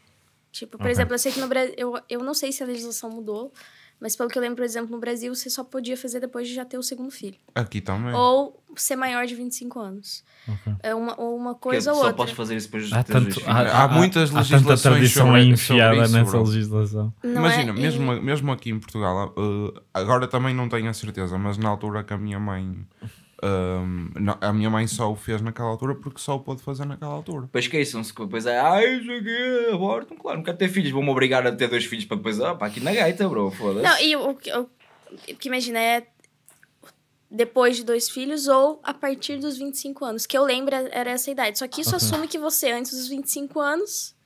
Tipo, por okay. exemplo, eu sei que no Brasil, eu, eu não sei se a legislação mudou, mas pelo que eu lembro, por exemplo, no Brasil, você só podia fazer depois de já ter o segundo filho. Aqui também. Ou ser maior de 25 anos. Okay. É uma, ou uma coisa ou outra. Só pode fazer isso depois de há ter tanto, há, há, há, muitas legislações. Há tanta tradição sobre, enfiada sobre nessa legislação. Não é Imagina, é, mesmo, e... mesmo aqui em Portugal, uh, agora também não tenho a certeza, mas na altura que a minha mãe um, não, a minha mãe só o fez naquela altura porque só o pôde fazer naquela altura. Depois esqueçam-se que depois é, é ai, ah, isso aqui, abortam, claro, não quero ter filhos, vou me obrigar a ter dois filhos para depois, ah, pá, aqui na gaita, bro, foda-se. Não, e o, que, o, que imagina é depois de dois filhos ou a partir dos 25 anos, que eu lembro é, era essa idade. Só que isso assume que você, antes dos 25 anos,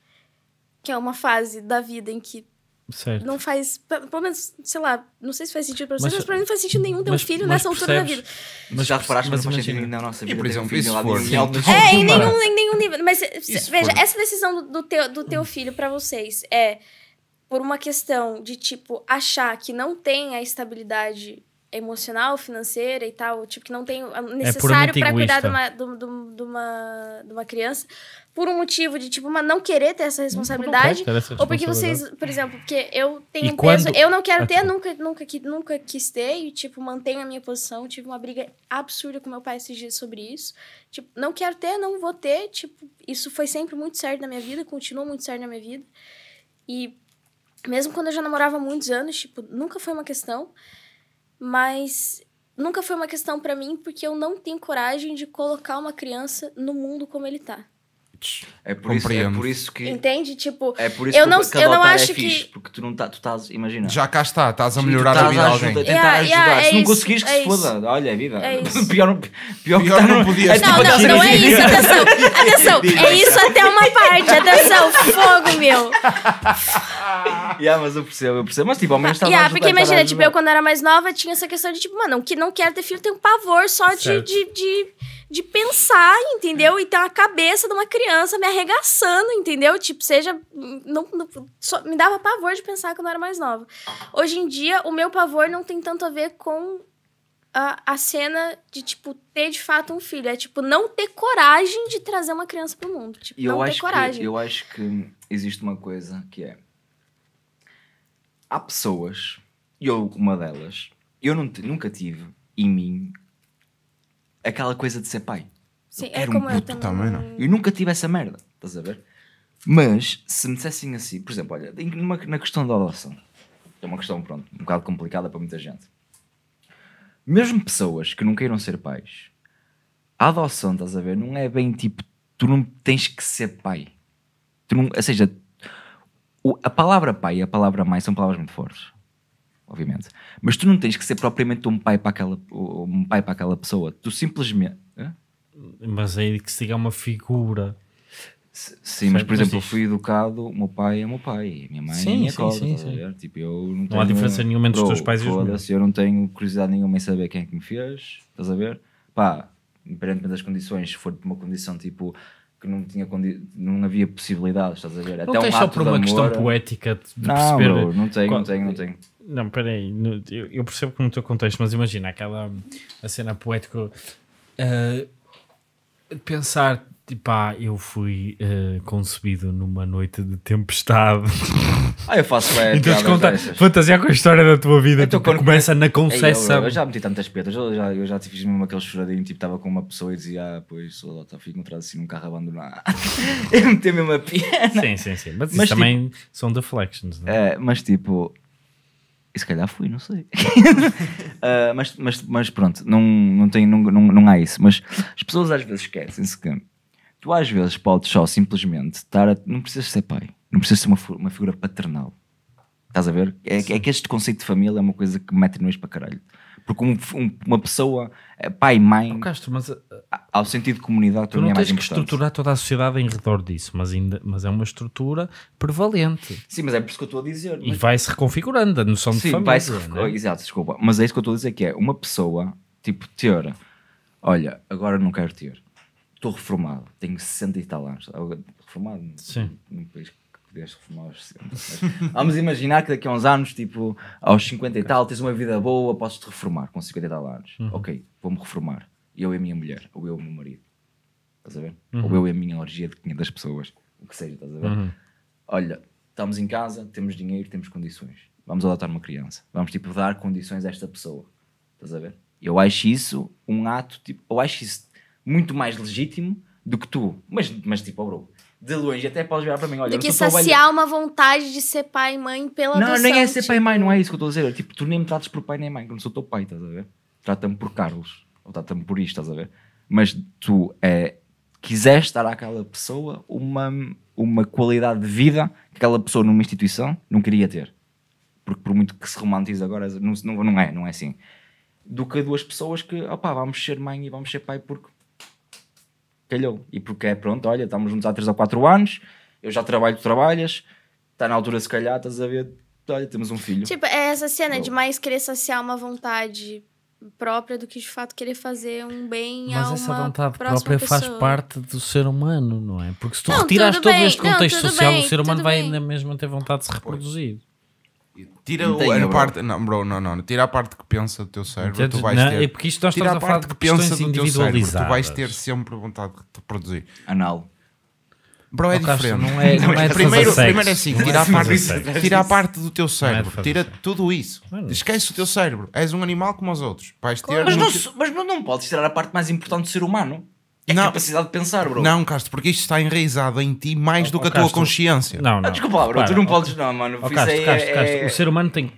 que é uma fase da vida em que Certo. Não faz. Pelo menos, sei lá, não sei se faz sentido pra vocês, mas, mas mim não faz sentido nenhum ter um filho nessa altura da vida. Mas já reparaste que não faz sentido na nossa vida. E por exemplo, isso for. É, em nenhum, em nenhum nível. Mas veja, essa decisão do teu, do teu filho pra vocês é por uma questão de, tipo, achar que não tem a estabilidade emocional, financeira e tal, tipo, que não tem é é o necessário é para cuidar de uma, de, de, de, uma, de uma criança, por um motivo de, tipo, uma não querer ter essa responsabilidade, é, ter essa ou porque vocês, por exemplo, porque eu tenho e um quando... peso, eu não quero ter, ah, nunca, nunca, nunca quis ter, e, tipo, mantenho a minha posição, tive uma briga absurda com meu pai esses dias sobre isso, tipo, não quero ter, não vou ter, tipo, isso foi sempre muito certo na minha vida, continua muito certo na minha vida, e mesmo quando eu já namorava há muitos anos, tipo, nunca foi uma questão, mas nunca foi uma questão para mim porque eu não tenho coragem de colocar uma criança no mundo como ele tá. É por, isso, é por isso que. Entende? Tipo, é por isso eu não, que eu não é acho é fixe, que. Porque tu não tá, tu estás, imagina. Já cá está, estás a melhorar estás a vida de alguém. É, tentar yeah, ajudar. Yeah, é se não conseguires, que é se foda. Olha, vida É *laughs* pior, pior, pior que tá não podias. Não, tipo não, assim, não é assim, isso. *laughs* Atenção, atenção. É isso até uma parte. Atenção, fogo, meu. *laughs* yeah, mas eu percebo, eu percebo. Mas tipo, ao menos estava yeah, Porque imagina, tipo, eu quando era mais nova tinha essa questão de tipo, mano, que não quero ter filho, tenho pavor só de de pensar, entendeu? É. E ter uma cabeça de uma criança me arregaçando, entendeu? Tipo, seja. Não, não só, me dava pavor de pensar quando eu era mais nova. Hoje em dia, o meu pavor não tem tanto a ver com a, a cena de, tipo, ter de fato um filho. É, tipo, não ter coragem de trazer uma criança pro mundo. Tipo, não ter coragem. Que, eu acho que existe uma coisa que é. Há pessoas, e eu uma delas, eu não, nunca tive em mim aquela coisa de ser pai. Sim, é era é como um eu puto. também. não. Eu nunca tive essa merda, estás a ver? Mas se me dissessem assim, por exemplo, olha, numa, na questão da adoção, é uma questão, pronto, um bocado complicada para muita gente. Mesmo pessoas que não queiram ser pais, a adoção, estás a ver, não é bem tipo, tu não tens que ser pai. Tu não, ou seja, o, a palavra pai e a palavra mãe são palavras muito fortes obviamente. Mas tu não tens que ser propriamente um pai para aquela, um pai para aquela pessoa. Tu simplesmente. Mas é aí que se diga uma figura. S sim, mas por exemplo, eu fui educado, o meu pai é meu pai, minha mãe sim, é minha cola, sim, sim, Tipo, eu não, não há diferença nenhuma entre os teus pais e os meus. Eu não tenho curiosidade nenhuma em saber quem é que me fez, estás a ver? Pá, independentemente das condições, se for uma condição tipo que não tinha condi... não havia possibilidades, estás a ver? Não Até tens um só por uma amor... questão poética de não, perceber. Bro, não tenho, Qual... não tenho, não tenho. Não, peraí, eu percebo que no teu contexto, mas imagina aquela a cena poética uh, pensar pá, eu fui uh, concebido numa noite de tempestade. Ah, eu faço bem. então conta, fantasiar com a história da tua vida. Então, tipo, quando começa na concessão. eu, eu, já meti tantas pedras, eu já, eu já fiz mesmo aquele choradinho, tipo, estava com uma pessoa e dizia, ah, pois, sou lá, tá, fui encontrado assim num carro abandonado. *laughs* eu meti mesmo a piada. Sim, sim, sim. Mas, mas tipo, também são deflections, não é? é mas tipo, e se calhar fui, não sei. uh, *laughs* mas, mas, mas pronto, não, não, tem, não, não, não há isso. Mas as pessoas às vezes esquecem-se que Tu às vezes podes só simplesmente estar. A... Não precisas ser pai, não precisas ser uma, uma figura paternal. Estás a ver? É, é, que este conceito de família é uma coisa que me mete nojo para caralho. Porque um, um, uma pessoa, eh, pai e mãe, oh, Castro, mas, eh, ao sentido de comunidade, tu não é tens que estruturar toda a sociedade em redor disso, mas, ainda, mas é uma estrutura prevalente. Sim, mas é por isso que eu estou a dizer. Mas... E vai-se reconfigurando a noção de Sim, família. Vai -se né? Exato, desculpa. Mas é isso que eu estou a dizer: que é uma pessoa, tipo, ter, olha, agora não quero ter estou reformado, tenho 60 e tal anos. Reformado Sim. num país que podias reformar aos 60. Mas vamos imaginar que daqui a uns anos, tipo, aos 50 e tal, tens uma vida boa, podes te reformar com 50 e tal anos. Uhum. Ok, vou-me reformar. Eu e a minha mulher, ou eu e o meu marido. Estás a ver? Uhum. Ou eu e a minha orgia de 500 pessoas, o que seja, estás a ver? Uhum. Olha, estamos em casa, temos dinheiro, temos condições. Vamos adotar uma criança. Vamos, tipo, dar condições a esta pessoa. Estás a ver? Eu acho isso um ato, tipo, eu acho isso muito mais legítimo do que tu. Mas, mas tipo, oh, bro, de longe até podes virar para mim, olha, de que saciar velha. uma vontade de ser pai e mãe pela Não, adoção, nem é ser tipo... pai e mãe, não é isso que eu estou a dizer. É, tipo, tu nem me tratas por pai nem mãe, que não sou teu pai, estás a ver? Trata-me por Carlos, ou trata-me por isto, estás a ver? Mas tu é, quiseste dar àquela pessoa uma, uma qualidade de vida que aquela pessoa numa instituição não queria ter. Porque por muito que se romantize agora, não, não, não é, não é assim. Do que duas pessoas que, opá, vamos ser mãe e vamos ser pai porque calhou. E porque é, pronto, olha, estamos juntos há 3 ou 4 anos, eu já trabalho, tu trabalhas, está na altura se calhar, estás a ver, olha, temos um filho. Tipo, é essa cena eu... de mais querer saciar uma vontade própria do que de fato querer fazer um bem Mas a uma essa vontade própria pessoa. faz parte do ser humano, não é? Porque se tu não, retiras todo bem, este contexto não, social, bem, o ser humano vai bem. mesmo ter vontade de se reproduzir. Tira não tenho, a parte. Não, bro, não, não. Tira a parte que pensa do teu cérebro. Então, tu vais não, é? ter. É porque isto nós tira a, parte que pensa do teu cérebro. Tu vais ter sempre vontade de te produzir. Anal. Bro, é o diferente. Não é, não, não é primeiro, primeiro é assim: é tira, é a parte, tira a parte do teu é cérebro, é tira tudo isso. Mano. Esquece o teu cérebro. És um animal como os outros. Vais ter mas, não, mas não podes tirar a parte mais importante do ser humano. É, é não. capacidade de pensar, bro. Não, Castro, porque isto está enraizado em ti mais oh, do que oh, a tua Castro. consciência. Não, não. Ah, desculpa, bro, Para, tu não oh, podes, não, mano. Oh, Castro, Castro, é- Castro, é- o ser humano tem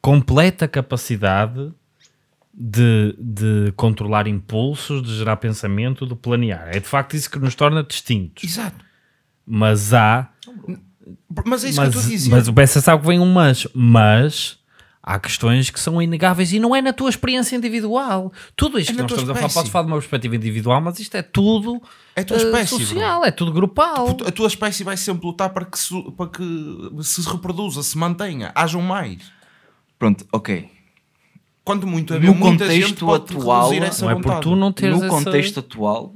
completa capacidade de, de controlar impulsos, de gerar pensamento, de planear. É de facto isso que nos torna distintos. Exato. Mas há. Mas é isso mas, que eu estou a dizer. Mas o Bessa sabe que vem um mas. Mas há questões que são inegáveis e não é na tua experiência individual. Tudo isto é que nós estamos espécie. a falar, posso falar de uma perspectiva individual, mas isto é tudo é tua eh, espécie, uh, social, bro. é tudo grupal. Tipo, a tua espécie vai sempre lutar para que, se, para que se reproduza, se mantenha, hajam mais. Pronto, ok. Quanto muito havia no contexto atual, não é por tu não teres No essa... contexto atual,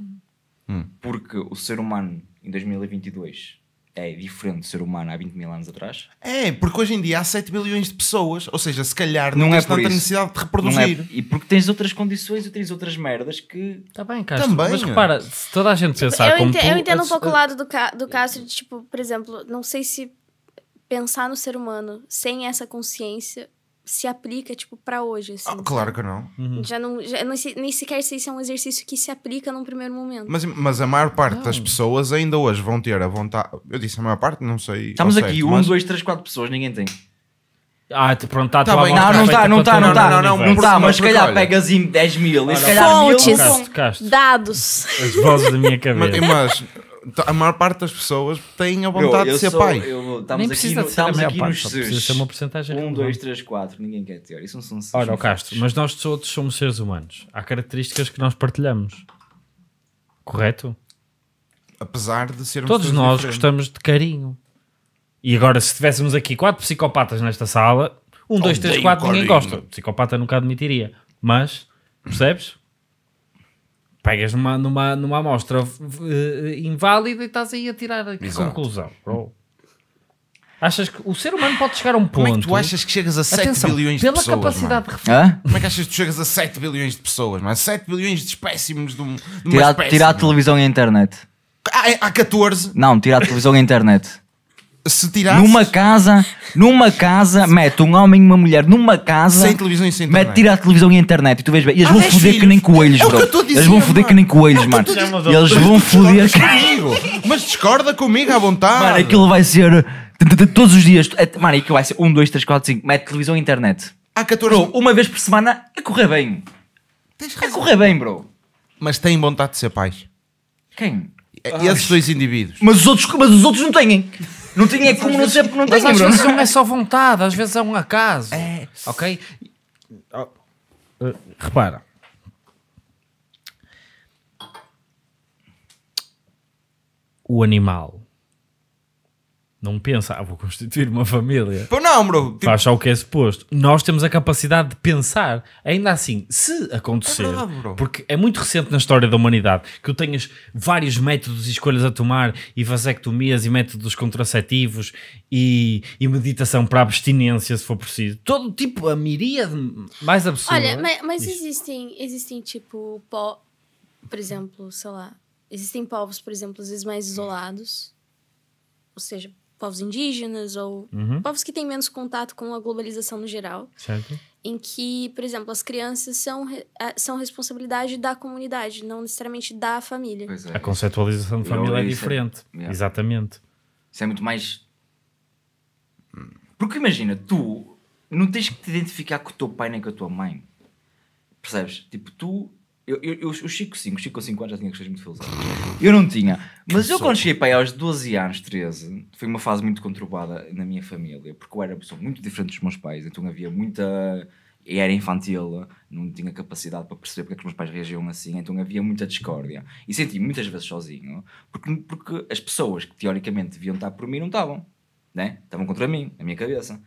hum. porque o ser humano em 2022 é diferente de ser humano há 20 mil anos atrás. É, porque hoje em dia há 7 milhões de pessoas, ou seja, se calhar não, não é tens por tanta isso. necessidade de reproduzir. Não É, e porque tens outras condições e tens outras merdas que. Está bem, Castro. Também. Mas é. repara, se toda a gente pensar eu como. Entendo, tu, eu entendo um pouco o lado do, ca, do Castro, de tipo, por exemplo, não sei se pensar no ser humano sem essa consciência se aplica, tipo, para hoje, ah, assim. Ah, claro que não. Uhum. Já não, já, não nem sequer sei se é um exercício que se aplica num primeiro momento. Mas, mas a maior parte não. das pessoas ainda hoje vão ter a vontade... Eu disse a maior parte, não sei... Estamos aqui, certo, um, mas... dois, três, quatro pessoas, ninguém tem. Ah, tá, pronto, está tá, tá bem. Não, não está, não está, não está. Não, não, não, está, mas se calhar pegas em 10 mil. Fontes, dados. As vozes da minha cabeça. Mas, então, a maior parte das pessoas tem a vontade eu, eu de ser sou, pai. Eu, Nem precisa aqui, de ser a maior parte, só precisa ser uma porcentagem. 1, 2, 3, 4, ninguém quer ter. Isso não são seres o Castro, mas nós todos somos seres humanos. Há características que nós partilhamos. Correto? Apesar de sermos todos nós diferentes. gostamos de carinho. E agora, se tivéssemos aqui quatro psicopatas nesta sala, um, dois, três, quatro, ninguém gosta. Psicopata nunca admitiria. Mas, percebes? pegas numa, numa, numa amostra uh, inválida e estás aí a tirar a Exato. conclusão, bro. Achas que o ser humano pode chegar a um ponto. Como é que tu achas que chegas a 7 Atenção, bilhões de pessoas? Pela capacidade mano? de refletir. Como é que achas que tu chegas a 7 bilhões de pessoas, mano? 7 bilhões de espécimes de, um, de tirar, espécie, tirar a televisão e a internet. Há, há 14? Não, tirar a televisão e a internet. Se Numa casa, numa casa, mete um homem e uma mulher numa casa. Sem televisão e sem internet. Mete, tirar a televisão e a internet e tu vês bem. Eles ah, vão é foder filho. que nem coelhos, é bro. Eles vão foder que nem coelhos, é mano. Eles vão foder que. Mas discorda comigo à vontade. Mano, aquilo vai ser. Todos os dias. É, mano, aquilo vai ser 1, 2, 3, 4, 5. Mete televisão e internet. Há 14 bro, uma vez por semana a correr bem. Tens razão. A correr bem, bro. Mas têm vontade de ser pais. Quem? É, esses dois indivíduos. Mas os outros, mas os outros não têm. Não tinha como não ser porque não tenho, Mas às vezes não é só vontade, às vezes é um acaso. É. Ok? uh, repara. O animal não pensa, ah, vou constituir uma família. Pô, não, bro. Tipo... Faz só o que é suposto. Nós temos a capacidade de pensar. Ainda assim, se acontecer, é verdade, porque é muito recente na história da humanidade que tu tenhas vários métodos e escolhas a tomar, e vasectomias, e métodos contraceptivos, e, e meditação para abstinência, se for preciso. Todo tipo, a miríade mais absurda. Olha, mas, mas existem, existem tipo, pó, por exemplo, sei lá, existem povos, por exemplo, às vezes mais isolados. Ou seja, povos indígenas ou uhum. povos que têm menos contato com a globalização no geral. Certo. Em que, por exemplo, as crianças são, são responsabilidade da comunidade, não necessariamente da família. É. A conceptualização de família é, é- diferente. É. Exatamente. Isso é muito mais. Porque imagina, tu não tens que te identificar com o teu pai nem com a tua mãe. Percebes? Tipo, tu eu, eu, eu, o Chico 5, o Chico 5 anos já tinha questões muito filosóficas. Eu não tinha. Mas eu quando cheguei para aí aos 12 anos, 13, foi uma fase muito conturbada na minha família, porque eu era uma pessoa muito diferente dos meus pais, então havia muita. era infantil, não tinha capacidade para perceber porque é que os meus pais reagiam assim, então havia muita discórdia. E senti muitas vezes sozinho, porque, porque as pessoas que teoricamente deviam estar por mim não estavam. Né? Estavam contra mim, na minha cabeça.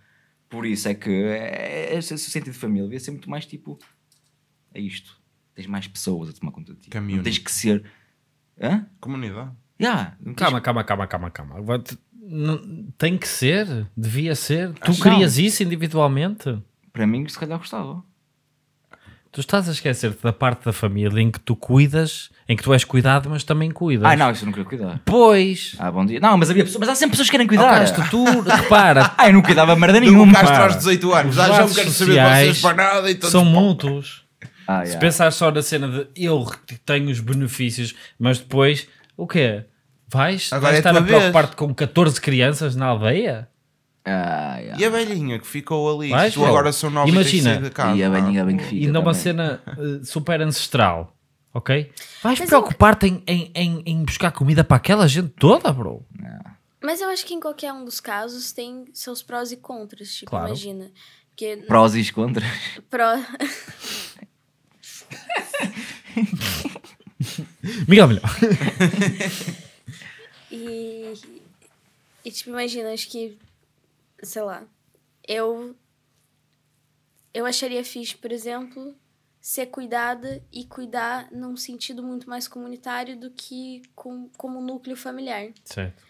Por isso é que é, é, esse sentido de família devia ser muito mais tipo. É isto tens mais pessoas a tomar conta de ti. Community. Não tens que ser. Hã? Comunidade. Yeah, tens... Calma, calma, calma, calma, calma. não, tem que ser, devia ser. Acho tu querias não. isso individualmente? Para mim, se calhar gostava. Tu estás a esquecer-te da parte da família em que tu cuidas, em que tu és cuidado, mas também cuidas. Ah, não, isso eu não queria cuidar. Pois. Ah, bom dia. Não, mas havia pessoas, mas há sempre pessoas que querem cuidar. Okay. tu, repara. *laughs* ah, eu não cuidava merda nenhuma. Tu aos 18 anos, ah, já não quero saber de vocês para nada. E todos são mútuos. Ah, Se pensar só na cena de eu tenho os benefícios, mas depois, o quê? Vais, Agora vais é estar a preocupar-te com 14 crianças na aldeia? Ah, yeah. E a velhinha que ficou ali, tu agora são nove Imagina. e casa, E a velhinha bem que fica. E numa cena eh, super ancestral, ok? Vais preocupar-te em, em, em, buscar comida para aquela gente toda, bro. Mas eu acho que em qualquer um dos casos tem seus prós e contras, tipo, claro. imagina. Que... Prós e contras? Pró... *laughs* *laughs* *laughs* Miguel melhor e, e, tipo, imagina, acho que, sei lá, eu. Eu acharia fixe, por exemplo, ser cuidada e cuidar num sentido muito mais comunitário do que com, como núcleo familiar. Certo.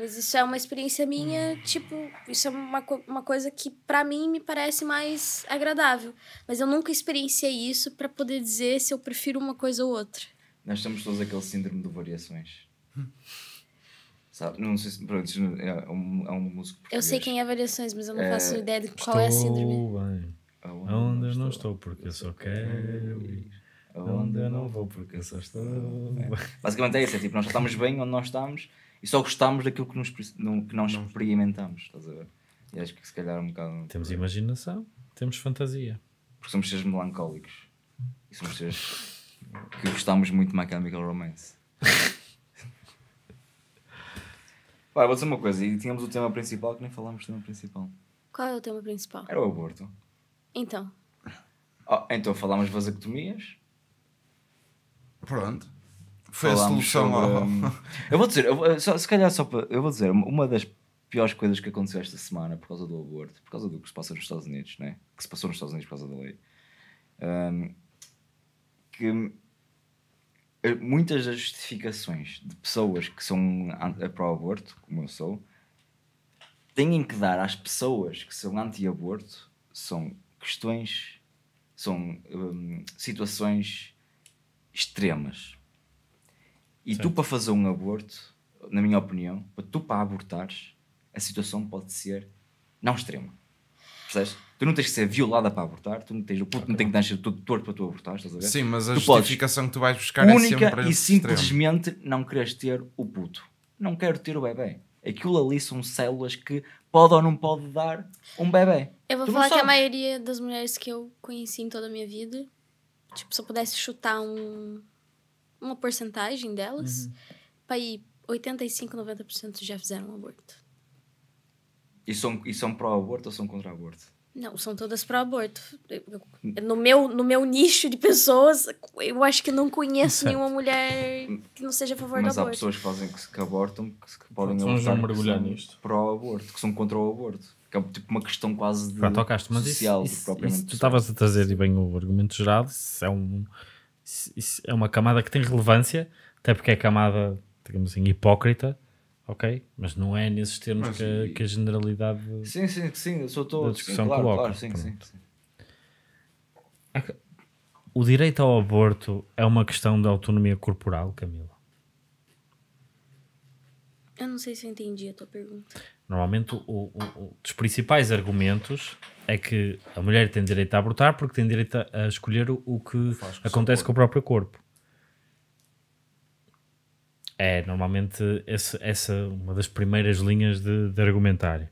Mas isso é uma experiência minha, hum. tipo, isso é uma, uma coisa que para mim me parece mais agradável. Mas eu nunca experienciei isso para poder dizer se eu prefiro uma coisa ou outra. Nós temos todos aquele síndrome de variações. Hum. Sabe? Não sei se. Pronto, é um, é um músico. Português. Eu sei quem é variações, mas eu não é... faço ideia de qual estou é a síndrome. Bem. Aonde, Aonde eu não estou, porque eu só quero ir. Aonde eu não vou, porque eu só estou. É. Basicamente é isso, é tipo, nós estamos bem onde nós estamos e só gostamos daquilo que, nos, não, que não. experimentamos, estás a ver? E acho que se calhar é um bocado. Temos imaginação, temos fantasia. Porque somos seres melancólicos e somos seres que gostamos muito de My Chemical Romance. Pai, *laughs* vou dizer uma coisa, e tínhamos o tema principal que nem falámos do tema principal. Qual é o tema principal? Era o aborto. Então. Oh, então falámos vasectomias. Pronto. Foi a solução sobre, hum, ao... *laughs* Eu vou dizer, eu, só, se calhar só para. Eu vou dizer, uma das piores coisas que aconteceu esta semana por causa do aborto, por causa do que se passa nos Estados Unidos, né? que se passou nos Estados Unidos por causa da lei, um, que muitas das justificações de pessoas que são é pró-aborto, como eu sou, têm que dar às pessoas que são anti-aborto são questões, são um, situações extremas. E Sim. tu, para fazer um aborto, na minha opinião, para tu para abortares, a situação pode ser não extrema. Percebes? Tu não tens que ser violada para abortar, tu não tens, o puto okay. não tem que nascer todo torto para tu abortares estás a ver? Sim, mas a tu justificação podes, que tu vais buscar é única é sempre e simplesmente extremo. não queres ter o puto. Não quero ter o bebê. Aquilo ali são células que pode ou não pode dar um bebê. Eu vou tu falar que a maioria das mulheres que eu conheci em toda a minha vida, tipo, se eu pudesse chutar um, uma porcentagem delas, uhum. para ir 85, 90% já fizeram um aborto. E são, e são pró-aborto ou são contra-aborto? Não, são todas pró-aborto. No meu, no meu nicho de pessoas, eu acho que não conheço certo. nenhuma mulher que não seja a favor Mas do aborto. Mas há pessoas que, fazem, que, que abortam, que, que podem Vamos abortar, mergulhar nisto. pró-aborto, que são contra o aborto que é tipo uma questão quase de Já tocaste, mas social isso, isso, isso tu estavas a trazer bem o argumento geral, isso é um, isso é uma camada que tem relevância, até porque é camada, digamos assim, hipócrita, ok? Mas não é nesses termos que a, que, a generalidade sim, sim, sim, eu só discussão sim, claro, coloca. Claro, sim, sim, sim. É o direito ao aborto é uma questão da autonomia corporal, Camila? Eu não sei se eu entendi a tua pergunta. Normalmente, o, o, o, dos principais argumentos é que a mulher tem direito a abortar porque tem direito a, a escolher o, o que acontece com o próprio corpo. É normalmente esse, essa uma das primeiras linhas de, de argumentário.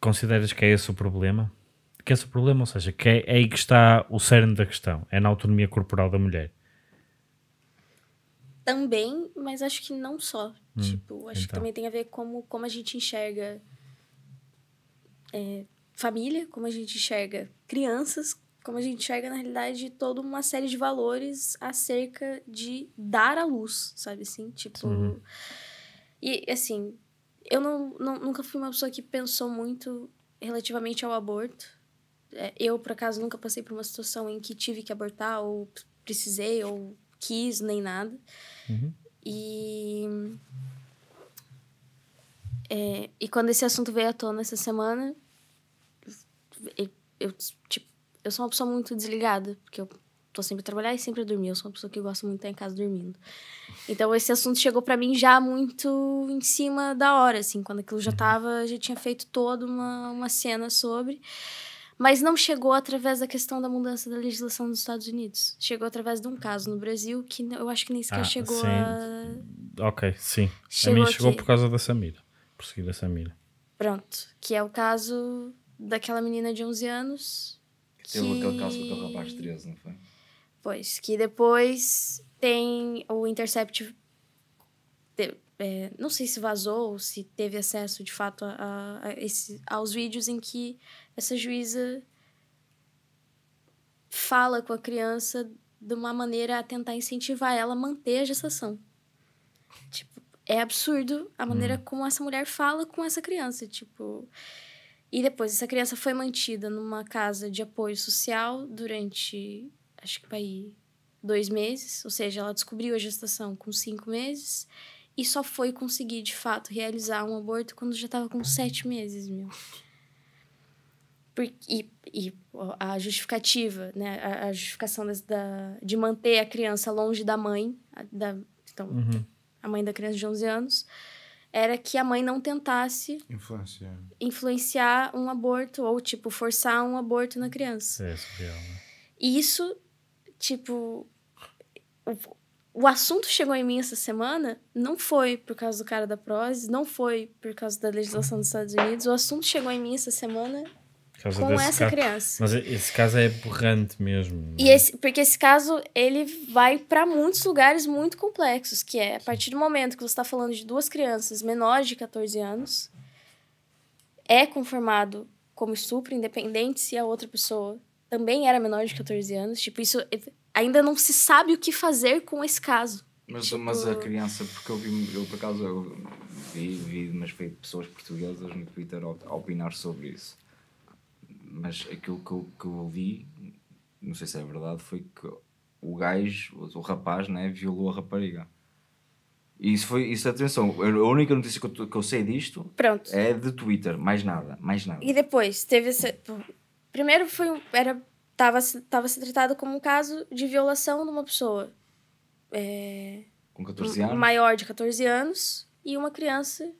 Consideras que é esse o problema? Que é esse o problema, ou seja, que é, é aí que está o cerne da questão, é na autonomia corporal da mulher também, mas acho que não só. Hum, tipo, acho então. que também tem a ver como como a gente enxerga é, família, como a gente enxerga crianças, como a gente enxerga na realidade toda uma série de valores acerca de dar à luz, sabe assim, tipo uhum. e assim eu não, não, nunca fui uma pessoa que pensou muito relativamente ao aborto. É, eu, por acaso, nunca passei por uma situação em que tive que abortar, ou precisei, ou quis nem nada. Uhum. E. É, e quando esse assunto veio à tona essa semana, eu, eu, tipo, eu sou uma pessoa muito desligada, porque eu tô sempre a trabalhar e sempre a dormir. Eu sou uma pessoa que gosta muito de estar em casa dormindo. Então esse assunto chegou para mim já muito em cima da hora, assim, quando aquilo já uhum. tava, já tinha feito toda uma, uma cena sobre mas não chegou através da questão da mudança da legislação dos Estados Unidos. Chegou através de um caso no Brasil que eu acho que nem sequer ah, chegou sim. a. Ok, sim. Chegou a mim chegou por causa da Samira, por seguir a Samira. Pronto, que é o caso daquela menina de 11 anos. Que... Teve aquele caso com aquele rapaz de 13, não foi? Pois, que depois tem o Intercept. De, é, não sei se vazou ou se teve acesso de fato a, a esse, aos vídeos em que essa juíza fala com a criança de uma maneira a tentar incentivar ela a manter a gestação. Tipo, é absurdo a maneira hum. como essa mulher fala com essa criança, tipo. E depois essa criança foi mantida numa casa de apoio social durante, acho que vai dois meses, ou seja, ela descobriu a gestação com cinco meses e só foi conseguir de fato realizar um aborto quando já estava com sete meses, meu. Por, e, e a justificativa, né? A, a justificação das, da, de manter a criança longe da mãe, da, então, uhum. a mãe da criança de 11 anos, era que a mãe não tentasse influenciar, influenciar um aborto ou, tipo, forçar um aborto na criança. É, isso, né? tipo, o, o assunto chegou em mim essa semana, não foi por causa do cara da Prose, não foi por causa da legislação dos Estados Unidos, o assunto chegou em mim essa semana com essa caso. criança. Mas esse caso é borrante mesmo. Né? E é? esse, porque esse caso ele vai para muitos lugares muito complexos, que é a partir do momento que você está falando de duas crianças menores de 14 anos, é conformado como estupro, independente se a outra pessoa também era menor de 14 anos. Tipo, isso eh, ainda não se sabe o que fazer com esse caso. Mas, tipo... mas a criança, porque eu vi, eu por acaso eu vi, vi mas vi pessoas portuguesas no Twitter a opinar sobre isso mas aquilo que eu, que eu não sei se é verdade, foi que o gajo, o rapaz, né, violou a rapariga. E isso foi, isso atenção, a única notícia que eu, que eu sei disto Pronto. é de Twitter, mais nada, mais nada. E depois teve esse, primeiro foi era estava tava se tratado como um caso de violação de uma pessoa é, com 14 anos, maior de 14 anos e uma criança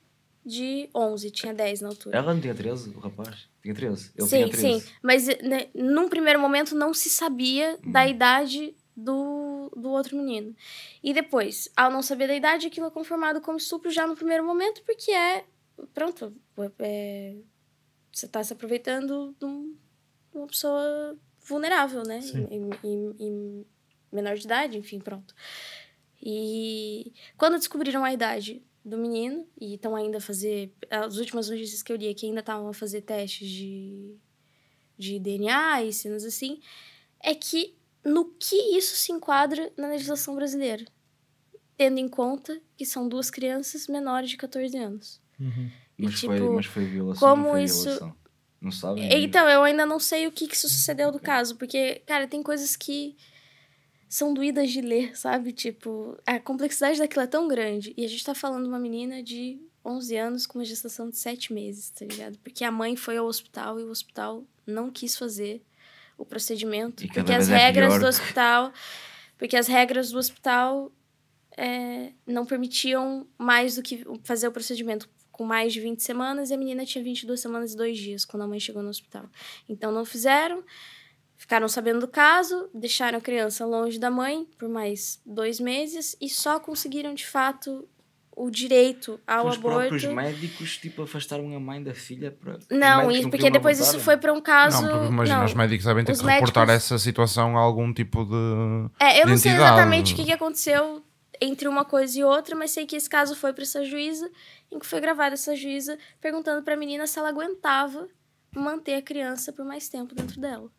de 11, tinha 10 na altura. Ela não tinha 13, o rapaz? Tinha 13. eu sim, tinha 13. sim. sim Mas né, num primeiro momento não se sabia hum. da idade do, do outro menino. E depois, ao não saber da idade, aquilo é confirmado como estupro já no primeiro momento, porque é. Pronto, é, você está se aproveitando de uma pessoa vulnerável, né? E, e, e menor de idade, enfim, pronto. E quando descobriram a idade do menino e estão ainda a fazer. As últimas notícias que eu li é que ainda estavam a fazer testes de, de DNA e cenas assim. É que no que isso se enquadra na legislação brasileira? Tendo em conta que são duas crianças menores de 14 anos. Uhum. E, mas, tipo, foi, mas foi violação. Como foi isso. Violação. Não sabe? É, então, eu ainda não sei o que, que sucedeu do caso, porque, cara, tem coisas que são doídas de ler, sabe? Tipo, a complexidade daquilo é tão grande. E a gente tá falando de uma menina de 11 anos com uma gestação de 7 meses, tá ligado? Porque a mãe foi ao hospital e o hospital não quis fazer o procedimento. Porque as, é regras do hospital. Porque as regras do hospital é, não permitiam mais do que fazer o procedimento com mais de 20 semanas e a menina tinha 22 semanas e 2 dias quando a mãe chegou no hospital. Então não fizeram. Ficaram sabendo do caso, deixaram a criança longe da mãe por mais dois meses e só conseguiram de fato o direito ao Os aborto. Os médicos tipo afastaram a mãe da filha para Não, e porque não depois isso foi para um né? caso. Não, imagina, não. os médicos devem ter os que médicos... reportar essa situação a algum tipo de É, eu não sei exatamente o que aconteceu entre uma coisa e outra, mas sei que esse caso foi para essa juíza, em que foi gravada essa juíza perguntando para a menina se ela aguentava manter a criança por mais tempo dentro dela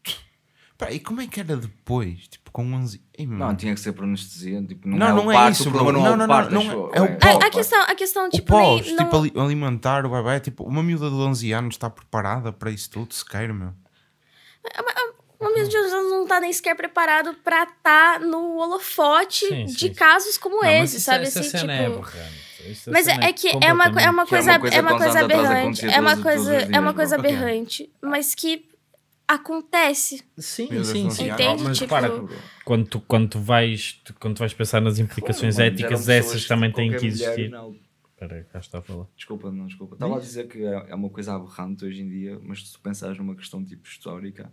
e como é que era depois? Tipo, com 11. Ei, não, tinha que ser por anestesia. Tipo, não, não, é, não é isso, é Não, não, não, não, é, é, o pós, a, a, questão, a questão, tipo, pós, nem, tipo não... alimentar o bebê. Tipo, uma miúda de 11 anos está preparada para isso tudo, se queira, meu. É uma miúda de 11 anos não está nem sequer preparado para estar tá no holofote sim, de sim, casos como esse, sabe? Essa assim, cena tipo... mas é, que é uma, é uma coisa, é uma coisa aberrante, é uma coisa, é uma coisa aberrante, mas que acontece. Sim, Deus, sim, sim. Entende? Mas, tipo... quando, tu, quando, tu vais, tu, quando tu vais pensar nas implicações éticas, essas também tipo, têm que existir. cá está a falar. Desculpa, não, desculpa. Estava a dizer que é, é uma coisa aberrante hoje em dia, mas se tu pensares numa questão tipo histórica,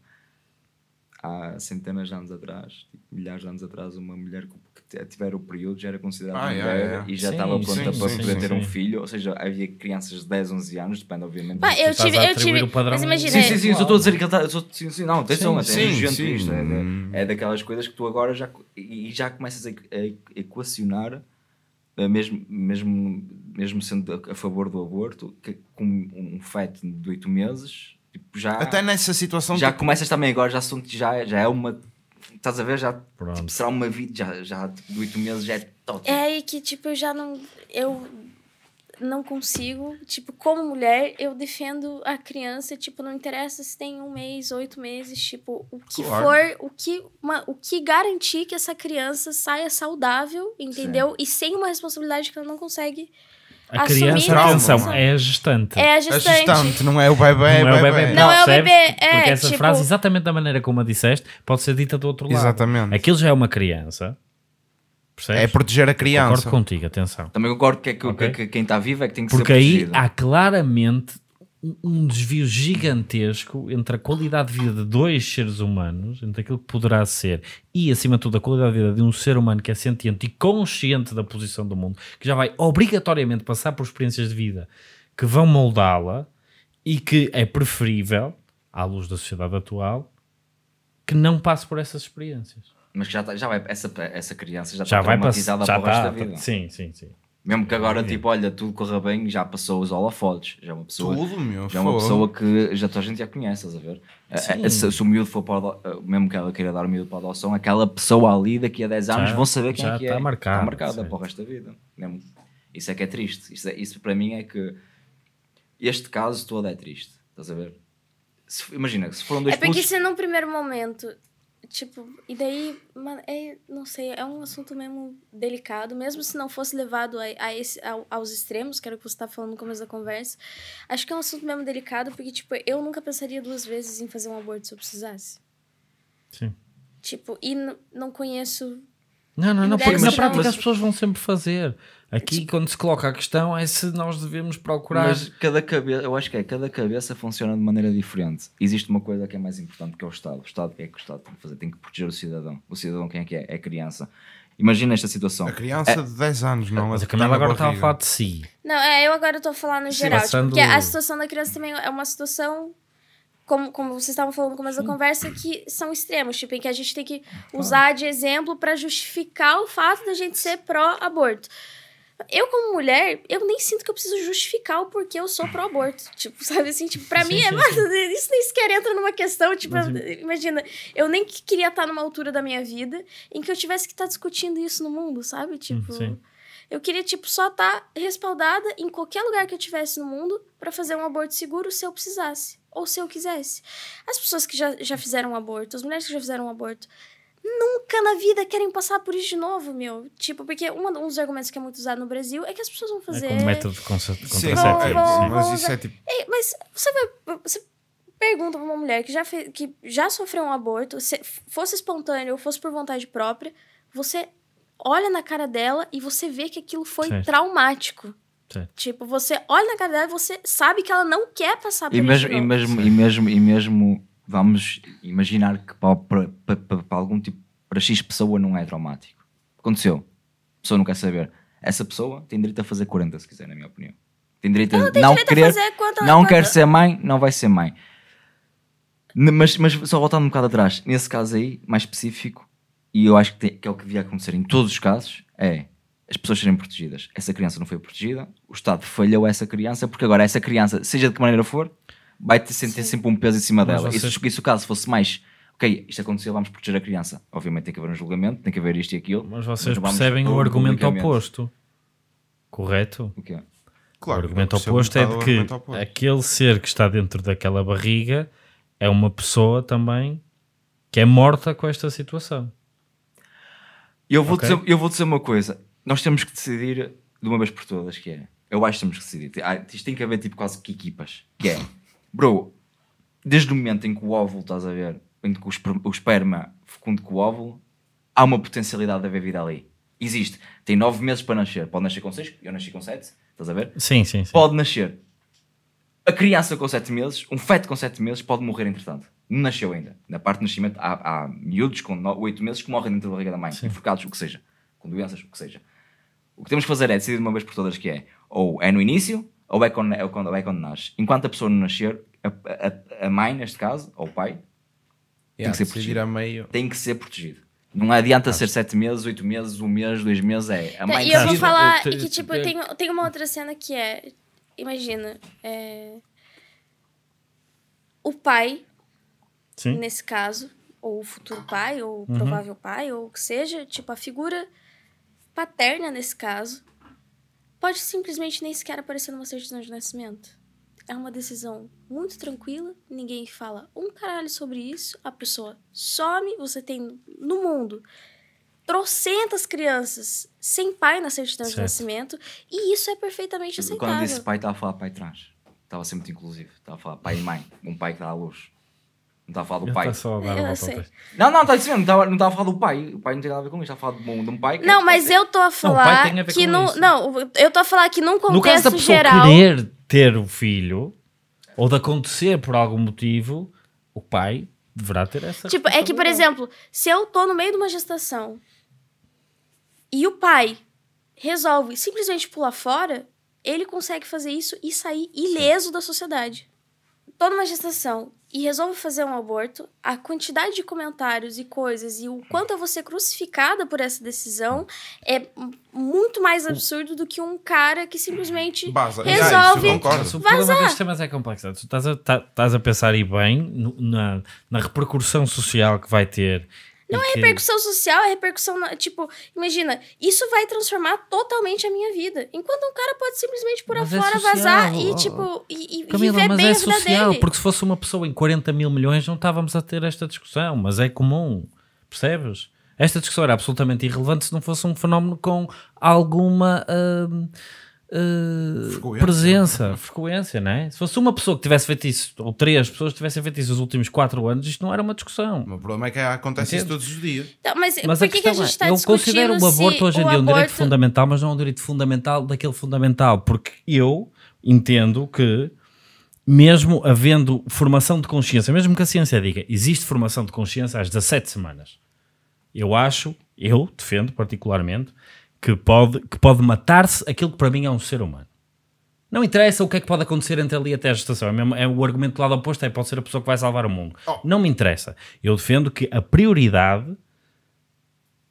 há centenas de anos atrás, tipo, milhares de anos atrás, uma mulher que tiver o período já era considerada ah, mulher e já estava pronta sim, para sim, poder ter um filho. Ou seja, havia crianças de 10, 11 anos, depende, obviamente. Pá, eu tive, eu tive. Mas imagina. Sim, sim, sim, estou a dizer que ele está. sim, sim, não, atenção, até é, é, é daquelas coisas que tu agora já, e já começas a, a equacionar. Eh, mesmo, mesmo, mesmo sendo a favor do aborto, que, com um feto de 8 meses já. Até nessa situação. Já tipo... começas também agora, já, assunto já, já é uma. Estás a ver? Já tipo, será uma vida, já, já de tipo, meses já é tóxico. É aí que tipo, eu já não. Eu não consigo. Tipo, como mulher, eu defendo a criança. Tipo, não interessa se tem um mês, oito meses. Tipo, o que claro. for, o que, uma, o que garantir que essa criança saia saudável, entendeu? Sim. E sem uma responsabilidade que ela não consegue a criança, atenção, é a gestante. É a é gestante. A gestante, não é o bebê. Não é o bebê. bebê. Não, não é o bebê. É, Porque essa tipo... frase, exatamente da maneira como a disseste, pode ser dita do outro lado. Exatamente. Aquilo já é uma criança. Percebes? É proteger a criança. Concordo contigo, atenção. Também concordo que, é que, okay. que, que quem está vivo é que tem que Porque ser protegido. Porque aí há claramente um desvio gigantesco entre a qualidade de vida de dois seres humanos, entre aquilo que poderá ser, e acima de tudo a qualidade de vida de um ser humano que é sentiente e consciente da posição do mundo, que já vai obrigatoriamente passar por experiências de vida que vão moldá-la e que é preferível, à luz da sociedade atual, que não passe por essas experiências. Mas já, tá, já vai, essa, essa criança já, está traumatizada vai para o resto tá, da vida. Tá, sim, sim, sim. Mesmo que agora, é. tipo, olha, tudo corra bem, já passou os holofotes. Já é uma pessoa, tudo, meu, já é uma pessoa que já toda a gente já conhece, estás a ver? A, eh, eh, se, se, o miúdo for para o, eh, mesmo que ela queira dar o miúdo para a adoção, aquela pessoa ali daqui a 10 anos já, vão saber quem é que tá é. marcada. está marcada para o resto da vida. Isso é que é triste. Isso, é, isso para mim é que este caso todo é triste, estás a ver? Se, imagina, se foram é dois É porque pulsos... isso é num primeiro momento Tipo, e daí, é, não sei, é um assunto mesmo delicado, mesmo se não fosse levado a, a esse, a, aos extremos, que era o que você estava falando no começo da conversa. Acho que é um assunto mesmo delicado, porque, tipo, eu nunca pensaria duas vezes em fazer um aborto se eu precisasse. Sim. Tipo, e não conheço. Não, não, não, porque na é prática as pessoas vão sempre fazer. Aqui, quando se coloca a questão, é se nós devemos procurar. Mas cada cabeça, eu acho que é, cada cabeça funciona de maneira diferente. Existe uma coisa que é mais importante que é o Estado. O Estado, que é que o Estado tem que fazer? Tem que proteger o cidadão. O cidadão, quem é que é? É a criança. Imagina esta situação. A criança é... de 10 anos, não? Mas a Camila agora está a falar de si. Não, é, eu agora estou a falar no Sim, geral. Tipo, porque a situação da criança também é uma situação como, como vocês estavam falando no começo da conversa, que são extremos, tipo, em que a gente tem que usar de exemplo para justificar o fato da gente ser pró-aborto. Eu, como mulher, eu nem sinto que eu preciso justificar o porquê eu sou pro aborto *laughs* Tipo, sabe assim, tipo, pra é sim, mim, sim, é, isso nem sequer entra numa questão, tipo, imagina. imagina. eu nem queria estar numa altura da minha vida em que eu tivesse que estar discutindo isso no mundo, sabe? Uhum, tipo, sim. eu queria, tipo, só estar respaldada em qualquer lugar que eu tivesse no mundo para fazer um aborto seguro se eu precisasse ou se eu quisesse. As pessoas que já, já fizeram um aborto, as mulheres que já fizeram um aborto, nunca na vida querem passar por isso de novo, meu. Tipo, porque um, um dos argumentos que é muito usado no Brasil é que as pessoas vão é fazer. É como método tipo, contraceptivo. Sim, é, tipo mas você vai. Você pergunta pra uma mulher que já, fez, que já sofreu um aborto, se fosse espontâneo ou fosse por vontade própria, você olha na cara dela e você vê que aquilo foi certo. traumático. Certo. Tipo, você olha na cara dela e você sabe que ela não quer passar por e mesmo, isso. E mesmo, e mesmo, e mesmo vamos imaginar que para, para, para, para, algum tipo, para X pessoa não é traumático. Aconteceu. A pessoa não quer saber. Essa pessoa tem direito a fazer 40, se quiser, na minha opinião. Tem direito a não direito querer, a quanto, não quanto. quer ser mãe, não vai ser mãe. Mas, mas só voltando um bocado atrás, nesse caso aí, mais específico, e eu acho que, tem, que é o que devia acontecer em todos os casos, é as pessoas serem protegidas. Essa criança não foi protegida, o Estado falhou essa criança, porque agora essa criança, seja de que maneira for, vai ter, ter sempre um peso em cima dela. Vocês... E se, o caso fosse mais, ok, isto aconteceu, vamos proteger a criança. Obviamente tem que haver um julgamento, tem que haver isto e aquilo. Mas vocês Mas percebem o argumento oposto, correto? O quê? Claro, o é argumento oposto é de que aquele ser que está dentro daquela barriga é uma pessoa também que é morta com esta situação. Eu vou, okay. dizer, eu vou dizer uma coisa. Nós temos que decidir de uma vez por todas que é. Eu acho que temos que decidir. Ah, isto tem que haver tipo quase que equipas. Que é. Bro, desde o momento em que o óvulo, estás a ver, em que o, esperma fecunde com o óvulo, há uma potencialidade de haver vida ali. Existe. Tem nove meses para nascer. Pode nascer com seis, eu nasci com sete, estás a ver? Sim, sim, sim. Pode nascer. A criança com sete meses, um feto com sete meses, pode morrer entretanto. Não nasceu ainda. Na parte de nascimento, há, há miúdos com oito meses que morrem dentro da barriga da mãe, sim. enforcados, o que seja, com doenças, o que seja. O que temos que fazer é decidir de uma vez por todas que é ou é no início ou é quando, ou quando, ou é quando nasce. Enquanto a pessoa não nascer, a, a, a mãe, neste caso, ou o pai, yeah, tem que ser se protegido. Meio... Tem que ser protegido. Não adianta ah, ser 7 meses, 8 meses, 1 um mês, 2 meses, é. A mãe e eu vou falar que, tipo, tem, tem uma outra cena que é. Imagina. É, o pai, Sim. nesse caso, ou o futuro pai, ou o uhum. provável uhum. pai, ou o que seja, tipo, a figura paterna nesse caso, pode simplesmente nem sequer aparecer numa certidão de nascimento. É uma decisão muito tranquila, ninguém fala um caralho sobre isso, a pessoa some, você tem no mundo trocentas crianças sem pai na certidão certo. de nascimento, e isso é perfeitamente aceitável. Quando disse pai, estava a falar pai trans. Estava sempre inclusivo. Estava a falar pai e mãe, um pai que dá à luz. Não estava tá a falar do pai. Tá, tá não, não, está isso mesmo. Não estava a falar do pai. O pai não tem nada a ver com isso. Estava tá a falar do, de um pai. Que não, é mas eu estou a falar não, a que não. Isso. Não, eu estou a falar que num contexto no caso da pessoa geral. querer ter um filho ou de acontecer por algum motivo, o pai deverá ter essa. Tipo, é que, por exemplo, se eu estou no meio de uma gestação e o pai resolve simplesmente pular fora, ele consegue fazer isso e sair ileso Sim. da sociedade. Estou numa gestação, e resolve fazer um aborto, a quantidade de comentários e coisas e o quanto eu vou ser crucificada por essa decisão é muito mais absurdo do que um cara que simplesmente Baza. resolve é, isso, o problema vazar. O sistema é complexo. Tu estás a, tá, estás a pensar aí bem na, na repercussão social que vai ter não é repercussão social, é repercussão. Tipo, imagina, isso vai transformar totalmente a minha vida. Enquanto um cara pode simplesmente por é afora é social, vazar ó, e, tipo, e, e Camila, viver bem é a vida social, dele. Porque se fosse uma pessoa em 40 mil milhões, não estávamos a ter esta discussão, mas é comum, percebes? Esta discussão era absolutamente irrelevante se não fosse um fenómeno com alguma. Uh eh, frequência. presença, frequência, não é? Se fosse uma pessoa que tivesse feito isso, ou três pessoas que tivessem feito isso nos últimos quatro anos, isto não era uma discussão. O problema é que acontece isso todos os dias. Não, mas mas a questão que a é, eu considero o aborto hoje em dia aborto... um direito fundamental, mas não um direito fundamental daquele fundamental, porque eu entendo que mesmo havendo formação de consciência, mesmo que a ciência diga, existe formação de consciência às 17 semanas. Eu acho, eu defendo particularmente, que pode, que pode matar-se aquilo que para mim é um ser humano. Não interessa o que é que pode acontecer entre ali até a gestação. É, mesmo, é o argumento do lado oposto, é pode ser a pessoa que vai salvar o mundo. Oh. Não me interessa. Eu defendo que a prioridade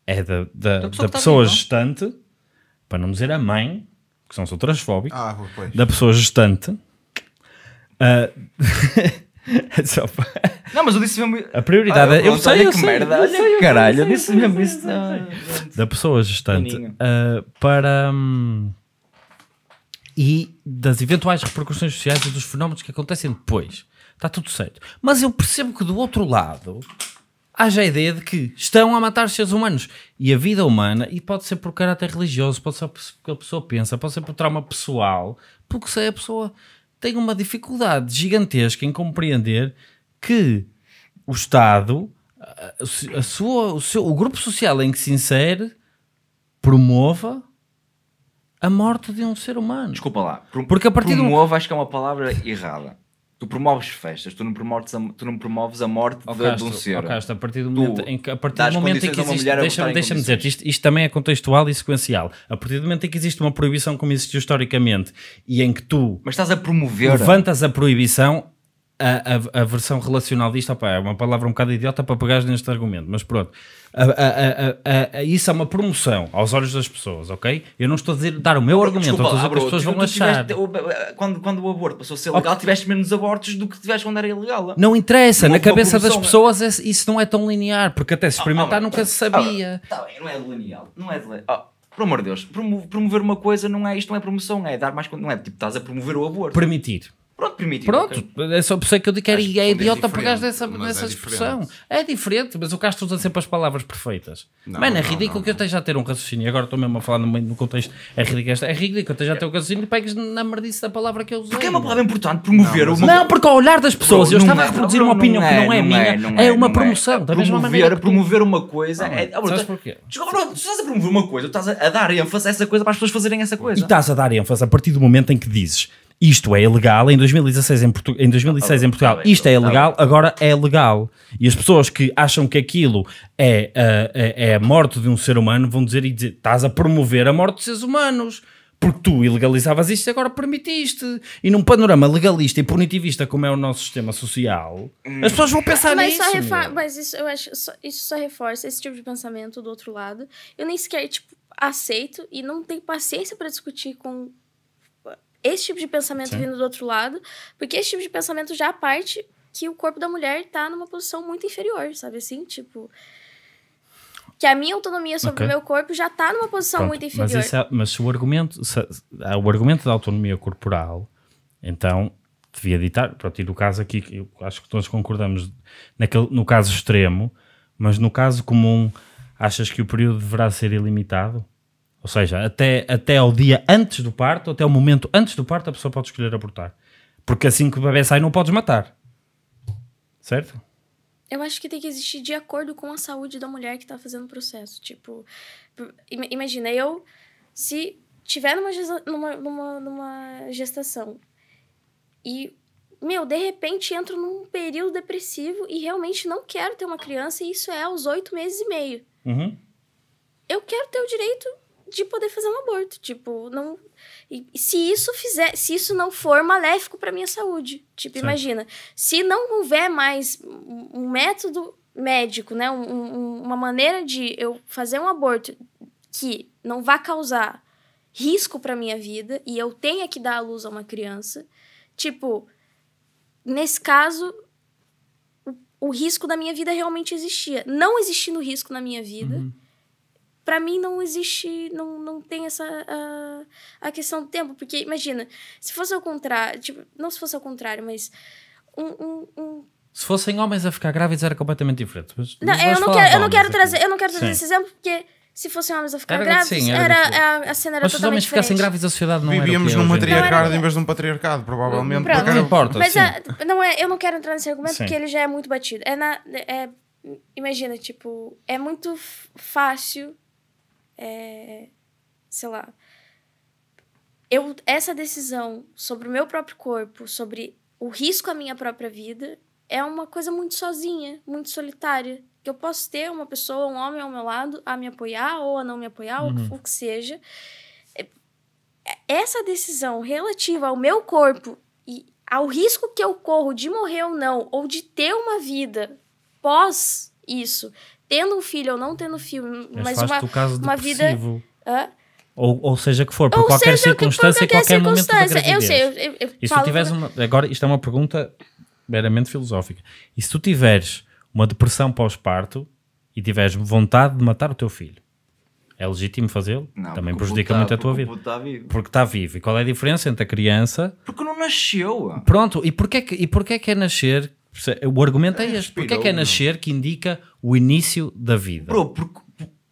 é da, da, da pessoa, da tá pessoa vivo. gestante, para não dizer a mãe, que são só transfóbico, ah, da pessoa gestante. Uh, *laughs* *laughs* só para... Não, mas eu disse mesmo. A prioridade ah, é- eu, eu sei, olha eu que sei, merda. Eu sei, caralho, eu, disse mesmo isso. É? Da pessoa gestante uh, ah, para. Hum, e das eventuais repercussões sociais e dos fenómenos que acontecem depois. Está tudo certo. Mas eu percebo que do outro lado haja a ideia de que estão a matar seres humanos. E a vida humana, e pode ser por caráter religioso, pode ser porque a pessoa pensa, pode ser por trauma pessoal, porque é a pessoa tem uma dificuldade gigantesca em compreender que o Estado, a, sua, o, seu, o grupo social em que se insere, promova a morte de um ser humano. Desculpa lá. Porque a partir promova, do... acho que é uma palavra errada tu promoves festas, tu não promoves a, tu não promoves a morte oh, de, Castro, de um senhor. Oh, Castro, a partir do momento tu em que, a partir do momento em que existe, deixa-me deixa dizer, isto, isto também é contextual e sequencial. A partir do momento em que existe uma proibição como existiu historicamente e em que tu Mas estás a promover. levantas a proibição, a, a, a, versão relacional disto opa, é uma palavra um bocado idiota para pegar neste argumento, mas pronto. A, isso é uma promoção aos olhos das pessoas, ok? Eu não estou a dizer, dar o meu argumento, Desculpa, as pessoas vão achar. Tiveste, quando, quando o aborto passou a ser legal, okay. tiveste menos abortos do que tiveste quando era ilegal. Não interessa, não na cabeça das é? pessoas é, isso não é tão linear, porque até se ah, experimentar ah, nunca ah, se sabia. Está bem, não é lineal, não é lineal por amor de Deus, promover uma coisa não é isto, não é promoção, é dar mais. Não é tipo, estás a promover o aborto. Permitir. Pronto, primitivo. Pronto, okay. é só por isso é que eu digo que era, é idiota pegar nessa, nessa é expressão. Diferente. É diferente, mas o Castro usa sempre as palavras perfeitas. Não, Mano, é ridículo não, que eu esteja a ter um raciocínio. Agora estou mesmo a falar no, no contexto. É ridículo, é ridículo que eu esteja a ter um raciocínio e pegues na merdice da palavra que eu usei. Porque é uma palavra importante promover não, uma. Não, porque ao olhar das pessoas, eu estava a é. reproduzir uma opinião que é, não é minha, é uma promoção. Da mesma maneira. Promover uma coisa. Ah, sabes tá- porquê? Tu estás a promover uma coisa, estás a dar ênfase a essa coisa para as pessoas fazerem essa coisa. E estás a dar ênfase a partir do momento em que dizes isto é ilegal em 2016 em, Portu em 2006 em Portugal, isto é ilegal, agora é legal. E as pessoas que acham que aquilo é, é, é a morte de um ser humano vão dizer e dizer, estás a promover a morte de seres humanos. Porque tu ilegalizavas isto e agora permitiste. E num panorama legalista e punitivista como é o nosso sistema social, hum. as pessoas vão pensar mas nisso. mas isso, eu acho, só, isso só reforça esse tipo de pensamento do outro lado. Eu nem sequer, tipo, aceito e não tenho paciência para discutir com esse tipo de pensamento Sim. vindo do outro lado, porque esse tipo de pensamento já parte que o corpo da mulher tá numa posição muito inferior, sabe assim? Tipo. Que a minha autonomia sobre okay. o meu corpo já tá numa posição Pronto, muito inferior. Mas, é, mas o argumento, se, ah, o argumento da autonomia corporal, então devia ditar. Pronto, e no caso aqui, eu acho que todos concordamos naquele, no caso extremo, mas no caso comum, achas que o período deverá ser ilimitado? Ou seja, até, até ao dia antes do parto, até o momento antes do parto, a pessoa pode escolher abortar. Porque assim que o bebê sai, não podes matar. Certo? Eu acho que tem que existir de acordo com a saúde da mulher que está fazendo o processo. Tipo, imagina, eu, se tiver numa, numa, numa, numa gestação e meu, de repente entro num período depressivo e realmente não quero ter uma criança, e isso é aos oito meses e meio. Uhum. Eu quero ter o direito de poder fazer um aborto, tipo, não e, se isso fizer, se isso não for maléfico para minha saúde, tipo, certo. imagina, se não houver mais um método médico, né, um, um, uma maneira de eu fazer um aborto que não vá causar risco para minha vida e eu tenha que dar à luz a uma criança, tipo, nesse caso o, o risco da minha vida realmente existia, não existindo risco na minha vida. Uhum para mim não existe, não, não tem essa uh, a questão do tempo, porque imagina, se fosse ao contrário, tipo, não se fosse ao contrário, mas um, um, um... se fossem homens a ficar grávidos era completamente diferente. Mas, não, mas eu, não quero, eu não quero trazer, eu não quero trazer sim. esse exemplo porque se fossem homens a ficar era, grávidos, sim, era, era a, a, cena era mas totalmente diferente. se os homens ficassem grávidos, a sociedade não Vivíamos é era num matriarcado em vez de um patriarcado, provavelmente. Pronto, não, não importa, mas a, ah, não é, eu não quero entrar nesse argumento sim. porque ele já é muito batido. É na, é, imagina, tipo, é muito fácil é, sei lá, eu, essa decisão sobre o meu próprio corpo, sobre o risco à minha própria vida, é uma coisa muito sozinha, muito solitária. Que eu posso ter uma pessoa, um homem ao meu lado, a me apoiar ou a não me apoiar, uhum. ou o que, uhum. que seja. É, essa decisão relativa ao meu corpo e ao risco que eu corro de morrer ou não, ou de ter uma vida pós isso, tendo um filho ou não tendo filho, é mas, mas uma, uma vida. Ou, ou seja que for, por ou qualquer seja, circunstância, por qualquer, qualquer circunstância. momento da gravidez. Eu sei, eu, eu e se tu uma, agora, isto é uma pergunta meramente filosófica. E se tu tiveres uma depressão pós-parto e tiveres vontade de matar o teu filho, é legítimo fazê-lo? Também prejudica tá- muito a tua vida. Tá porque está vivo. E qual é a diferença entre a criança? Porque não nasceu. Ah. Pronto, e porquê que, e porquê que é nascer? O argumento é, é este. Porquê é que é nascer que indica o início da vida. Bro, porque,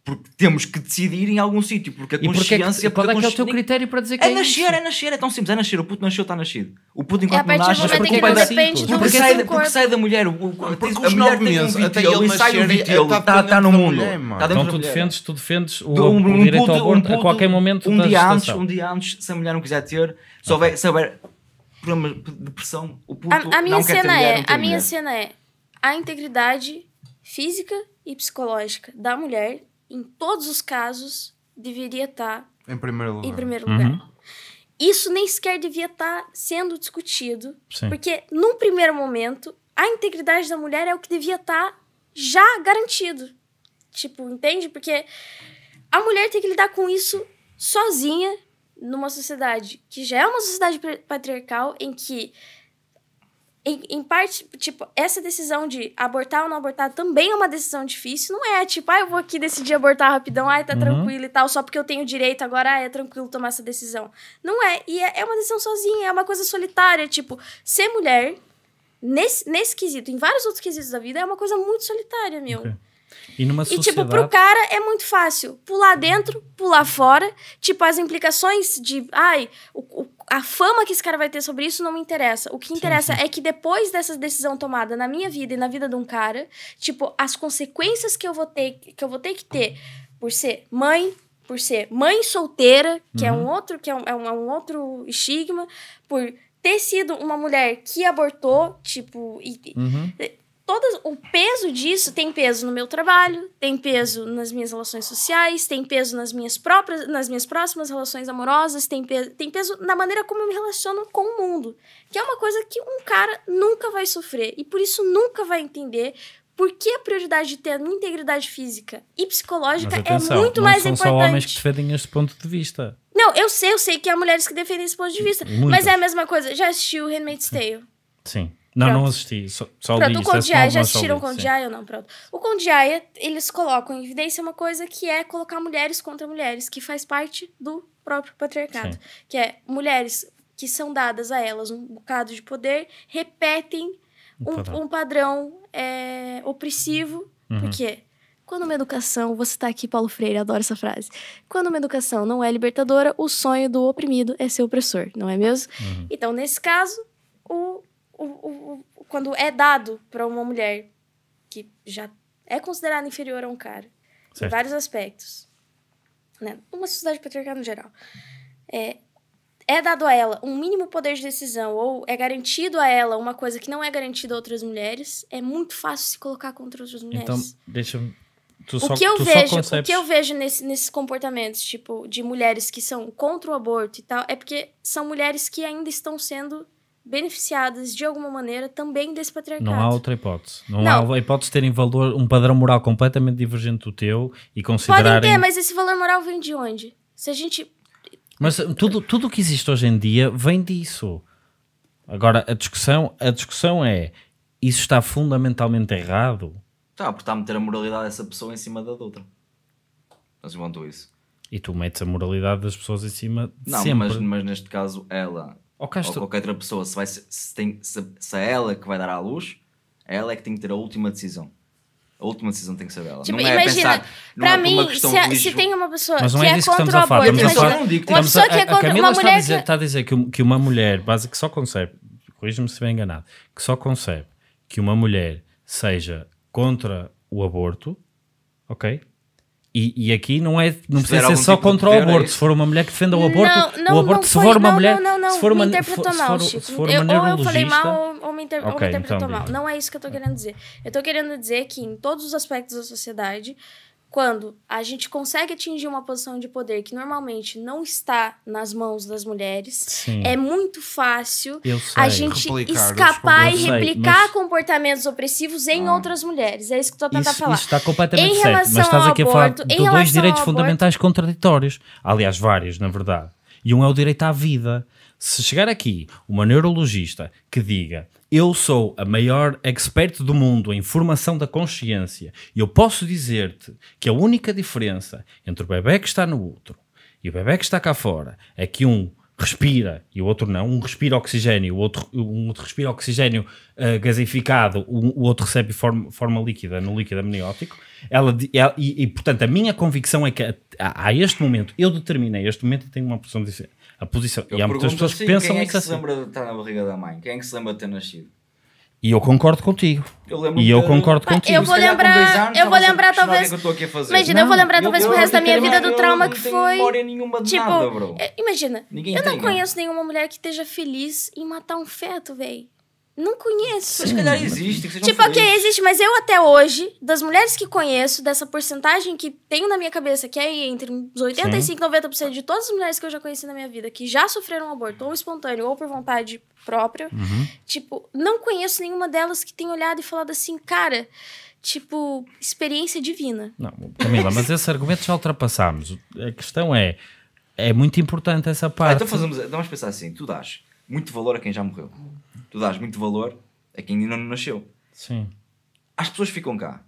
porque temos que decidir em algum sítio, porque a e consciência... Porque é que, qual é, é o teu critério para dizer que é, é nascer, isso? É nascer, é tão simples, é nascer, o puto nasceu, está nascido. O puto é, enquanto é, não nasce... Mas porque, da, porque, sai, da, porque sai da mulher, o, porque, porque a mulher tem um vitelo e sai um vitelo, está no mundo. Tá então tu defendes, tu defendes o direito ao aborto a qualquer momento um dia antes Um dia antes, se a mulher não quiser ter, se houver problema de pressão, o puto não quer ter é, A minha cena é, a integridade física e psicológica da mulher, em todos os casos, deveria estar tá em primeiro lugar. Em primeiro uhum. lugar. Uhum. Isso nem sequer devia estar tá sendo discutido, Sim. porque num primeiro momento, a integridade da mulher é o que devia estar tá já garantido. Tipo, entende? Porque a mulher tem que lidar com isso sozinha numa sociedade que já é uma sociedade patriarcal em que em, em, parte, tipo, essa decisão de abortar ou não abortar também é uma decisão difícil. Não é tipo, ah, eu vou aqui decidir abortar rapidão, ai, tá uhum. tranquilo e tal, só porque eu tenho direito agora, ah, é tranquilo tomar essa decisão. Não é. E é, é uma decisão sozinha, é uma coisa solitária. Tipo, ser mulher, nesse, nesse quesito, em vários outros quesitos da vida, é uma coisa muito solitária, meu. Okay. E, numa sociedade... e tipo, pro cara é muito fácil pular uhum. dentro, pular fora. Tipo, as implicações de. Ai, o, o a fama que esse cara vai ter sobre isso não me interessa. O que interessa sim, sim. é que depois dessa decisão tomada na minha vida e na vida de um cara, tipo, as consequências que eu vou ter que eu vou ter que ter por ser mãe, por ser mãe solteira, que uhum. é um uhum. outro que é um, é um, é um outro estigma, por ter sido uma mulher que abortou, tipo, e, uhum. e, todo o peso disso tem peso no meu trabalho, tem peso nas minhas relações sociais, tem peso nas minhas próprias, nas minhas próximas relações amorosas, tem peso, tem peso na maneira como eu me relaciono com o mundo, que é uma coisa que um cara nunca vai sofrer e por isso nunca vai entender por que a prioridade de ter a minha integridade física e psicológica é atenção, é muito mais importante. Não são só homens que defendem este ponto de vista. Não, eu sei, eu sei que há mulheres que defendem esse ponto de vista, Muitas. mas é a mesma coisa. Já assistiu Handmaid's Tale? Sim. Não, Pronto. não assisti. Só, só Pronto, o é Condiaia, já assistiram o Condiaia ou não? Pronto. O Condiaia, eles colocam em evidência uma coisa que é colocar mulheres contra mulheres, que faz parte do próprio patriarcado. Sim. Que é mulheres que são dadas a elas um bocado de poder, repetem um, padrão, um padrão é, opressivo, uhum. porque quando uma educação, você tá aqui, Paulo Freire, adoro essa frase. Quando uma educação não é libertadora, o sonho do oprimido é ser opressor, não é mesmo? Uhum. Então, nesse caso, o o, o, quando é dado para uma mulher que já é considerada inferior a um cara, certo. em vários aspectos, né? Uma sociedade patriarcal no geral, é, é dado a ela um mínimo poder de decisão ou é garantido a ela uma coisa que não é garantida a outras mulheres, é muito fácil se colocar contra outras mulheres. Então, deixa eu... Tu o só, que eu vejo, concebes... o que eu vejo nesse, nesses comportamentos, tipo, de mulheres que são contra o aborto e tal, é porque são mulheres que ainda estão sendo beneficiadas de alguma maneira também desse patriarcado. Não há outra hipótese. Não, não. há hipótese de terem valor, um padrão moral completamente divergente do teu e considerarem... Podem ter, mas esse valor moral vem de onde? Se a gente... Mas tudo, tudo que existe hoje em dia vem disso. Agora, a discussão, a discussão é, isso está fundamentalmente errado? Está, porque está a meter a moralidade dessa pessoa em cima da de outra. Mas quanto isso. E tu metes a moralidade das pessoas em cima de Não, sempre. Mas, mas neste caso ela ou, ou qualquer outra pessoa, se, vai, se, tem, se, se é ela que vai dar à luz, é ela é que tem que ter a última decisão. A última decisão tem que ser dela. Tipo, não é imagina, para é mim, se, a, se, tem uma pessoa mas não que é, é isso contra o aborto, uma pessoa que é contra uma mulher... Está a dizer, que... está a dizer que, que uma mulher, base, que só concebe, corrija-me se estiver enganado, que só concebe que uma mulher seja contra o aborto, ok? E, e, aqui não é não se precisa ser só tipo contra o é aborto. É se for uma mulher que defenda o aborto, não, não, o aborto se for uma mulher, se for uma se for, mal, se for eu, uma eu, Ou eu falei mal ou, ou me, inter, okay, ou me então interpretou então, mal. Não é isso que eu estou querendo dizer. Eu estou querendo dizer que em todos os aspectos da sociedade quando a gente consegue atingir uma posição de poder que normalmente não está nas mãos das mulheres, Sim. é muito fácil a gente escapar e replicar mas... comportamentos opressivos em ah. outras mulheres. É isso que tu tentando falar. Isso está completamente em relação certo, mas estás aqui aborto, a falar de dois direitos fundamentais aborto, contraditórios. Aliás, vários, na verdade. E um é o direito à vida. Se chegar aqui uma neurologista que diga eu sou a maior expert do mundo em formação da consciência e eu posso dizer-te que a única diferença entre o bebê que está no outro e o bebê que está cá fora é que um respira e o outro não, um respira oxigênio, o outro, um outro respira oxigênio uh, eh, gasificado, o outro recebe forma, forma líquida no líquido amniótico. Ela, ela e, e, portanto, a minha convicção é que a, a, este momento, eu determinei este momento e tenho uma opção de dizer a posição. Eu e há muitas pessoas que assim, pensam quem é que se assim. lembra de estar na barriga da mãe? Quem é que se lembra de ter nascido? E eu concordo contigo. Eu e eu concordo contigo. Eu vou lembrar, anos, eu vou lembrar talvez. Imagina, não, eu vou lembrar talvez o resto da minha vida do trauma que foi. tipo, é, Imagina, eu não conheço nenhuma mulher que esteja feliz em matar um feto, velho. Não conheço. Mas, calhar existe. Que tipo, ok, existe, mas eu até hoje, das mulheres que conheço, dessa porcentagem que tenho na minha cabeça, que é entre uns 85% e 90% de todas as mulheres que eu já conheci na minha vida, que já sofreram um aborto, ou espontâneo, ou por vontade própria, uhum. tipo, não conheço nenhuma delas que tenha olhado e falado assim, cara, tipo, experiência divina. Não, Camila, mas esse argumento já ultrapassámos. A questão é, é muito importante essa parte. Ah, então fazemos, vamos pensar assim, tu dás muito valor a quem já morreu tu dás muito valor a quem ainda não nasceu. Sim. As pessoas ficam cá.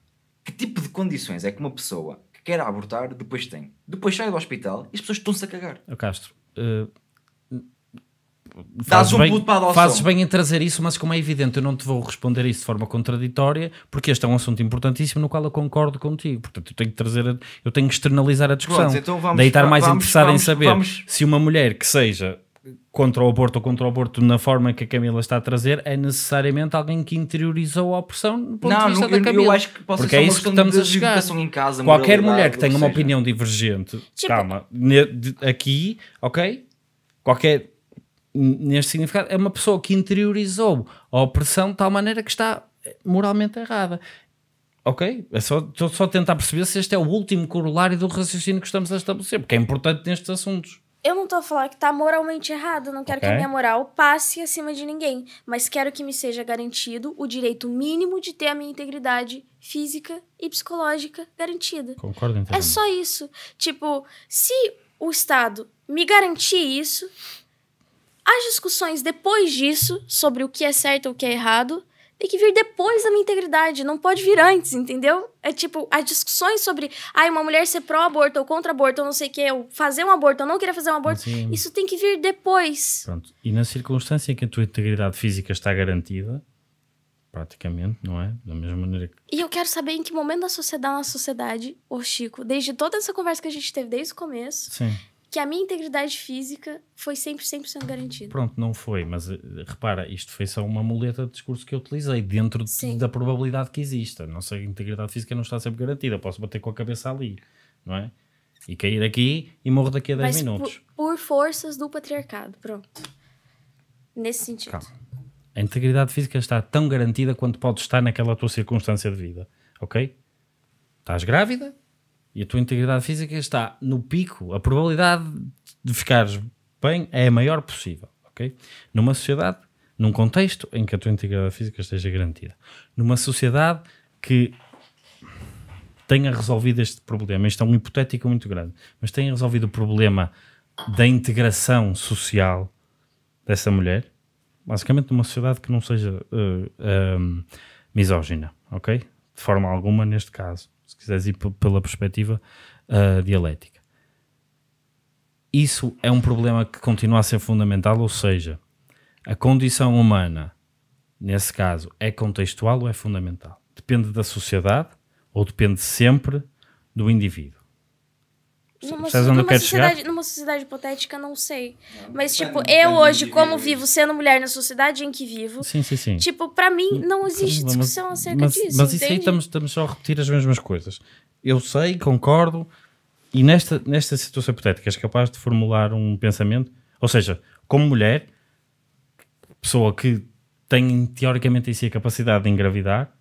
Que tipo de condições é que uma pessoa que quer abortar depois tem? Depois sai do hospital e as pessoas estão-se a cagar. O Castro, uh, Fazes, um bem, fazes bem em trazer isso, mas como é evidente, eu não te vou responder isso de forma contraditória, porque este é um assunto importantíssimo no qual eu concordo contigo. Portanto, eu tenho que trazer, eu tenho que externalizar a discussão. Pronto, então vamos, Daí estar mais vamos, interessado vamos, em saber vamos. se uma mulher que seja contra o aborto ou contra o aborto na forma que a Camila está a trazer é necessariamente alguém que interiorizou a opressão no ponto não, de vista não, da Camila. Eu, eu acho que possa Porque é isso que estamos a chegar. Em casa, Qualquer mulher que tenha uma seja. opinião divergente, tipo, calma, aqui, ok? Qualquer neste significado é uma pessoa que interiorizou a opressão de tal maneira que está moralmente errada. Ok? É só, estou só a tentar perceber se este é o último corolário do raciocínio que estamos a estabelecer, porque é importante nestes assuntos. Eu não tô falando que tá moralmente errado, não quero okay. que a minha moral passe acima de ninguém, mas quero que me seja garantido o direito mínimo de ter a minha integridade física e psicológica garantida. Concordo, então. É só isso. Tipo, se o Estado me garantir isso, as discussões depois disso sobre o que é certo ou o que é errado tem que vir depois da minha integridade, não pode vir antes, entendeu? É tipo, as discussões sobre ai, uma mulher ser pró-aborto ou contra-aborto, ou não sei o que, ou fazer um aborto, ou não querer fazer um aborto, isso tem que vir depois. Pronto. E na circunstância em que a tua integridade física está garantida, praticamente, não é? Da mesma maneira que... E eu quero saber em que momento da sociedade, na sociedade, o Chico, desde toda essa conversa que a gente teve desde o começo, Sim que a minha integridade física foi sempre 100% garantida. Pronto, não foi, mas eh, repara, isto foi só uma muleta de discurso que eu utilizei dentro de, da probabilidade que exista. Nossa integridade física não está sempre garantida, posso bater com a cabeça ali, não é? E cair aqui e morro daqui a 10 mas minutos. Por, por forças do patriarcado, pronto. Nesse sentido. Calma. A integridade física está tão garantida quanto pode estar naquela tua circunstância de vida, ok? Estás grávida, e a tua integridade física está no pico, a probabilidade de ficares bem é a maior possível, ok? Numa sociedade, num contexto em que a tua integridade física esteja garantida, numa sociedade que tenha resolvido este problema, isto é um hipotético muito grande, mas tenha resolvido o problema da integração social dessa mulher, basicamente numa sociedade que não seja uh, misógina, ok? De forma alguma neste caso quiseres ir pela perspectiva uh, dialética. Isso é um problema que continua a ser fundamental, ou seja, a condição humana, nesse caso, é contextual ou é fundamental? Depende da sociedade ou depende sempre do indivíduo? Numa, é onde sociedade, numa sociedade hipotética, não sei. Não, Mas, tipo, eu hoje, como vivo, sendo mulher na sociedade em que vivo, sim, sim, sim. tipo, para mim hum, não existe mas, discussão mas, acerca mas, disso. Mas entende? isso aí estamos, estamos só a repetir as mesmas coisas. Eu sei, concordo, e nesta, nesta situação hipotética és capaz de formular um pensamento, ou seja, como mulher, pessoa que tem teoricamente em si a capacidade de engravidar,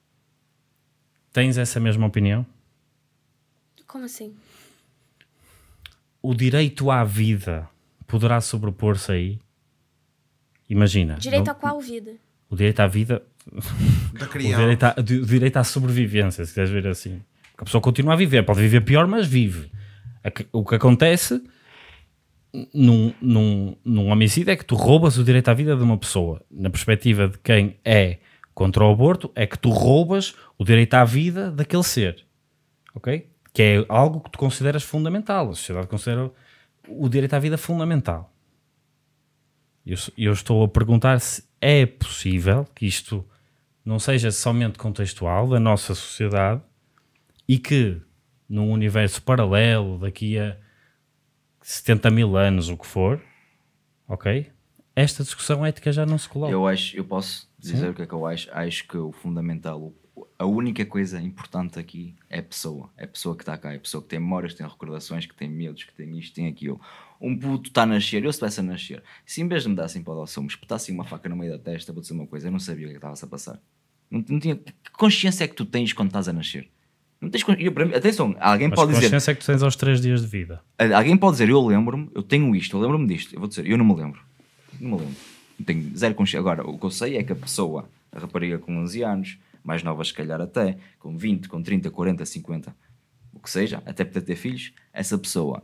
tens essa mesma opinião? Como assim? o direito à vida poderá sobrepor-se aí? Imagina. Direito não, a qual vida? O direito à vida. Da *laughs* criança. O direito à, o direito à sobrevivência, se queres ver assim. Porque a pessoa continua a viver, pode viver pior, mas vive. O que acontece num, num, num homicídio é que tu roubas o direito à vida de uma pessoa. Na perspectiva de quem é contra o aborto, é que tu roubas o direito à vida daquele ser. Ok? que é algo que tu consideras fundamental. A sociedade considera o direito à vida fundamental. Eu, eu estou a perguntar se é possível que isto não seja somente contextual da nossa sociedade e que num universo paralelo daqui a 70 mil anos, o que for, ok? Esta discussão ética já não se coloca. Eu acho, eu posso dizer Sim. o que é que eu acho. Acho que o fundamental, a única coisa importante aqui é a pessoa. É a pessoa que está cá, é a pessoa que tem memórias, que tem recordações, que tem medos, que tem isto, tem aquilo. Um puto está a nascer, eu estivesse a nascer, se em vez de me dessem para o doce, me espetasse uma faca no meio da testa, vou dizer uma coisa, eu não sabia o é que estava-se a passar. Não, não, tinha, que consciência é que tu tens quando estás a nascer? Não tens eu, mim, atenção, alguém Mas pode dizer. consciência é que tu tens aos três dias de vida. Alguém pode dizer, eu lembro-me, eu tenho isto, eu lembro-me disto. Eu vou dizer, eu não me lembro. Não me lembro. Não tenho zero consciência. Agora, o que eu sei é que a pessoa, a rapariga com 11 anos, mais novas se calhar até, com 20, com 30, 40, 50, o que seja, até poder ter filhos, essa pessoa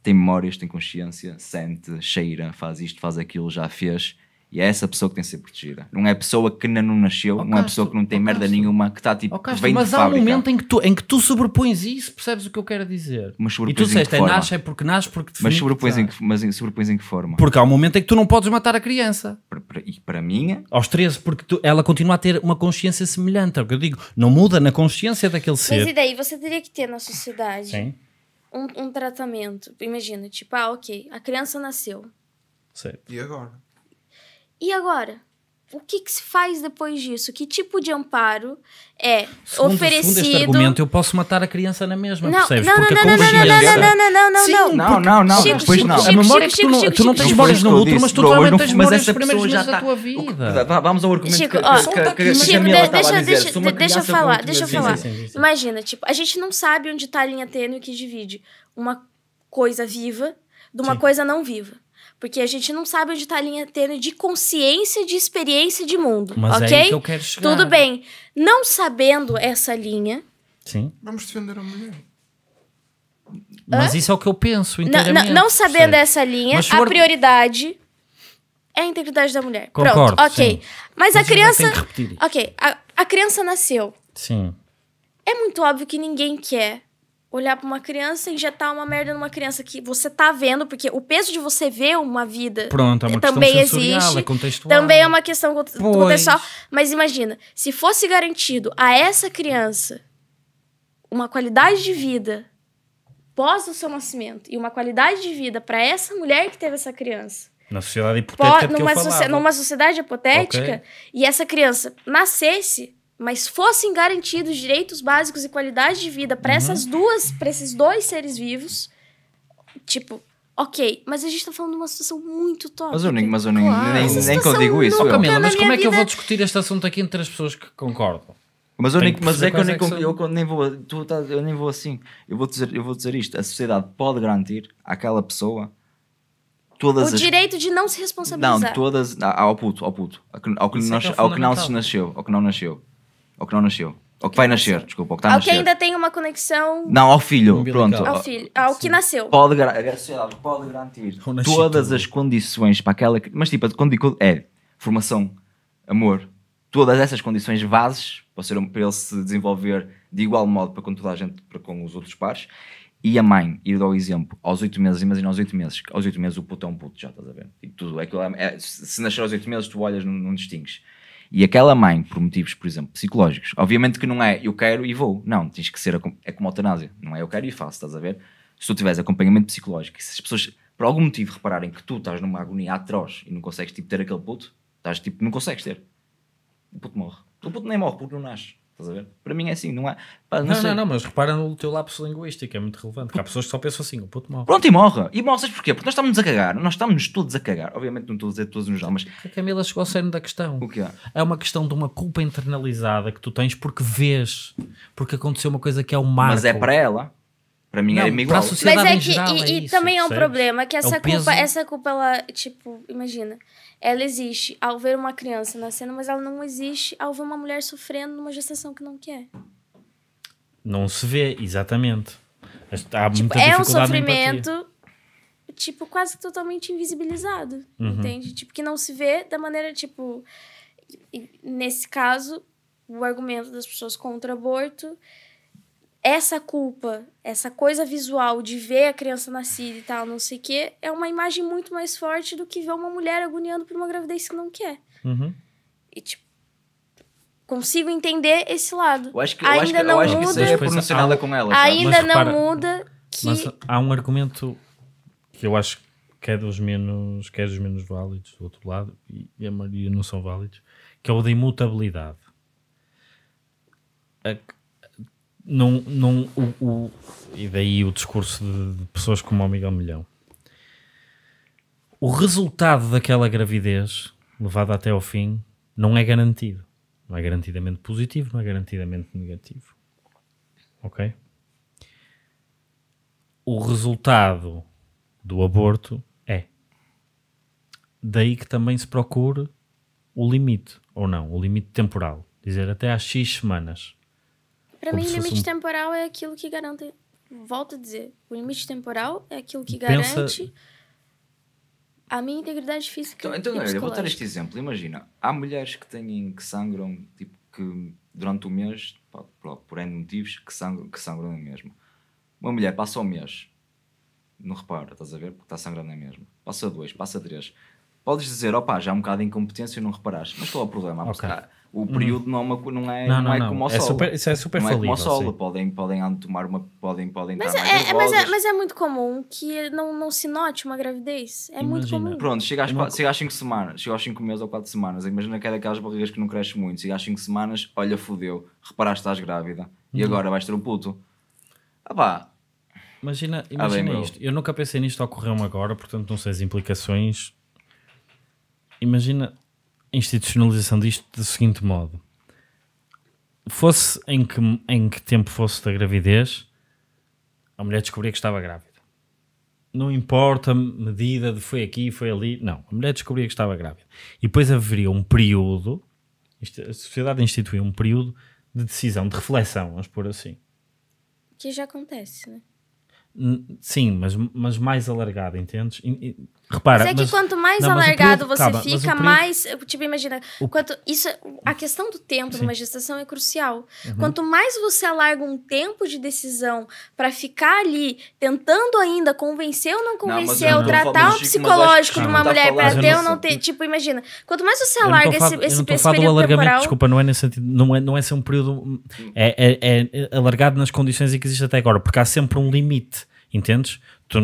tem memórias, tem consciência, sente, cheira, faz isto, faz aquilo, já fez, e é essa pessoa que tem de ser protegida. Não é pessoa que ainda não nasceu, oh, não é pessoa que não tem oh, merda nenhuma, que está tipo, oh, Castro, vem mas de há um momento em que, tu, em que tu sobrepões isso, percebes o que eu quero dizer. Mas e tu disseste, é nasce, é porque nasce, porque Mas sobrepões, em que, mas sobrepões em que forma? Porque há um momento em que tu não podes matar a criança. e para mim... É? Aos 13, porque tu, ela continua a ter uma consciência semelhante, é o que eu digo. Não muda na consciência daquele ser. Mas e daí? Você teria que ter na sociedade Um, um tratamento. Imagina, tipo, ah, ok, a criança nasceu. Certo. E agora? E agora? o que, que, se faz depois disso? Que tipo de amparo é segundo, oferecido? Segundo este argumento, eu posso matar a criança na mesma, não, percebes? Não, é não, não, não, não, não, não, não, não, não, Sim, não, não, não, não, Chico, depois Chico, não. Chico, a memória Chico, não, não, tu, não, tu não tens memórias no não, mas tu também tens memórias não, primeiros meses da tá tua vida. Vamos ao argumento não, não, não, não, não, deixa, não. falar, deixa eu falar. Imagina, tipo, a gente não sabe onde está a linha tênue que divide uma coisa viva de uma coisa não viva. Porque a gente não sabe onde está a linha tênue de consciência, de experiência de mundo. Mas é ok? É que eu quero chegar. Tudo bem. Não sabendo essa linha. Sim. Vamos defender a mulher. Mas Hã? isso é o que eu penso. Não, não, não sabendo sei. essa linha, Mas, a for... prioridade é a integridade da mulher. Concordo, Pronto, ok. Sim. Mas, Mas a criança. Ok, a, a criança nasceu. Sim. É muito óbvio que ninguém quer olhar para uma criança, e injetar uma merda numa criança que você tá vendo, porque o peso de você ver uma vida Pronto, é uma também é existe, é contextual. também é uma questão pois. contextual. Mas imagina, se fosse garantido a essa criança uma qualidade de vida pós o seu nascimento e uma qualidade de vida para essa mulher que teve essa criança. Na sociedade hipotética, po, numa, numa sociedade hipotética, okay. e essa criança nascesse mas fossem garantidos direitos básicos e qualidade de vida para uhum. essas duas, para esses dois seres vivos, tipo, Ok, mas a gente tá falando de uma situação muito top. Mas eu nem, mas eu nem, claro. nem, nem, nem que eu digo isso. Oh, Camila, mas como é que eu vou discutir este assunto aqui entre as pessoas que concordam? Mas, eu nem, mas é que, eu nem, é que eu, eu nem vou, tu, tá, eu nem vou assim. Eu vou, dizer, eu vou dizer isto: a sociedade pode garantir àquela pessoa todas o as... direito de não se responsabilizar. Não, todas. Ao puto, ao puto. Ao que, ao que, é que é ao que não se nasceu. Ao que não nasceu. Ou que não nasceu. Ou que vai nascer, desculpa, ou que está a Ao que ainda tem uma conexão Não, ao filho, Umbilical. pronto. ao filho, ao que nasceu. Pode, a sociedade pode garantir todas tudo. as condições para aquela. Mas tipo, quando é formação, amor, todas essas condições bases para, ser, para ele se desenvolver de igual modo para com toda a gente, para com os outros pares. E a mãe, ir ao exemplo, aos oito meses, imagina aos oito meses, que aos oito meses o puto é um puto, já estás a ver? e tipo, tudo, é, aquilo é, é- se se nascer aos oito meses, tu olhas, não, não distingues. E aquela mãe, por motivos, por exemplo, psicológicos, obviamente que não é eu quero e vou. Não, tens que ser. É como a eutanásia. Não é eu quero e faço, estás a ver? Se tu tiveres acompanhamento psicológico e se as pessoas, por algum motivo, repararem que tu estás numa agonia atroz e não consegues tipo, ter aquele puto, estás tipo, não consegues ter. O puto morre. O puto nem morre porque não nasce. Estás a ver? Para mim é assim, não é. Pá, não, não, não, não, mas repara no teu lapso linguístico, é muito relevante. Porque há pessoas que só pensam assim, o oh, puto morre. Pronto, e morre. E morre, sabes porquê? Porque nós estamos a cagar, nós estamos todos a cagar. Obviamente não estou a dizer todos no geral, mas. A Camila chegou ao cerne da questão. O que é? É uma questão de uma culpa internalizada que tu tens porque vês, porque aconteceu uma coisa que é o marco. Mas é para ela. Para mim é não, é igual. Para a sociedade mas é que, geral, e, é e isso, também é um percebes? problema que é essa é culpa, essa culpa ela, tipo, imagina ela existe ao ver uma criança nascendo, mas ela não existe ao ver uma mulher sofrendo numa gestação que não quer. Não se vê, exatamente. Há tipo, é um sofrimento, tipo, quase totalmente invisibilizado, uhum. entende? Tipo, que não se vê da maneira, tipo... Nesse caso, o argumento das pessoas contra o aborto essa culpa, essa coisa visual de ver a criança nascida e tal, não sei o quê, é uma imagem muito mais forte do que ver uma mulher agoniando por uma gravidez que não quer. Uhum. E, tipo, consigo entender esse lado. Eu acho que, ainda acho que, não muda, que com ela. Ainda mas, não repara, muda que... Mas há um argumento que eu acho que é dos menos, que é dos menos válidos, do outro lado, e a maioria não são válidos, que é o da imutabilidade. A, não, não, o, o, e daí o discurso de, pessoas como o Miguel Milhão. O resultado daquela gravidez, levada até ao fim, não é garantido. Não é garantidamente positivo, não é garantidamente negativo. Ok? O resultado do aborto é. Daí que também se procura o limite, ou não, o limite temporal. Dizer até às X semanas Pra mim mim, limite um... temporal é aquilo que garante. Volto a dizer, o limite temporal é aquilo que Pensa... garante a minha integridade física. Então, então eu vou dar este exemplo. Imagina, há mulheres que têm que sangram, tipo, que durante o mês, pá, por N motivos, que sangram, que sangram na Uma mulher passa o um mês, não repara, estás a ver? Porque está sangrando na mesmo Passa dois, passa três. Podes dizer, opá, já há um bocado de incompetência e não reparaste, mas qual é o problema? Okay. Buscar o uhum. período não é, não é, não, não, não é não. como ao é solo. É super, isso é super não é como ao solo. Podem, podem tomar uma. Podem, podem mas, é, é mas, é, mas é muito comum que não, não se note uma gravidez. É imagina. muito comum. Pronto, chega às, não... chega às 5 semanas, chega aos 5 meses ou 4 semanas. Imagina que é daquelas barrigas que não cresce muito. Chega às 5 semanas, olha, fodeu, reparaste estás grávida. E uhum. agora vais ter um puto. Ah pá. Imagina, ah, imagina ah, isto. Eu. eu nunca pensei nisto, ocorreu-me agora, portanto não sei as implicações. Imagina institucionalização disto do seguinte modo: fosse em que, em que tempo fosse da gravidez, a mulher descobria que estava grávida. Não importa a medida de foi aqui, foi ali, não. A mulher descobria que estava grávida. E depois haveria um período, a sociedade instituiu um período de decisão, de reflexão, vamos pôr assim. Que já acontece, né? Sim, mas, mas mais alargado, entendes? Repara, mas é que mas, quanto mais não, alargado período, você calma, fica, período, mais. Tipo, imagina. O, quanto, isso, é, a questão do tempo sim. numa gestação é crucial. Uhum. Quanto mais você alarga um tempo de decisão para ficar ali tentando ainda convencer ou não convencer, ou tratar o psicológico de uma tá mulher para ter ou não ter. Tipo, imagina. Quanto mais você alarga esse, esse, esse período. alargamento, temporal, desculpa, não é nesse sentido. Não é, não é ser um período. É, é, é alargado nas condições em que existe até agora, porque há sempre um limite entendes? Tu,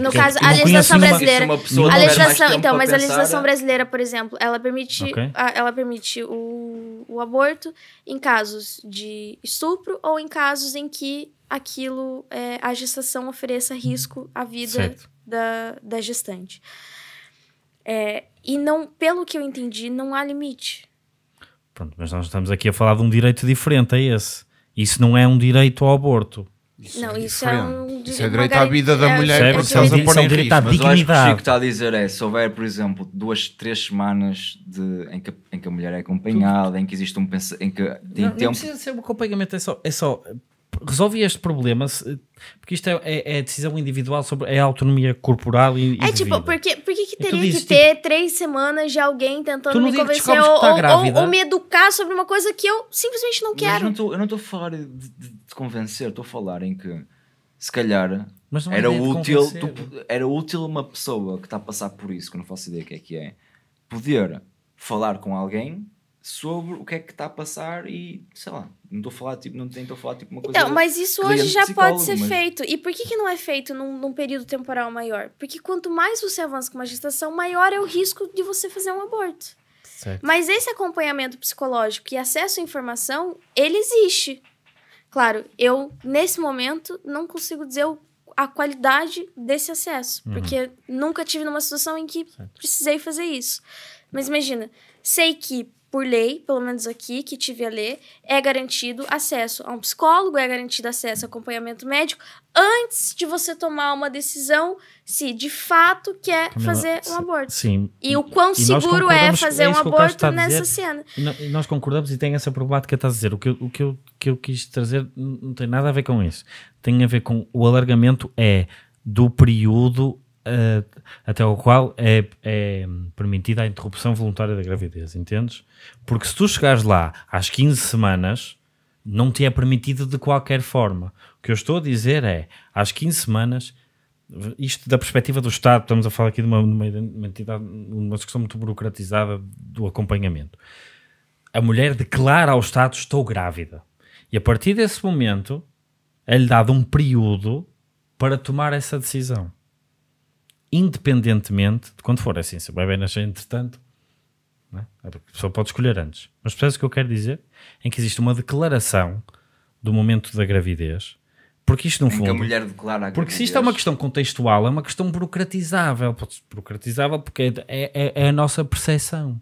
no caso, a legislação brasileira. a é legislação, então, mas a legislação é? brasileira, por exemplo, ela permite, okay. a, ela permite o, o aborto em casos de estupro ou em casos em que aquilo, é, a gestação ofereça risco à vida da, da gestante. É, e não, pelo que eu entendi, não há limite. Pronto, mas nós estamos aqui a falar de um direito diferente a é esse. Isso não é um direito ao aborto isso não, é isso é um isso é direito à vida da é mulher é, porque estás a pôr em Mas eu acho que o Chico está a dizer é, se houver, por exemplo, duas, três semanas de, em, que, em que a mulher é acompanhada, em que existe um pensamento, em que tem não, tempo... Não precisa ser um acompanhamento, é só... É só resolve este problema, porque isto é, é, é decisão individual sobre é a autonomia corporal e. É tipo, porque, porque que é teria dizes, que ter tipo, três semanas de alguém tentando me convencer ou, ou, ou, me educar sobre uma coisa que eu simplesmente não quero? Mas não tô, eu não estou a falar de, de, convencer, estou a falar em que se calhar é era útil, tu, era útil uma pessoa que está a passar por isso, que não faço ideia o que é que é, poder falar com alguém sobre o que é que está a passar e sei lá, não estou a falar tipo, não estou a falar tipo uma coisa. Então, mas isso hoje já pode ser mas... feito. E por que, que não é feito num, num, período temporal maior? Porque quanto mais você avança com uma gestação, maior é o risco de você fazer um aborto. Certo. Mas esse acompanhamento psicológico e acesso à informação, ele existe. Claro, eu, nesse momento, não consigo dizer o, a qualidade desse acesso, uhum. porque nunca tive numa situação em que certo. precisei fazer isso. Mas imagina, sei que por lei, pelo menos aqui, que tive a ler, é garantido acesso a um psicólogo, é garantido acesso a acompanhamento médico antes de você tomar uma decisão se de fato quer Camila, fazer um aborto. Sim. E o quão e seguro é fazer é um aborto nessa cena. E nós concordamos e tem essa problemática que estás a dizer. O que, eu, o que eu, que eu quis trazer não tem nada a ver com isso. Tem a ver com o alargamento é do período uh, até ao qual é, é, permitida a interrupção voluntária da gravidez, entendes? Porque se tu chegares lá às 15 semanas, não te é permitido de qualquer forma. O que eu estou a dizer é, às 15 semanas, isto da perspectiva do Estado, estamos a falar aqui de uma, uma, uma entidade, uma discussão muito burocratizada do acompanhamento. A mulher declara ao Estado: Estou grávida. E a partir desse momento, é-lhe dado um período para tomar essa decisão independentemente de quando for. É assim, se o bebê nascer entretanto, não é? a pessoa pode escolher antes. Mas percebes o que eu quero dizer? Em que existe uma declaração do momento da gravidez, porque isto não fundo... Porque se isto é uma questão contextual, é uma questão burocratizável. Burocratizável porque é, é, é, é a nossa percepção.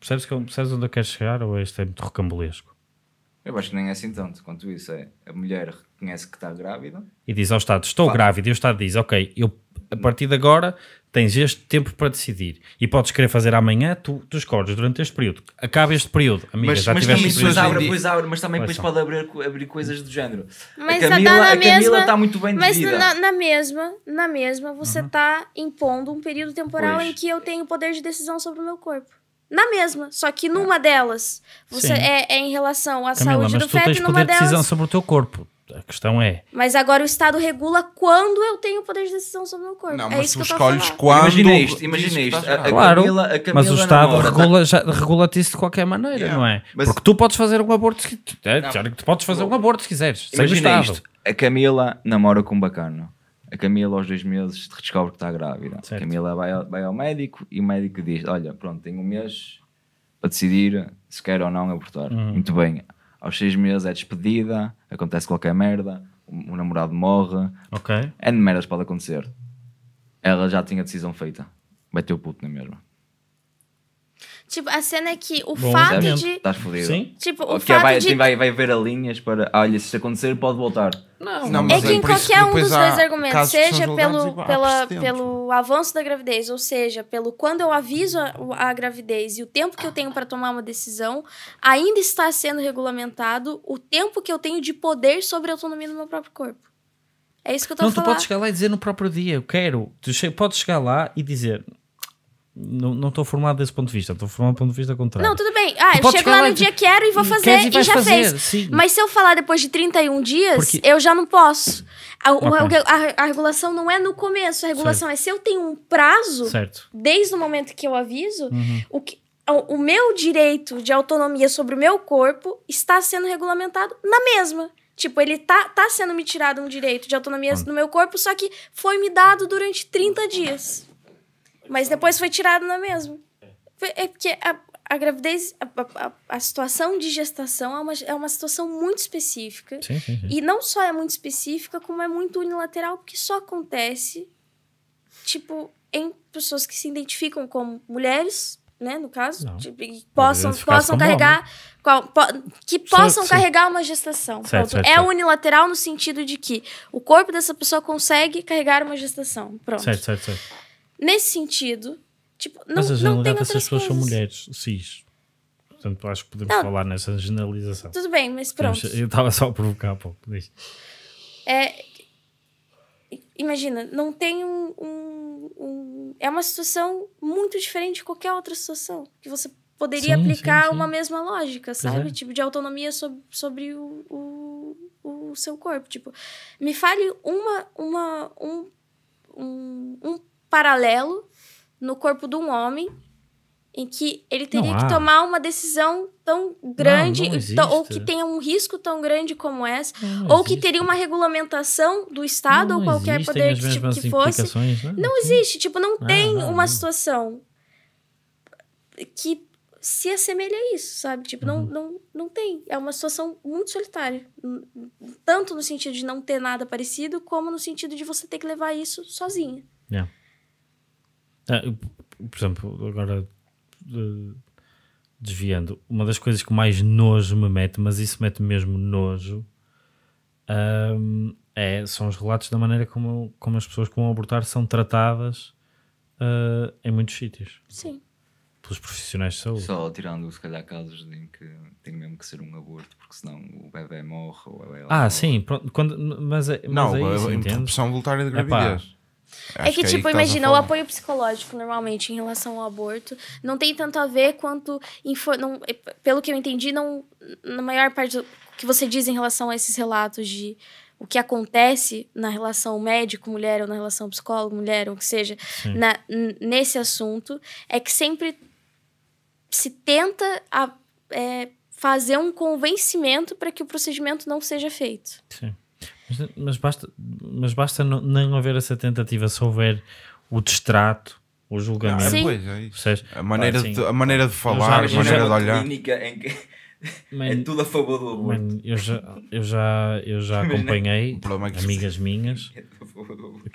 Percebes, que, percebes onde eu quero chegar ou este é muito rocambolesco? Eu acho que nem é assim tanto quanto isso. É a mulher reconhece que está grávida e diz ao Estado: Estou grávida. E o Estado diz: Ok, eu a partir de agora tens este tempo para decidir e podes querer fazer amanhã, tu, tu escolhes durante este período. Acaba este período, amiga, mas, já mas tiveste também depois abre, abre, mas também pode abrir, abrir coisas do género. Mas a Camila, a Camila está muito bem de mas vida. Na, na, mesma, na mesma, você está uhum. impondo um período temporal pois. em que eu tenho poder de decisão sobre o meu corpo. Na mesma, só que numa é. delas você é, é, em relação à Camila, saúde do feto e numa delas. poder de decisão sobre o teu corpo a questão é. Mas agora o Estado regula quando eu tenho poder de decisão sobre o meu corpo. Não, é mas é isso tu escolhes quando. Imaginei imaginei claro, Camila, mas o Estado regula, tá? regula-te isso de qualquer maneira, yeah. não é? Mas Porque tu podes fazer um aborto se é, tu podes fazer um aborto se quiseres. Imagina isto. A Camila namora com um bacano. A Camila, aos dois meses, descobre que está grávida. Certo. A Camila vai ao, vai ao médico e o médico diz: Olha, pronto, tenho um mês para decidir se quer ou não abortar. Uhum. Muito bem. Aos seis meses é despedida acontece qualquer merda, o namorado morre. Ok. N merdas pode acontecer. Ela já tinha a decisão feita. Vai ter o puto na mesma. Tipo, a cena é que o Bom, fato de. Estás fodido. Sim. Tipo, o okay, fato vai, de. Vai, vai haver a linhas é para. Ah, olha, se isso acontecer, pode voltar. Não, não é mas é que em qualquer um dos dois argumentos, seja pelo, pela, pelo avanço da gravidez, ou seja, pelo quando eu aviso a, a gravidez e o tempo que eu tenho para tomar uma decisão, ainda está sendo regulamentado o tempo que eu tenho de poder sobre a autonomia do meu próprio corpo. É isso que eu estou a falar. Não, tu podes chegar lá e dizer no próprio dia, eu quero. Tu che podes chegar lá e dizer, não estou formado desse ponto de vista, estou formado do ponto de vista contrário. Não, tudo bem. Ah, tu eu chego lá no e... dia quero e vou fazer e, e já fazer, fez. Sim. Mas se eu falar depois de 31 dias, Porque... eu já não posso. A, okay. a, a, a, regulação não é no começo, a regulação certo. é se eu tenho um prazo, certo. desde o momento que eu aviso, uhum. o, que, o, o meu direito de autonomia sobre o meu corpo está sendo regulamentado na mesma. Tipo, ele tá, tá sendo me tirado um direito de autonomia no meu corpo, só que foi me dado durante 30 dias. Mas depois foi tirado é mesmo É porque a, a gravidez, a, a, a, situação de gestação é uma, é uma situação muito específica. Sim, sim, sim. E não só é muito específica, como é muito unilateral, porque só acontece, tipo, em pessoas que se identificam como mulheres, né, no caso, que tipo, possam, possam carregar, qual, po, que possam carregar uma gestação. Certo, certo, é unilateral no sentido de que o corpo dessa pessoa consegue carregar uma gestação. Pronto. Certo, certo, certo. Nesse sentido, tipo, não, Mas a não tem outras pessoas coisas. são mulheres, cis. Portanto, acho que podemos não, falar nessa generalização. Tudo bem, mas pronto. Eu estava só a provocar um pouco. É, imagina, não tem um, um, um, É uma situação muito diferente de qualquer outra situação que você poderia sim, aplicar sim, sim. uma mesma lógica, sabe? É. Tipo, de autonomia sobre, sobre o, o, o, seu corpo. Tipo, me fale uma, uma, um, um, um paralelo no corpo de um homem em que ele teria que tomar uma decisão tão grande, não, não ou que tenha um risco tão grande como essa, ou existe. que teria uma regulamentação do Estado ou qualquer poder que, tipo, que fosse. Né? Não existe, tipo, não ah, tem uma situação que se assemelha a isso, sabe? Tipo, uhum. não, não, não tem. É uma situação muito solitária. Tanto no sentido de não ter nada parecido, como no sentido de você ter que levar isso sozinha. Yeah. É. Ah, por exemplo, agora desviando, uma das coisas que mais nojo me mete, mas isso mete mesmo nojo, um, é, são os relatos da maneira como, como as pessoas que vão abortar são tratadas uh, em muitos sítios. Sim. Pelos profissionais de saúde. Só tirando, se calhar, casos em que tem mesmo que ser um aborto, porque senão o bebê morre ou Ah, morre. sim, pronto, quando, mas, é, mas não, é isso, a interrupção voluntária de gravidez. Epá, Acho é que, que tipo, que tá imagina, o apoio psicológico normalmente em relação ao aborto não tem tanto a ver quanto. Info, não, eh, pelo que eu entendi, não, na maior parte do que você diz em relação a esses relatos de o que acontece na relação médico-mulher ou na relação psicólogo-mulher, ou que seja, na, nesse assunto, é que sempre se tenta a, é, fazer um convencimento para que o procedimento não seja feito. Sim. Mas, basta, mas basta não, não haver essa tentativa, se houver o distrato, o julgamento. Ah, pois, é isso. Seja, ah, a, maneira de, a maneira de falar, já, a maneira de olhar. Em que man, é tudo a favor do aborto. Man, eu já, eu já, eu já acompanhei é amigas minhas que, é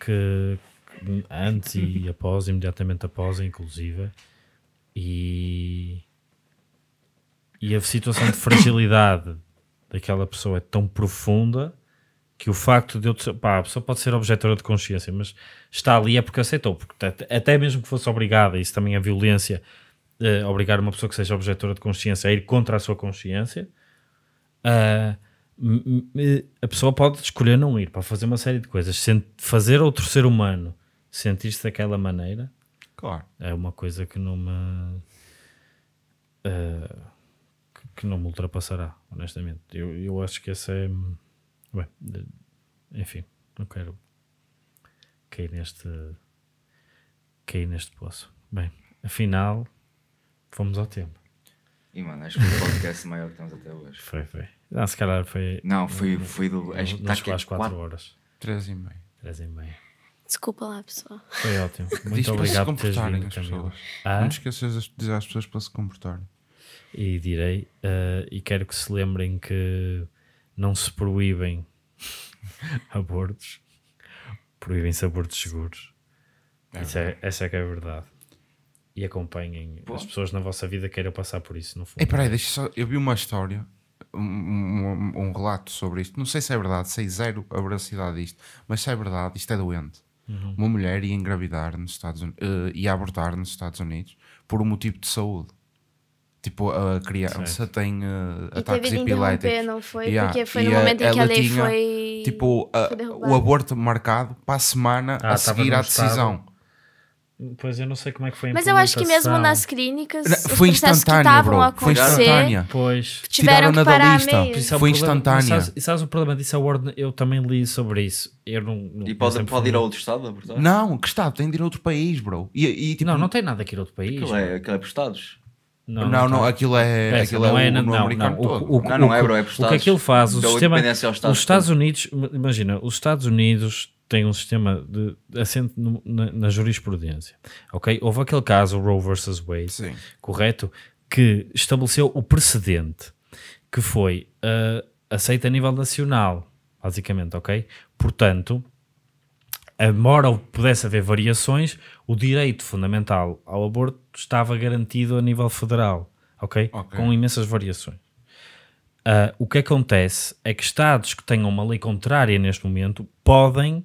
que antes e *laughs* após, imediatamente após, inclusive, e, e a situação de fragilidade daquela pessoa é tão profunda que o facto de eu. Pá, a pessoa pode ser objetora de consciência, mas está ali é porque aceitou. Porque até mesmo que fosse obrigada, isso também é violência, eh, obrigar uma pessoa que seja objetora de consciência a ir contra a sua consciência. Uh, a pessoa pode escolher não ir para fazer uma série de coisas. Sent fazer outro ser humano sentir-se daquela maneira claro. é uma coisa que não me. Uh, que não me ultrapassará, honestamente. Eu, eu acho que essa é. Bem, enfim, não quero cair neste cair neste poço. Bem, afinal, fomos ao tempo. E mano, acho que foi o podcast maior que temos até hoje. Foi, foi. Não, se calhar foi. Não, foi, foi do. Acho que está às 4 quatro... horas. 3 e meia. 3 e meia. Desculpa lá, pessoal. Foi ótimo. Muito obrigado por teres vindo, Camila. Ah? Não esqueças de dizer às pessoas para se comportarem. E direi, uh, e quero que se lembrem que não se proíbem *laughs* abortos, proíbem-se abortos seguros. É essa, é, essa é que é a verdade. E acompanhem as pessoas na vossa vida queiram passar por isso, no fundo. E deixa só. Eu vi uma história, um, um, um, relato sobre isto. Não sei se é verdade, sei zero a veracidade disto, mas se é verdade, isto é doente. Uhum. Uma mulher ia engravidar nos Estados Unidos, uh, eh, ia abortar nos Estados Unidos por um motivo de saúde. Tipo, a criança Sim. tem uh, e ataques epiléticos. não foi? Yeah. Porque foi e no momento em que a lei tinha, foi. Tipo, o aborto marcado para a semana ah, a seguir à decisão. Pois eu não sei como é que foi a Mas eu acho que mesmo nas clínicas não, foi instantânea, bro. foi instantânea. Pois. Tiveram que parar da lista. Meio. Foi é instantânea. e sabes o problema disso? Word, eu também li sobre isso. Eu não, não e pode, pode ir a outro estado, é verdade? Não, que estado? Tem de ir a outro país, bro. E, e, tipo, não, não tem nada que ir a outro país. Aquilo é, aquilo é por estados. Não, não, não aquilo é. Peça, aquilo não é, é não, não, não, o, o, não, não é, bro, é Estados, O que aquilo é faz, o sistema. Os Estados Unidos, imagina, os Estados Unidos têm um sistema de, assente no, na, na, jurisprudência. Ok? Houve aquele caso, Roe versus Wade, Sim. correto? Que estabeleceu o precedente que foi uh, aceito a nível nacional, basicamente, ok? Portanto, embora pudesse haver variações, o direito fundamental ao aborto estava garantido a nível federal, ok? okay. Com imensas variações. Uh, o que acontece é que estados que tenham uma lei contrária neste momento podem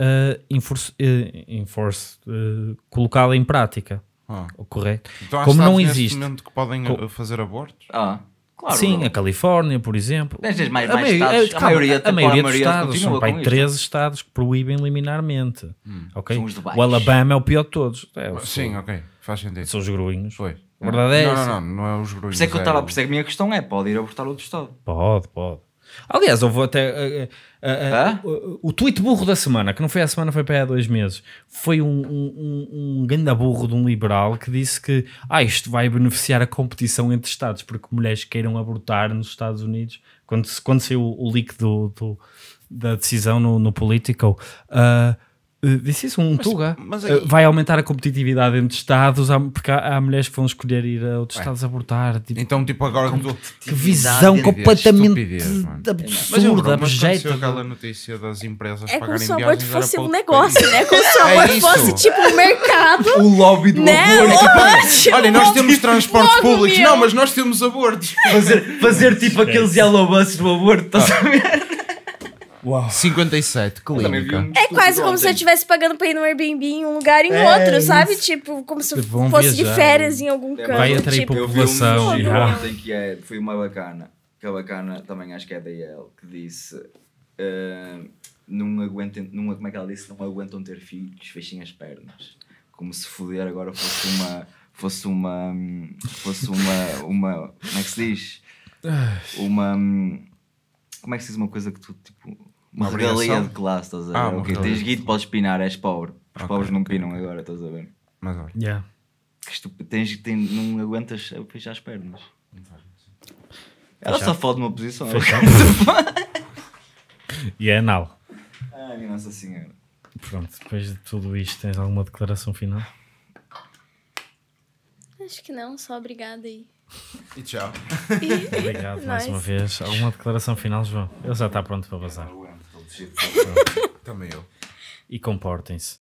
uh, enforce, uh, enforce, uh, colocá-la em prática. Ah. Correto? Então, Como não existe. que podem Co fazer abortos? Ah. Claro, Sim, não. a Califórnia, por exemplo. Mas mais, a, mais estados, a, a, maioria, a, a maioria, dos estados, são pai, 13 estados que proíbem liminarmente. Hum, okay? O Alabama é o pior de todos. É, o Sim, sul. ok, faz sentido. São os gruinhos. Foi. A verdade é não, é não, essa. Não, não, não é os gruinhos. Por isso é que, eu estava, é o... que a minha questão é, pode ir abortar outro estado? Pode, pode. Aliás, vou até. Uh, uh, uh, o tweet burro da semana, que não foi a semana, foi para há dois meses, foi um, um, um ganda burro de um liberal que disse que ah, isto vai beneficiar a competição entre Estados, porque mulheres queiram abortar nos Estados Unidos. Quando, quando saiu o leak do, do da decisão no, no Political. Uh, eh, disse isso, um mas, Tuga. Mas eh, aí... Vai aumentar a competitividade entre Estados, porque há, mulheres que vão escolher ir a outros Estados abortar. Tipo, então, tipo, agora. Que visão completamente absurda, jeito. Mas aquela notícia das empresas é pagarem viagens... como se fosse um negócio, não né? Como se *laughs* é fosse, tipo, um mercado. *laughs* o lobby do né? aborto. É tipo, olha, nós temos transportes públicos. Não, mas nós temos abortos. Fazer, fazer tipo, aqueles yellow buses do aborto, estás ah. a ver? Uau. 57, clínica. É quase como se eu estivesse pagando pra ir no Airbnb em um lugar e em é, outro, isso. sabe? Tipo, como se fosse viajar, de férias né? em algum é, canto. Vai atrair tipo, população. Eu vi um ontem que é, foi uma bacana, que é bacana, também acho que é da Yale, que disse... Uh, não aguentam, não, como é que ela disse? Não aguentam ter filhos, fechem as pernas. Como se foder agora fosse uma... Fosse uma... Fosse uma... uma como é que se diz? Uma... Como é que se diz uma coisa que tu, tipo uma regalia de classe, estás a ver? Ah, o tens guito, podes pinar, és pobre. Os okay, pobres não okay. pinam agora, estás a ver? Mas olha. Yeah. Que tens, tens, não aguentas a fechar as pernas. Ela Fechar. só fode uma posição. *laughs* e é anal. Ai, Nossa Senhora. Pronto, depois de tudo isto, tens alguma declaração final? Acho que não, só obrigada aí. E tchau. *laughs* Obrigado *laughs* mais uma vez. Alguma declaração final, João? Ele já está pronto para vazar. É. Tipo, *laughs* também eu. E comportem-se.